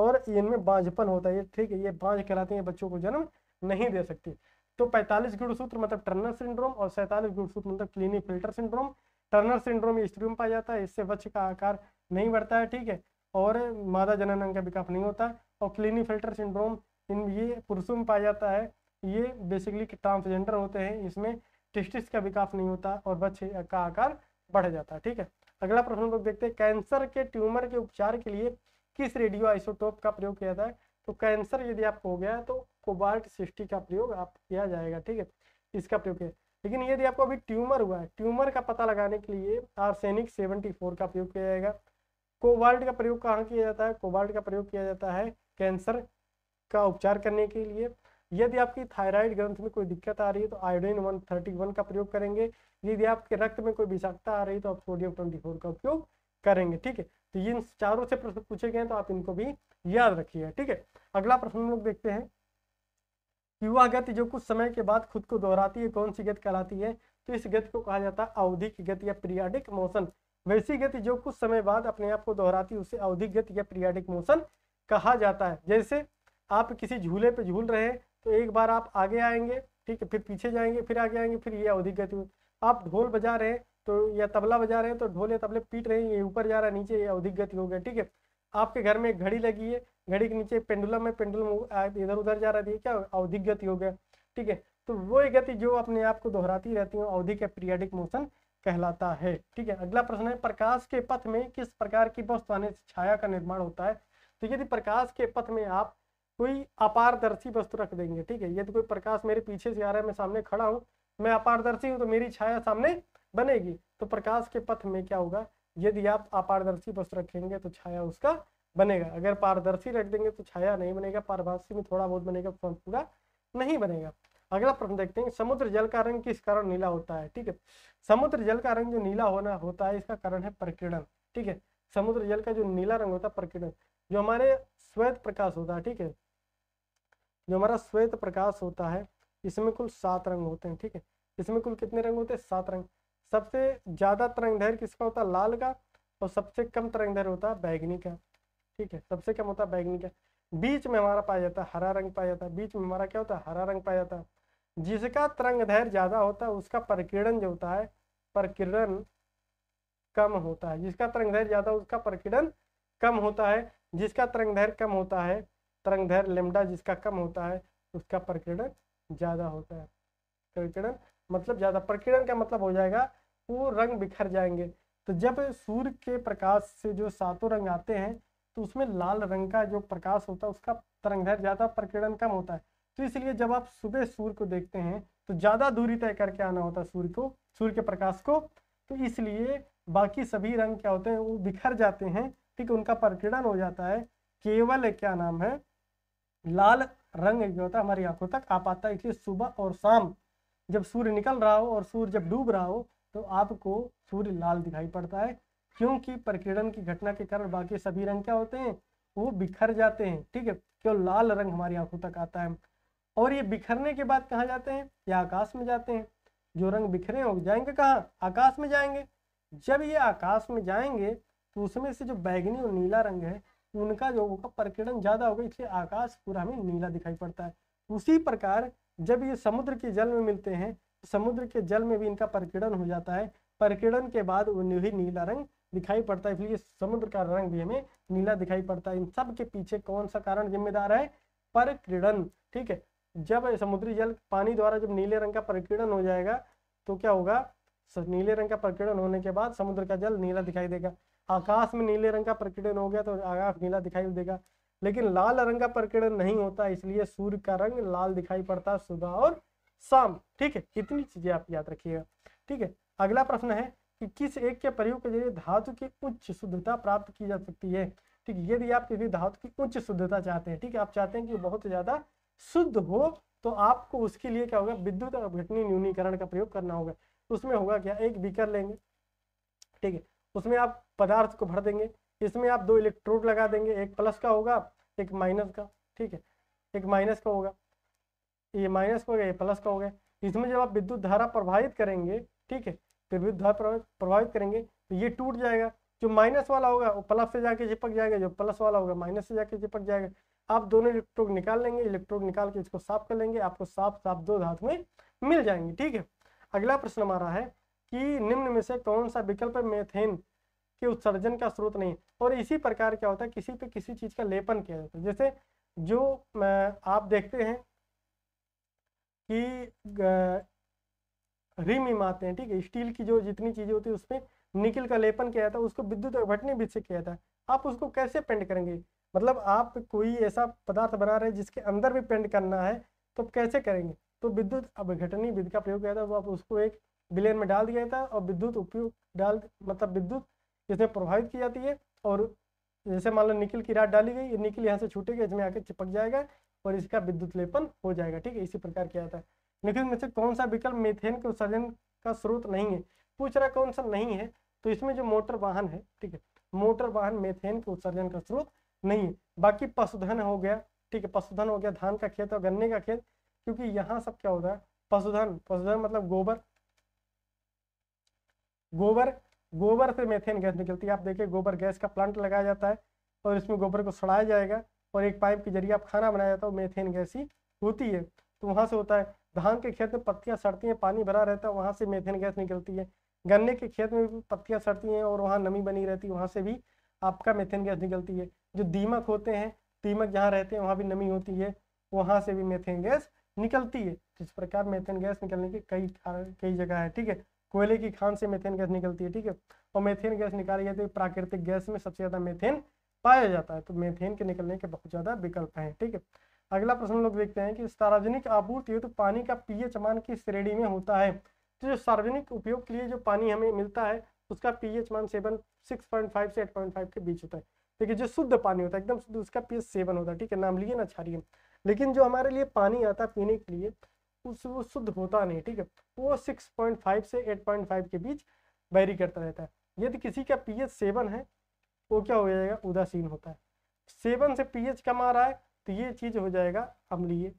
और इनमें बांझपन होता है ठीक है ये बांझ कहलाते हैं बच्चों को जन्म नहीं दे सकती तो 45 गुड़सूत्र सूत्र मतलब टर्नर सिंड्रोम और सैंतालीस गुड़सूत्र सूत्र मतलब Klinefelter syndrome Turner syndrome ये स्त्रियों में पाया जाता है इससे वक्ष का आकार नहीं बढ़ता है ठीक है और मादा जनन अंग का विकास नहीं होता और क्लिनिक फिल्टर सिंड्रोम इन ये पुरुषों में पाया जाता है ये बेसिकली ट्रांसजेंडर होते हैं इसमें टेस्टिस का विकास नहीं होता और वक्ष का आकार बढ़ जाता है ठीक है अगला प्रश्न लोग देखते हैं कैंसर के ट्यूमर के उपचार के लिए किस रेडियो आइसोटोप का प्रयोग किया जाता है तो कैंसर यदि आपको हो गया तो कोबाल्ट सिक्सटी का प्रयोग आप किया जाएगा ठीक है इसका प्रयोग किया लेकिन यदि आपको अभी ट्यूमर हुआ है ट्यूमर का पता लगाने के लिए आर्सेनिक सेवेंटी का प्रयोग किया जाएगा कोबाल्ट का प्रयोग कहाँ किया जाता है कोबाल्ट का प्रयोग किया जाता है कैंसर का उपचार करने के लिए यदि आपकी थायराइड ग्रंथ में कोई दिक्कत आ रही है तो आयोडीन वन थर्टी वन का प्रयोग करेंगे यदि आपके रक्त में कोई विषाक्तता आ रही है तो आप सोडियम ट्वेंटी फोर का उपयोग करेंगे ठीक है तो ये इन चारों से प्रश्न पूछे गए तो आप इनको भी याद रखिए ठीक है अगला प्रश्न हम लोग देखते हैं युवा गति जो कुछ समय के बाद खुद को दोहराती है कौन सी गति कहलाती है तो इस गति को कहा जाता है अवधिक गति या पीरियाडिक मोशन वैसी गति जो कुछ समय बाद अपने आप को दोहराती है उसे अवधिक गति या पीरियाडिक मोशन कहा जाता है जैसे आप किसी झूले पे झूल रहे हैं तो एक बार आप आगे आएंगे ठीक है फिर पीछे जाएंगे फिर आगे आएंगे फिर ये अवधिक गति में आप ढोल बजा रहे हैं तो या तबला बजा रहे हैं तो ढोल या तबले पीट रहे हैं ये ऊपर जा रहा है नीचे ये अवधिक गति हो गया ठीक है आपके घर में एक घड़ी लगी है घड़ी के नीचे पेंडुलम है पेंडुलम इधर उधर जा रहा है क्या अवधिक गति हो गया ठीक है तो वो एक गति जो अपने आप को दोहराती रहती है अवधिक या पीरियडिक मोशन कहलाता है ठीक है अगला प्रश्न है प्रकाश के पथ में किस प्रकार की वस्तु छाया का निर्माण होता है तो यदि प्रकाश के पथ में आप कोई अपारदर्शी वस्तु रख देंगे ठीक है यदि तो कोई प्रकाश मेरे पीछे से आ रहा है मैं सामने खड़ा हूँ मैं अपारदर्शी हूँ तो मेरी छाया सामने बनेगी तो प्रकाश के पथ में क्या होगा यदि आप अपारदर्शी वस्तु रखेंगे तो छाया उसका बनेगा अगर पारदर्शी रख देंगे तो छाया नहीं बनेगा पारभाषी में थोड़ा बहुत बनेगा पूरा नहीं बनेगा अगला प्रश्न देखते हैं समुद्र जल का रंग किस कारण नीला होता है ठीक है समुद्र जल का रंग जो नीला होना होता है इसका कारण है प्रकीर्णन ठीक है समुद्र जल का जो नीला रंग होता है प्रकीर्णन जो हमारे श्वेत प्रकाश होता है ठीक है जो हमारा श्वेत प्रकाश होता है इसमें कुल सात रंग होते हैं ठीक है इसमें कुल कितने रंग होते हैं सात रंग सबसे ज़्यादा धैर्य किसका होता है लाल का और सबसे कम धैर्य होता है बैगनी का ठीक है सबसे कम होता है बैगनी का बीच में हमारा पाया जाता है हरा रंग पाया जाता है बीच में हमारा क्या होता है हरा रंग पाया जाता है जिसका तरंगदैर्घ्य ज़्यादा होता है उसका प्रकीर्णन जो होता है प्रकीर्णन कम होता है जिसका धैर्य ज़्यादा उसका प्रकीर्णन कम होता है जिसका तरंगदैर्घ्य कम होता है तरंग धैर्य लेमडा जिसका कम होता है उसका प्रकीर्णन ज़्यादा होता है प्रकीर्णन मतलब ज़्यादा प्रकीर्णन का मतलब हो जाएगा वो रंग बिखर जाएंगे तो जब सूर्य के प्रकाश से जो सातों रंग आते हैं तो उसमें लाल रंग का जो प्रकाश होता है उसका धैर्य ज़्यादा प्रकीर्णन कम होता है तो इसलिए जब आप सुबह सूर्य को देखते हैं तो ज़्यादा दूरी तय करके आना होता है सूर्य को सूर्य के प्रकाश को तो इसलिए बाकी सभी रंग क्या होते हैं वो बिखर जाते हैं ठीक है उनका प्रकीर्णन हो जाता है केवल क्या नाम है लाल रंग जो होता है हमारी आंखों तक आ पाता है इसलिए सुबह और शाम जब सूर्य निकल रहा हो और सूर्य जब डूब रहा हो तो आपको सूर्य लाल दिखाई पड़ता है क्योंकि प्रकीर्णन की घटना के कारण बाकी सभी रंग क्या होते हैं वो बिखर जाते हैं ठीक है क्यों लाल रंग हमारी आंखों तक आता है और ये बिखरने के बाद कहाँ जाते हैं या आकाश में जाते हैं जो रंग बिखरे हो जाएंगे कहाँ आकाश में जाएंगे जब ये आकाश में जाएंगे तो उसमें से जो बैगनी और नीला रंग है उनका जो होगा प्रकीर्णन ज्यादा होगा इसलिए आकाश पूरा हमें नीला दिखाई पड़ता है उसी प्रकार जब ये समुद्र के जल में मिलते हैं समुद्र के जल में भी इनका प्रकीर्णन हो जाता है प्रकीर्णन के बाद उन्हें नीला रंग दिखाई पड़ता है इसलिए समुद्र का रंग भी हमें नीला दिखाई पड़ता है इन सब के पीछे कौन सा कारण जिम्मेदार है प्रकीर्णन ठीक है जब समुद्री जल पानी द्वारा जब नीले रंग का प्रकीर्णन हो जाएगा तो क्या होगा नीले रंग का प्रकीर्णन होने के बाद समुद्र का जल नीला दिखाई देगा आकाश में नीले रंग का प्रकीर्णन हो गया तो आकाश नीला दिखाई देगा लेकिन लाल रंग का प्रकीर्णन नहीं होता इसलिए सूर्य का रंग लाल दिखाई पड़ता है सुबह और शाम ठीक है इतनी चीजें आप याद रखिएगा ठीक है अगला प्रश्न है कि किस एक के प्रयोग के जरिए धातु की उच्च शुद्धता प्राप्त की जा सकती है ठीक है यदि आप किसी धातु की उच्च शुद्धता चाहते हैं ठीक है आप चाहते हैं कि बहुत ज्यादा शुद्ध हो तो आपको उसके लिए क्या होगा विद्युत घटनी न्यूनीकरण का प्रयोग करना होगा उसमें होगा क्या एक बीकर लेंगे ठीक है उसमें आप पदार्थ को भर देंगे इसमें आप दो इलेक्ट्रोड लगा देंगे एक प्लस का होगा एक माइनस का ठीक है एक माइनस का होगा ये माइनस का होगा ये प्लस का होगा इसमें जब आप विद्युत धारा प्रभावित करेंगे ठीक है फिर विद्युत धारा प्रभावित करेंगे तो ये टूट जाएगा जो माइनस वाला होगा वो प्लस से जाके चिपक जाएगा जो प्लस वाला होगा माइनस से जाके चिपक जाएगा आप दोनों इलेक्ट्रोड निकाल लेंगे इलेक्ट्रोड निकाल के इसको साफ कर लेंगे आपको साफ साफ दो धातु में मिल जाएंगे ठीक है अगला प्रश्न हमारा है कि निम्न में से कौन सा विकल्प मेथेन कि उत्सर्जन का स्रोत नहीं और इसी प्रकार क्या होता है किसी पे किसी चीज़ का लेपन किया जाता है जैसे जो आप देखते हैं कि रिम इमारतें हैं ठीक है स्टील की जो जितनी चीज़ें होती है उसमें निकल का लेपन किया जाता है उसको विद्युत भटनी बीज से किया जाता है आप उसको कैसे पेंट करेंगे मतलब आप कोई ऐसा पदार्थ बना रहे हैं जिसके अंदर भी पेंट करना है तो कैसे करेंगे तो विद्युत अभिघटनी विधि का प्रयोग किया था वो आप उसको एक बिलेन में डाल दिया जाता है और विद्युत उपयोग डाल मतलब विद्युत जिसे प्रभावित की जाती है और जैसे मान लो निकिल की रात डाली गई ये निकिल यहाँ से छूटेगा इसमें आके चिपक जाएगा और इसका विद्युत लेपन हो जाएगा ठीक है इसी प्रकार किया जाता है निकिल में से कौन सा विकल्प मेथेन के उत्सर्जन का स्रोत नहीं है पूछ रहा कौन सा नहीं है तो इसमें जो मोटर वाहन है ठीक है मोटर वाहन मेथेन के उत्सर्जन का स्रोत नहीं है बाकी पशुधन हो गया ठीक है पशुधन हो गया धान का खेत और गन्ने का खेत क्योंकि यहाँ सब क्या होता है पशुधन पशुधन मतलब गोबर गोबर गोबर से मेथेन गैस निकलती है आप देखिए गोबर गैस का प्लांट लगाया जाता है और इसमें गोबर को सड़ाया जाएगा और एक पाइप के जरिए आप खाना बनाया जाता है मेथेन गैस ही होती है तो वहाँ से होता है धान के खेत में पत्तियाँ सड़ती हैं पानी भरा रहता है वहाँ से मेथेन गैस निकलती है गन्ने के खेत में भी पत्तियाँ सड़ती हैं और वहाँ नमी बनी रहती है वहाँ से भी आपका मेथेन गैस निकलती है जो दीमक होते हैं दीमक जहाँ रहते हैं वहाँ भी नमी होती है वहाँ से भी मेथेन गैस निकलती है तो इस प्रकार मेथेन गैस निकलने के कई कई जगह है ठीक है कोयले की खान से मेथेन गैस निकलती है ठीक है और मेथेन गैस निकाली जाती है प्राकृतिक गैस में सबसे ज़्यादा मेथेन पाया जाता है तो मेथेन के निकलने के बहुत ज़्यादा विकल्प है ठीक है अगला प्रश्न लोग देखते हैं कि सार्वजनिक आपूर्ति हेतु तो पानी का पीएच मान किस श्रेणी में होता है तो जो सार्वजनिक उपयोग के लिए जो पानी हमें मिलता है उसका पीएच मान सेवन सिक्स पॉइंट फाइव से एट पॉइंट फाइव के बीच होता है देखिए जो शुद्ध पानी होता है एकदम शुद्ध उसका पीएच सेवन होता है ठीक है नाम लिए ना छारिये लेकिन जो हमारे लिए पानी आता है पीने के लिए उस वो शुद्ध होता नहीं ठीक है वो 6.5 से 8.5 के बीच बैरी करता रहता है यदि किसी का पीएच सेवन है वो क्या हो जाएगा उदासीन होता है सेवन से पीएच कम आ रहा है तो ये चीज हो जाएगा अम्लीय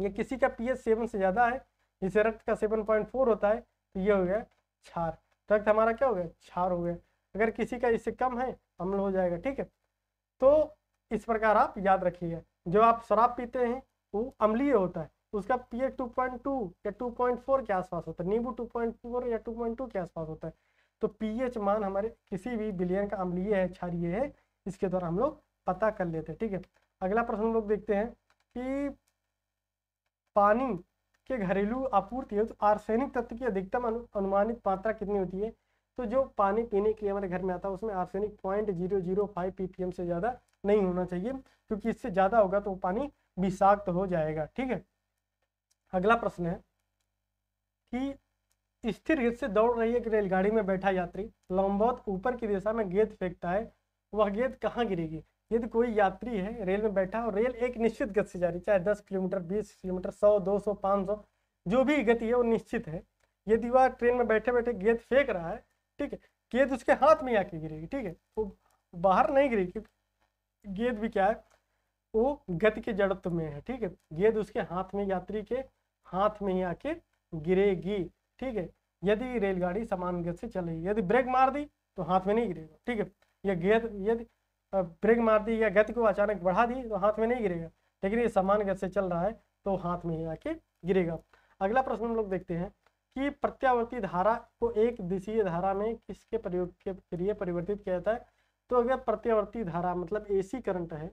या किसी का पीएच सेवन से ज्यादा है जैसे रक्त का सेवन पॉइंट फोर होता है तो ये हो गया क्षार तो रक्त हमारा क्या हो गया क्षार हो गया अगर किसी का इससे कम है अम्ल हो जाएगा ठीक है तो इस प्रकार आप याद रखिएगा जो आप शराब पीते हैं वो अम्लीय होता है तो उसका P A two point two या टू पॉइंट फोर के आसपास होता है नींबू टू पॉइंट फोर या टू पॉइंट टू के आसपास होता है तो पीएच मान हमारे किसी भी बिलियन का अम्लीय है क्षारीय है इसके द्वारा हम लोग पता कर लेते हैं ठीक है अगला प्रश्न हम लोग देखते हैं कि पानी के घरेलू आपूर्ति है तो आर्सेनिक तत्व की अधिकतम अनुमानित मात्रा कितनी होती है तो जो पानी पीने के लिए हमारे घर में आता है उसमें arsenic point zero zero five ppm से ज़्यादा नहीं होना चाहिए क्योंकि इससे ज़्यादा होगा तो पानी विषाक्त हो जाएगा ठीक है अगला प्रश्न है कि स्थिर गति से दौड़ रही एक रेलगाड़ी में बैठा यात्री लंबवत ऊपर की दिशा में गेंद फेंकता है वह गेंद कहाँ गिरेगी यदि कोई यात्री है रेल में बैठा और रेल एक निश्चित गति से जा रही चाहे दस किलोमीटर बीस किलोमीटर सौ दो सौ पाँच सौ जो भी गति है वो निश्चित है यदि वह ट्रेन में बैठे बैठे गेंद फेंक रहा है ठीक है गेंद उसके हाथ में आके गिरेगी ठीक है वो बाहर नहीं गिरेगी क्योंकि गेंद भी क्या है वो गति के जड़त्व में है ठीक है गेंद उसके हाथ में यात्री के हाथ में ही आके गिरेगी ठीक है यदि रेलगाड़ी समान गति से चलेगी यदि ब्रेक मार दी तो हाथ में नहीं गिरेगा ठीक है या गेत यदि ब्रेक मार दी या गति को अचानक बढ़ा दी तो हाथ में नहीं गिरेगा लेकिन ये समान गति से चल रहा है तो हाथ में ही आके गिरेगा अगला प्रश्न हम लोग देखते हैं कि प्रत्यावर्ती धारा को एक दिशीय धारा में किसके प्रयोग के लिए परिवर्तित किया जाता है तो अगर प्रत्यावर्ती धारा मतलब एसी करंट है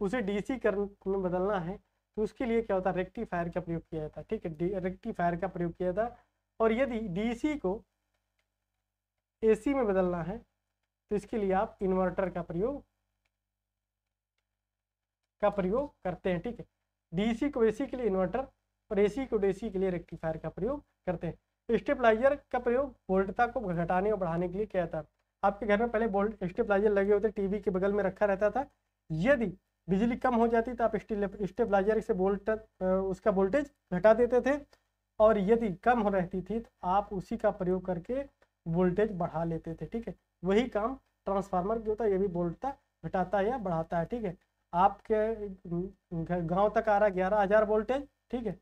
उसे डीसी करंट में बदलना है तो उसके लिए क्या होता है रेक्टिफायर का प्रयोग किया जाता है ठीक है रेक्टिफायर का प्रयोग किया जाता है और यदि डीसी को एसी में बदलना है तो इसके लिए आप इन्वर्टर का प्रयोग का प्रयोग करते हैं ठीक है डीसी को एसी के लिए इन्वर्टर और एसी को डीसी के लिए रेक्टिफायर का प्रयोग करते हैं स्टेपलाइजर का प्रयोग वोल्टता को घटाने और बढ़ाने के लिए किया जाता है आपके घर में पहले वोल्ट स्टेपलाइजर लगे होते टीवी के बगल में रखा रहता था यदि बिजली कम हो जाती तो आप स्टेबलाइजर से वोल्ट उसका वोल्टेज घटा देते थे और यदि कम हो रहती थी तो आप उसी का प्रयोग करके वोल्टेज बढ़ा लेते थे ठीक है वही काम ट्रांसफार्मर जो होता है ये भी बोल्टता घटाता है या बढ़ाता है ठीक है आपके गांव तक आ रहा ग्यारह हज़ार वोल्टेज ठीक है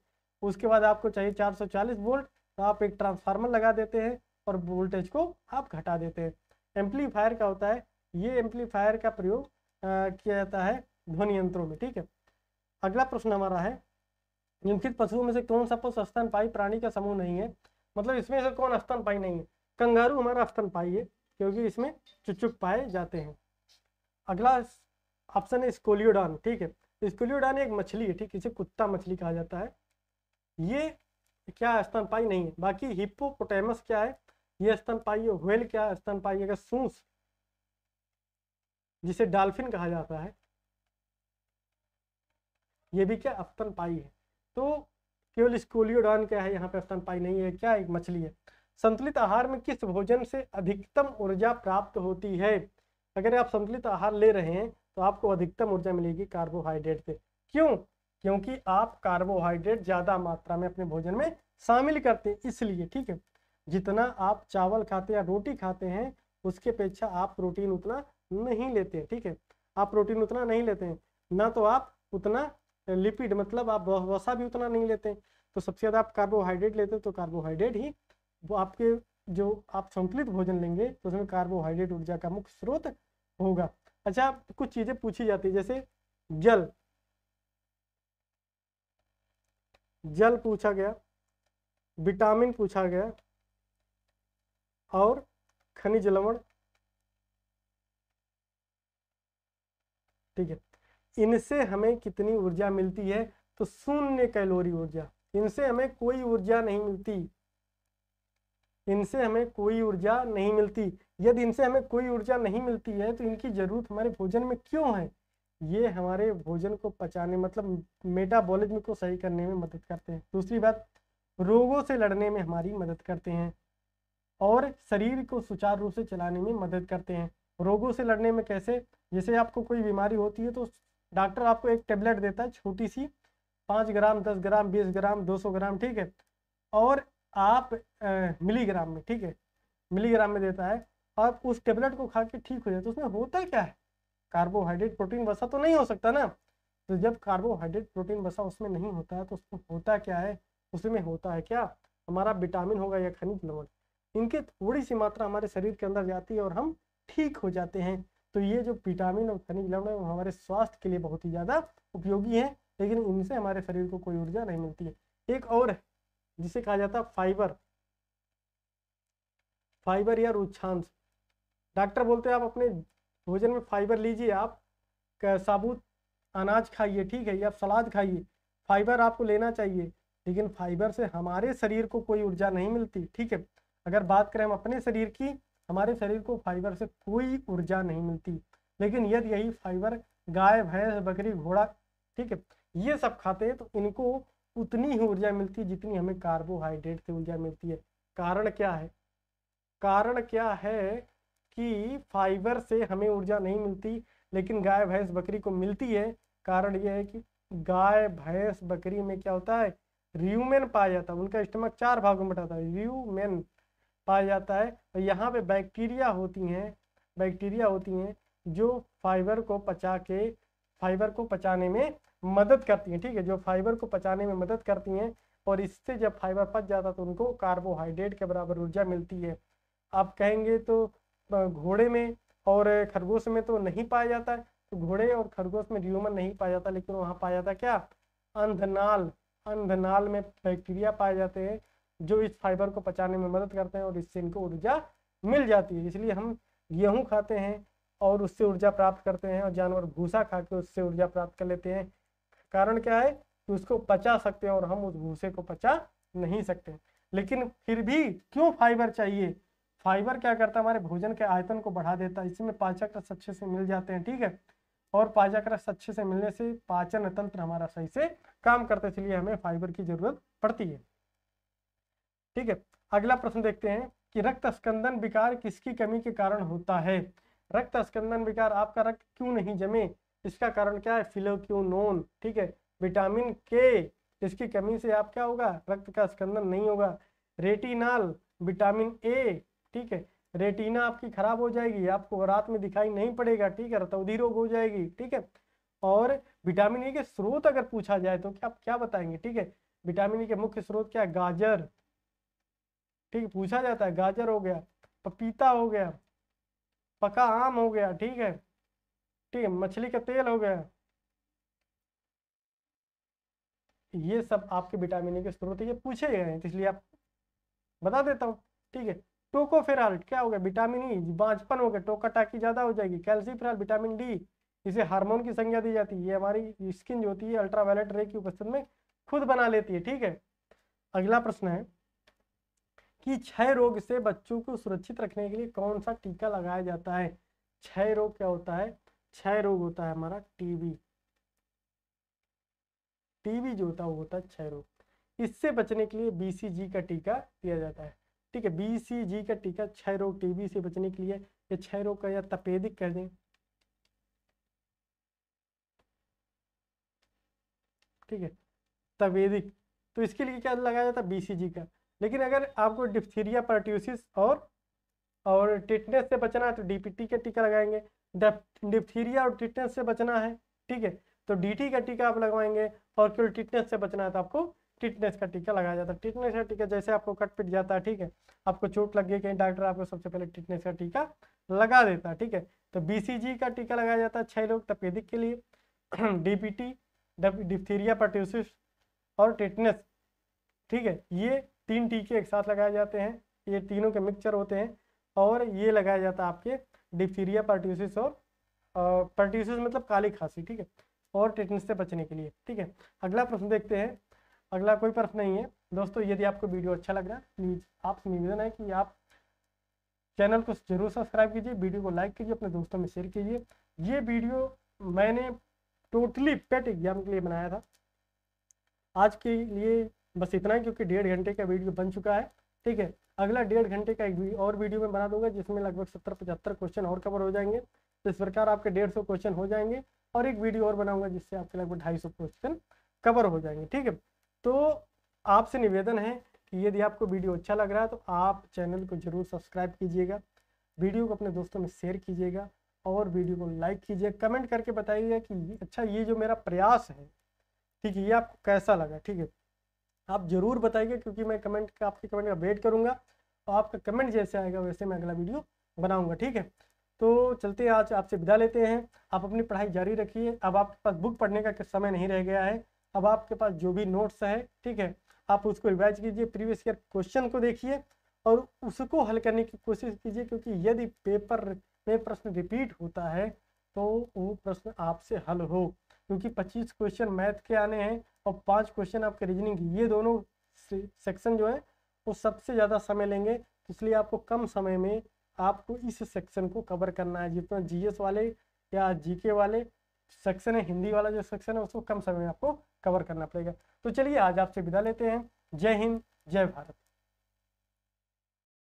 उसके बाद आपको चाहिए चार सौ चालीस वोल्ट तो आप एक ट्रांसफार्मर लगा देते हैं और वोल्टेज को आप घटा देते हैं एम्पलीफायर का होता है ये एम्पलीफायर का प्रयोग किया जाता है ध्वनि यंत्रों में ठीक है अगला प्रश्न हमारा है निम्नलिखित पशुओं में से कौन सा पशु स्तन पाई प्राणी का समूह नहीं है मतलब इसमें से कौन स्तन पाई नहीं है कंगारू हमारा पाई है क्योंकि इसमें चुचुक पाए जाते हैं अगला ऑप्शन है स्कोलियोडान ठीक है स्कोलियोडान एक मछली है ठीक इसे कुत्ता मछली कहा जाता है ये क्या स्तन पाई नहीं है बाकी हिप्पोपोटेमस क्या है ये पाई है व्हेल क्या है पाई है सूस जिसे डॉल्फिन कहा जाता है ये भी क्या अफ्तन पाई है तो केवल स्कोलियोडॉन क्या है यहाँ पे अफ्तन पाई नहीं है क्या एक मछली है संतुलित आहार में किस भोजन से अधिकतम ऊर्जा प्राप्त होती है अगर आप संतुलित आहार ले रहे हैं तो आपको अधिकतम ऊर्जा मिलेगी कार्बोहाइड्रेट से क्यों क्योंकि आप कार्बोहाइड्रेट ज़्यादा मात्रा में अपने भोजन में शामिल करते हैं इसलिए ठीक है जितना आप चावल खाते या रोटी खाते हैं उसके अपेक्षा आप प्रोटीन उतना नहीं लेते ठीक है आप प्रोटीन उतना नहीं लेते हैं ना तो आप उतना लिपिड मतलब आप वसा भी उतना नहीं लेते तो सबसे ज़्यादा आप कार्बोहाइड्रेट लेते हैं तो कार्बोहाइड्रेट ही वो आपके जो आप संतुलित भोजन लेंगे तो उसमें कार्बोहाइड्रेट ऊर्जा का मुख्य स्रोत होगा अच्छा कुछ चीज़ें पूछी जाती है जैसे जल जल पूछा गया विटामिन पूछा गया और खनिज लवण ठीक है इनसे हमें कितनी ऊर्जा मिलती है तो शून्य कैलोरी ऊर्जा इनसे हमें कोई ऊर्जा नहीं मिलती इनसे हमें कोई ऊर्जा नहीं मिलती यदि इनसे हमें कोई ऊर्जा नहीं मिलती है तो इनकी जरूरत हमारे भोजन में क्यों है ये हमारे भोजन को पचाने मतलब मेटाबॉलिज्म को सही करने में मदद करते हैं दूसरी बात रोगों से लड़ने में हमारी मदद करते हैं और शरीर को सुचारू रूप से चलाने में मदद करते हैं रोगों से लड़ने में कैसे जैसे आपको कोई बीमारी होती है तो डॉक्टर आपको एक टेबलेट देता है छोटी सी पाँच ग्राम दस ग्राम बीस ग्राम दो सौ ग्राम ठीक है और आप मिलीग्राम में ठीक है मिलीग्राम में देता है आप उस टेबलेट को खा के ठीक हो जाए तो उसमें होता क्या है कार्बोहाइड्रेट प्रोटीन वसा तो नहीं हो सकता ना तो जब कार्बोहाइड्रेट प्रोटीन वसा उसमें नहीं होता है तो उसमें होता क्या है उसमें होता है क्या हमारा विटामिन होगा या खनिज लवण इनके थोड़ी सी मात्रा हमारे शरीर के अंदर जाती है और हम ठीक हो जाते हैं तो ये जो विटामिन और खनिज लवण है वो हमारे स्वास्थ्य के लिए बहुत ही ज़्यादा उपयोगी है लेकिन इनसे हमारे शरीर को कोई ऊर्जा नहीं मिलती है एक और है जिसे कहा जाता है फाइबर फाइबर या रुच्छांश डॉक्टर बोलते हैं आप अपने भोजन में फाइबर लीजिए आप साबुत अनाज खाइए ठीक है या सलाद खाइए फाइबर आपको लेना चाहिए लेकिन फाइबर से हमारे शरीर को कोई ऊर्जा नहीं मिलती ठीक है अगर बात करें हम अपने शरीर की हमारे शरीर को फाइबर से कोई ऊर्जा नहीं मिलती लेकिन यदि यही फाइबर गाय भैंस बकरी घोड़ा ठीक है ये सब खाते हैं तो इनको उतनी ही ऊर्जा मिलती है जितनी हमें कार्बोहाइड्रेट से ऊर्जा मिलती है कारण क्या है कारण क्या है कि फाइबर से हमें ऊर्जा नहीं मिलती लेकिन गाय भैंस बकरी को मिलती है कारण यह है कि गाय भैंस बकरी में क्या होता है र्यूमेन पाया जाता है उनका स्टमक चार भागों में बटाता है र्यूमेन पाया जाता है तो यहाँ पे बैक्टीरिया होती हैं बैक्टीरिया होती हैं जो फाइबर को पचा के फाइबर को पचाने में मदद करती हैं ठीक है जो फाइबर को पचाने में मदद करती हैं और इससे जब फाइबर पच जाता है तो उनको कार्बोहाइड्रेट के बराबर ऊर्जा मिलती है आप कहेंगे तो घोड़े में और खरगोश में तो नहीं पाया जाता है तो घोड़े और खरगोश में र्यूमन नहीं पाया जाता लेकिन वहाँ पाया जाता क्या अंधनाल अंधनाल में बैक्टीरिया पाए जाते हैं जो इस फाइबर को पचाने में मदद करते हैं और इससे इनको ऊर्जा मिल जाती है इसलिए हम गेहूँ खाते हैं और उससे ऊर्जा प्राप्त करते हैं और जानवर भूसा खा के उससे ऊर्जा प्राप्त कर लेते हैं कारण क्या है कि उसको पचा सकते हैं और हम उस भूसे को पचा नहीं सकते लेकिन फिर भी क्यों फाइबर चाहिए फाइबर क्या करता है हमारे भोजन के आयतन को बढ़ा देता है इसमें पाचक रस अच्छे से मिल जाते हैं ठीक है और पाचक रस अच्छे से मिलने से पाचन तंत्र हमारा सही से काम करता है इसलिए हमें फाइबर की जरूरत पड़ती है ठीक है अगला प्रश्न देखते हैं कि रक्त स्कंदन विकार किसकी कमी के कारण होता है रक्त स्कंदन विकार आपका रक्त क्यों नहीं जमे इसका कारण क्या है फिलोक्यूनोन ठीक है विटामिन के इसकी कमी से आप क्या होगा रक्त का स्कंदन नहीं होगा रेटिनाल विटामिन ए ठीक है रेटिना आपकी खराब हो जाएगी आपको रात में दिखाई नहीं पड़ेगा ठीक है रतौधी रोग हो जाएगी ठीक है और विटामिन ई के स्रोत अगर पूछा जाए तो क्या आप क्या बताएंगे ठीक है विटामिन ई के मुख्य स्रोत क्या गाजर ठीक है पूछा जाता है गाजर हो गया पपीता हो गया पका आम हो गया ठीक है ठीक है मछली का तेल हो गया ये सब आपके विटामिन के स्रोत ये पूछे गए हैं इसलिए आप बता देता हूँ ठीक है टोकोफेराल क्या हो गया विटामिन ई बांझपन हो गया टोकाटाकी ज़्यादा हो जाएगी कैल्सीफेराल विटामिन डी इसे हार्मोन की संज्ञा दी जाती है ये हमारी स्किन जो होती है अल्ट्रावायलेट रे की उपस्थिति में खुद बना लेती है ठीक है अगला प्रश्न है कि क्षय रोग से बच्चों को सुरक्षित रखने के लिए कौन सा टीका लगाया जाता है क्षय रोग क्या होता है क्षय रोग होता है हमारा टीबी टीबी जो होता है वो होता है क्षय रोग इससे बचने के लिए बीसीजी का टीका दिया जाता है ठीक है बीसीजी का टीका क्षय रोग टीबी से बचने के लिए या क्षय रोग का या तपेदिक कर दें ठीक है तपेदिक तो इसके लिए क्या लगाया जाता है बीसीजी का लेकिन अगर आपको डिप्थीरिया पर्ट्यूसिस और और टिटनेस से बचना है तो डीपीटी का टीका लगाएंगे डिप्थीरिया और टिटनेस से बचना है ठीक है तो डीटी का टीका आप लगवाएंगे और केवल टिटनेस से बचना है तो आपको टिटनेस का टीका लगाया जाता है टिटनेस का टीका जैसे आपको कट पिट जाता है ठीक है आपको चोट लग गई कहीं डॉक्टर आपको सबसे पहले टिटनेस का टीका लगा देता है ठीक है तो बी का टीका लगाया जाता है छः लोग तपेदिक के लिए डीपीटी डिप्थीरिया पर्ट्यूसिस और टिटनेस ठीक है ये तीन टीके एक साथ लगाए जाते हैं ये तीनों के मिक्सचर होते हैं और ये लगाया जाता है आपके डिप्थीरिया पर्ट्यूसिस और पर्ट्यूसिस मतलब काली खांसी ठीक है और टिटनेस से बचने के लिए ठीक है अगला प्रश्न देखते हैं अगला कोई प्रश्न नहीं है दोस्तों यदि आपको वीडियो अच्छा लग रहा है प्लीज़ आपसे निवेदन है कि आप चैनल को जरूर सब्सक्राइब कीजिए वीडियो को लाइक कीजिए अपने दोस्तों में शेयर कीजिए ये वीडियो मैंने टोटली पेट एग्जाम के लिए बनाया था आज के लिए बस इतना ही क्योंकि डेढ़ घंटे का वीडियो बन चुका है ठीक है अगला डेढ़ घंटे का एक और वीडियो में बना दूंगा जिसमें लगभग सत्तर पचहत्तर क्वेश्चन और कवर हो जाएंगे तो इस प्रकार आपके डेढ़ सौ क्वेश्चन हो जाएंगे और एक वीडियो और बनाऊंगा जिससे आपके लगभग ढाई सौ क्वेश्चन कवर हो जाएंगे ठीक है तो आपसे निवेदन है कि यदि आपको वीडियो अच्छा लग रहा है तो आप चैनल को जरूर सब्सक्राइब कीजिएगा वीडियो को अपने दोस्तों में शेयर कीजिएगा और वीडियो को लाइक कीजिए कमेंट करके बताइएगा कि अच्छा ये जो मेरा प्रयास है ठीक है ये आपको कैसा लगा ठीक है आप ज़रूर बताइए क्योंकि मैं कमेंट का आपके कमेंट का वेट करूँगा और आपका कमेंट जैसे आएगा वैसे मैं अगला वीडियो बनाऊँगा ठीक है तो चलते आज आपसे विदा लेते हैं आप अपनी पढ़ाई जारी रखिए अब आपके पास बुक पढ़ने का समय नहीं रह गया है अब आपके पास जो भी नोट्स है ठीक है आप उसको रिवाइज कीजिए प्रीवियस ईयर क्वेश्चन को देखिए और उसको हल करने की कोशिश कीजिए क्योंकि यदि पेपर में प्रश्न रिपीट होता है तो वो प्रश्न आपसे हल हो क्योंकि 25 क्वेश्चन मैथ के आने हैं और पांच क्वेश्चन आपके रीजनिंग की ये दोनों सेक्शन जो है वो सबसे ज़्यादा समय लेंगे इसलिए आपको कम समय में आपको इस सेक्शन को कवर करना है जितना जीएस वाले या जीके वाले सेक्शन है हिंदी वाला जो सेक्शन है उसको कम समय में आपको कवर करना पड़ेगा तो चलिए आज आपसे विदा लेते हैं जय हिंद जय भारत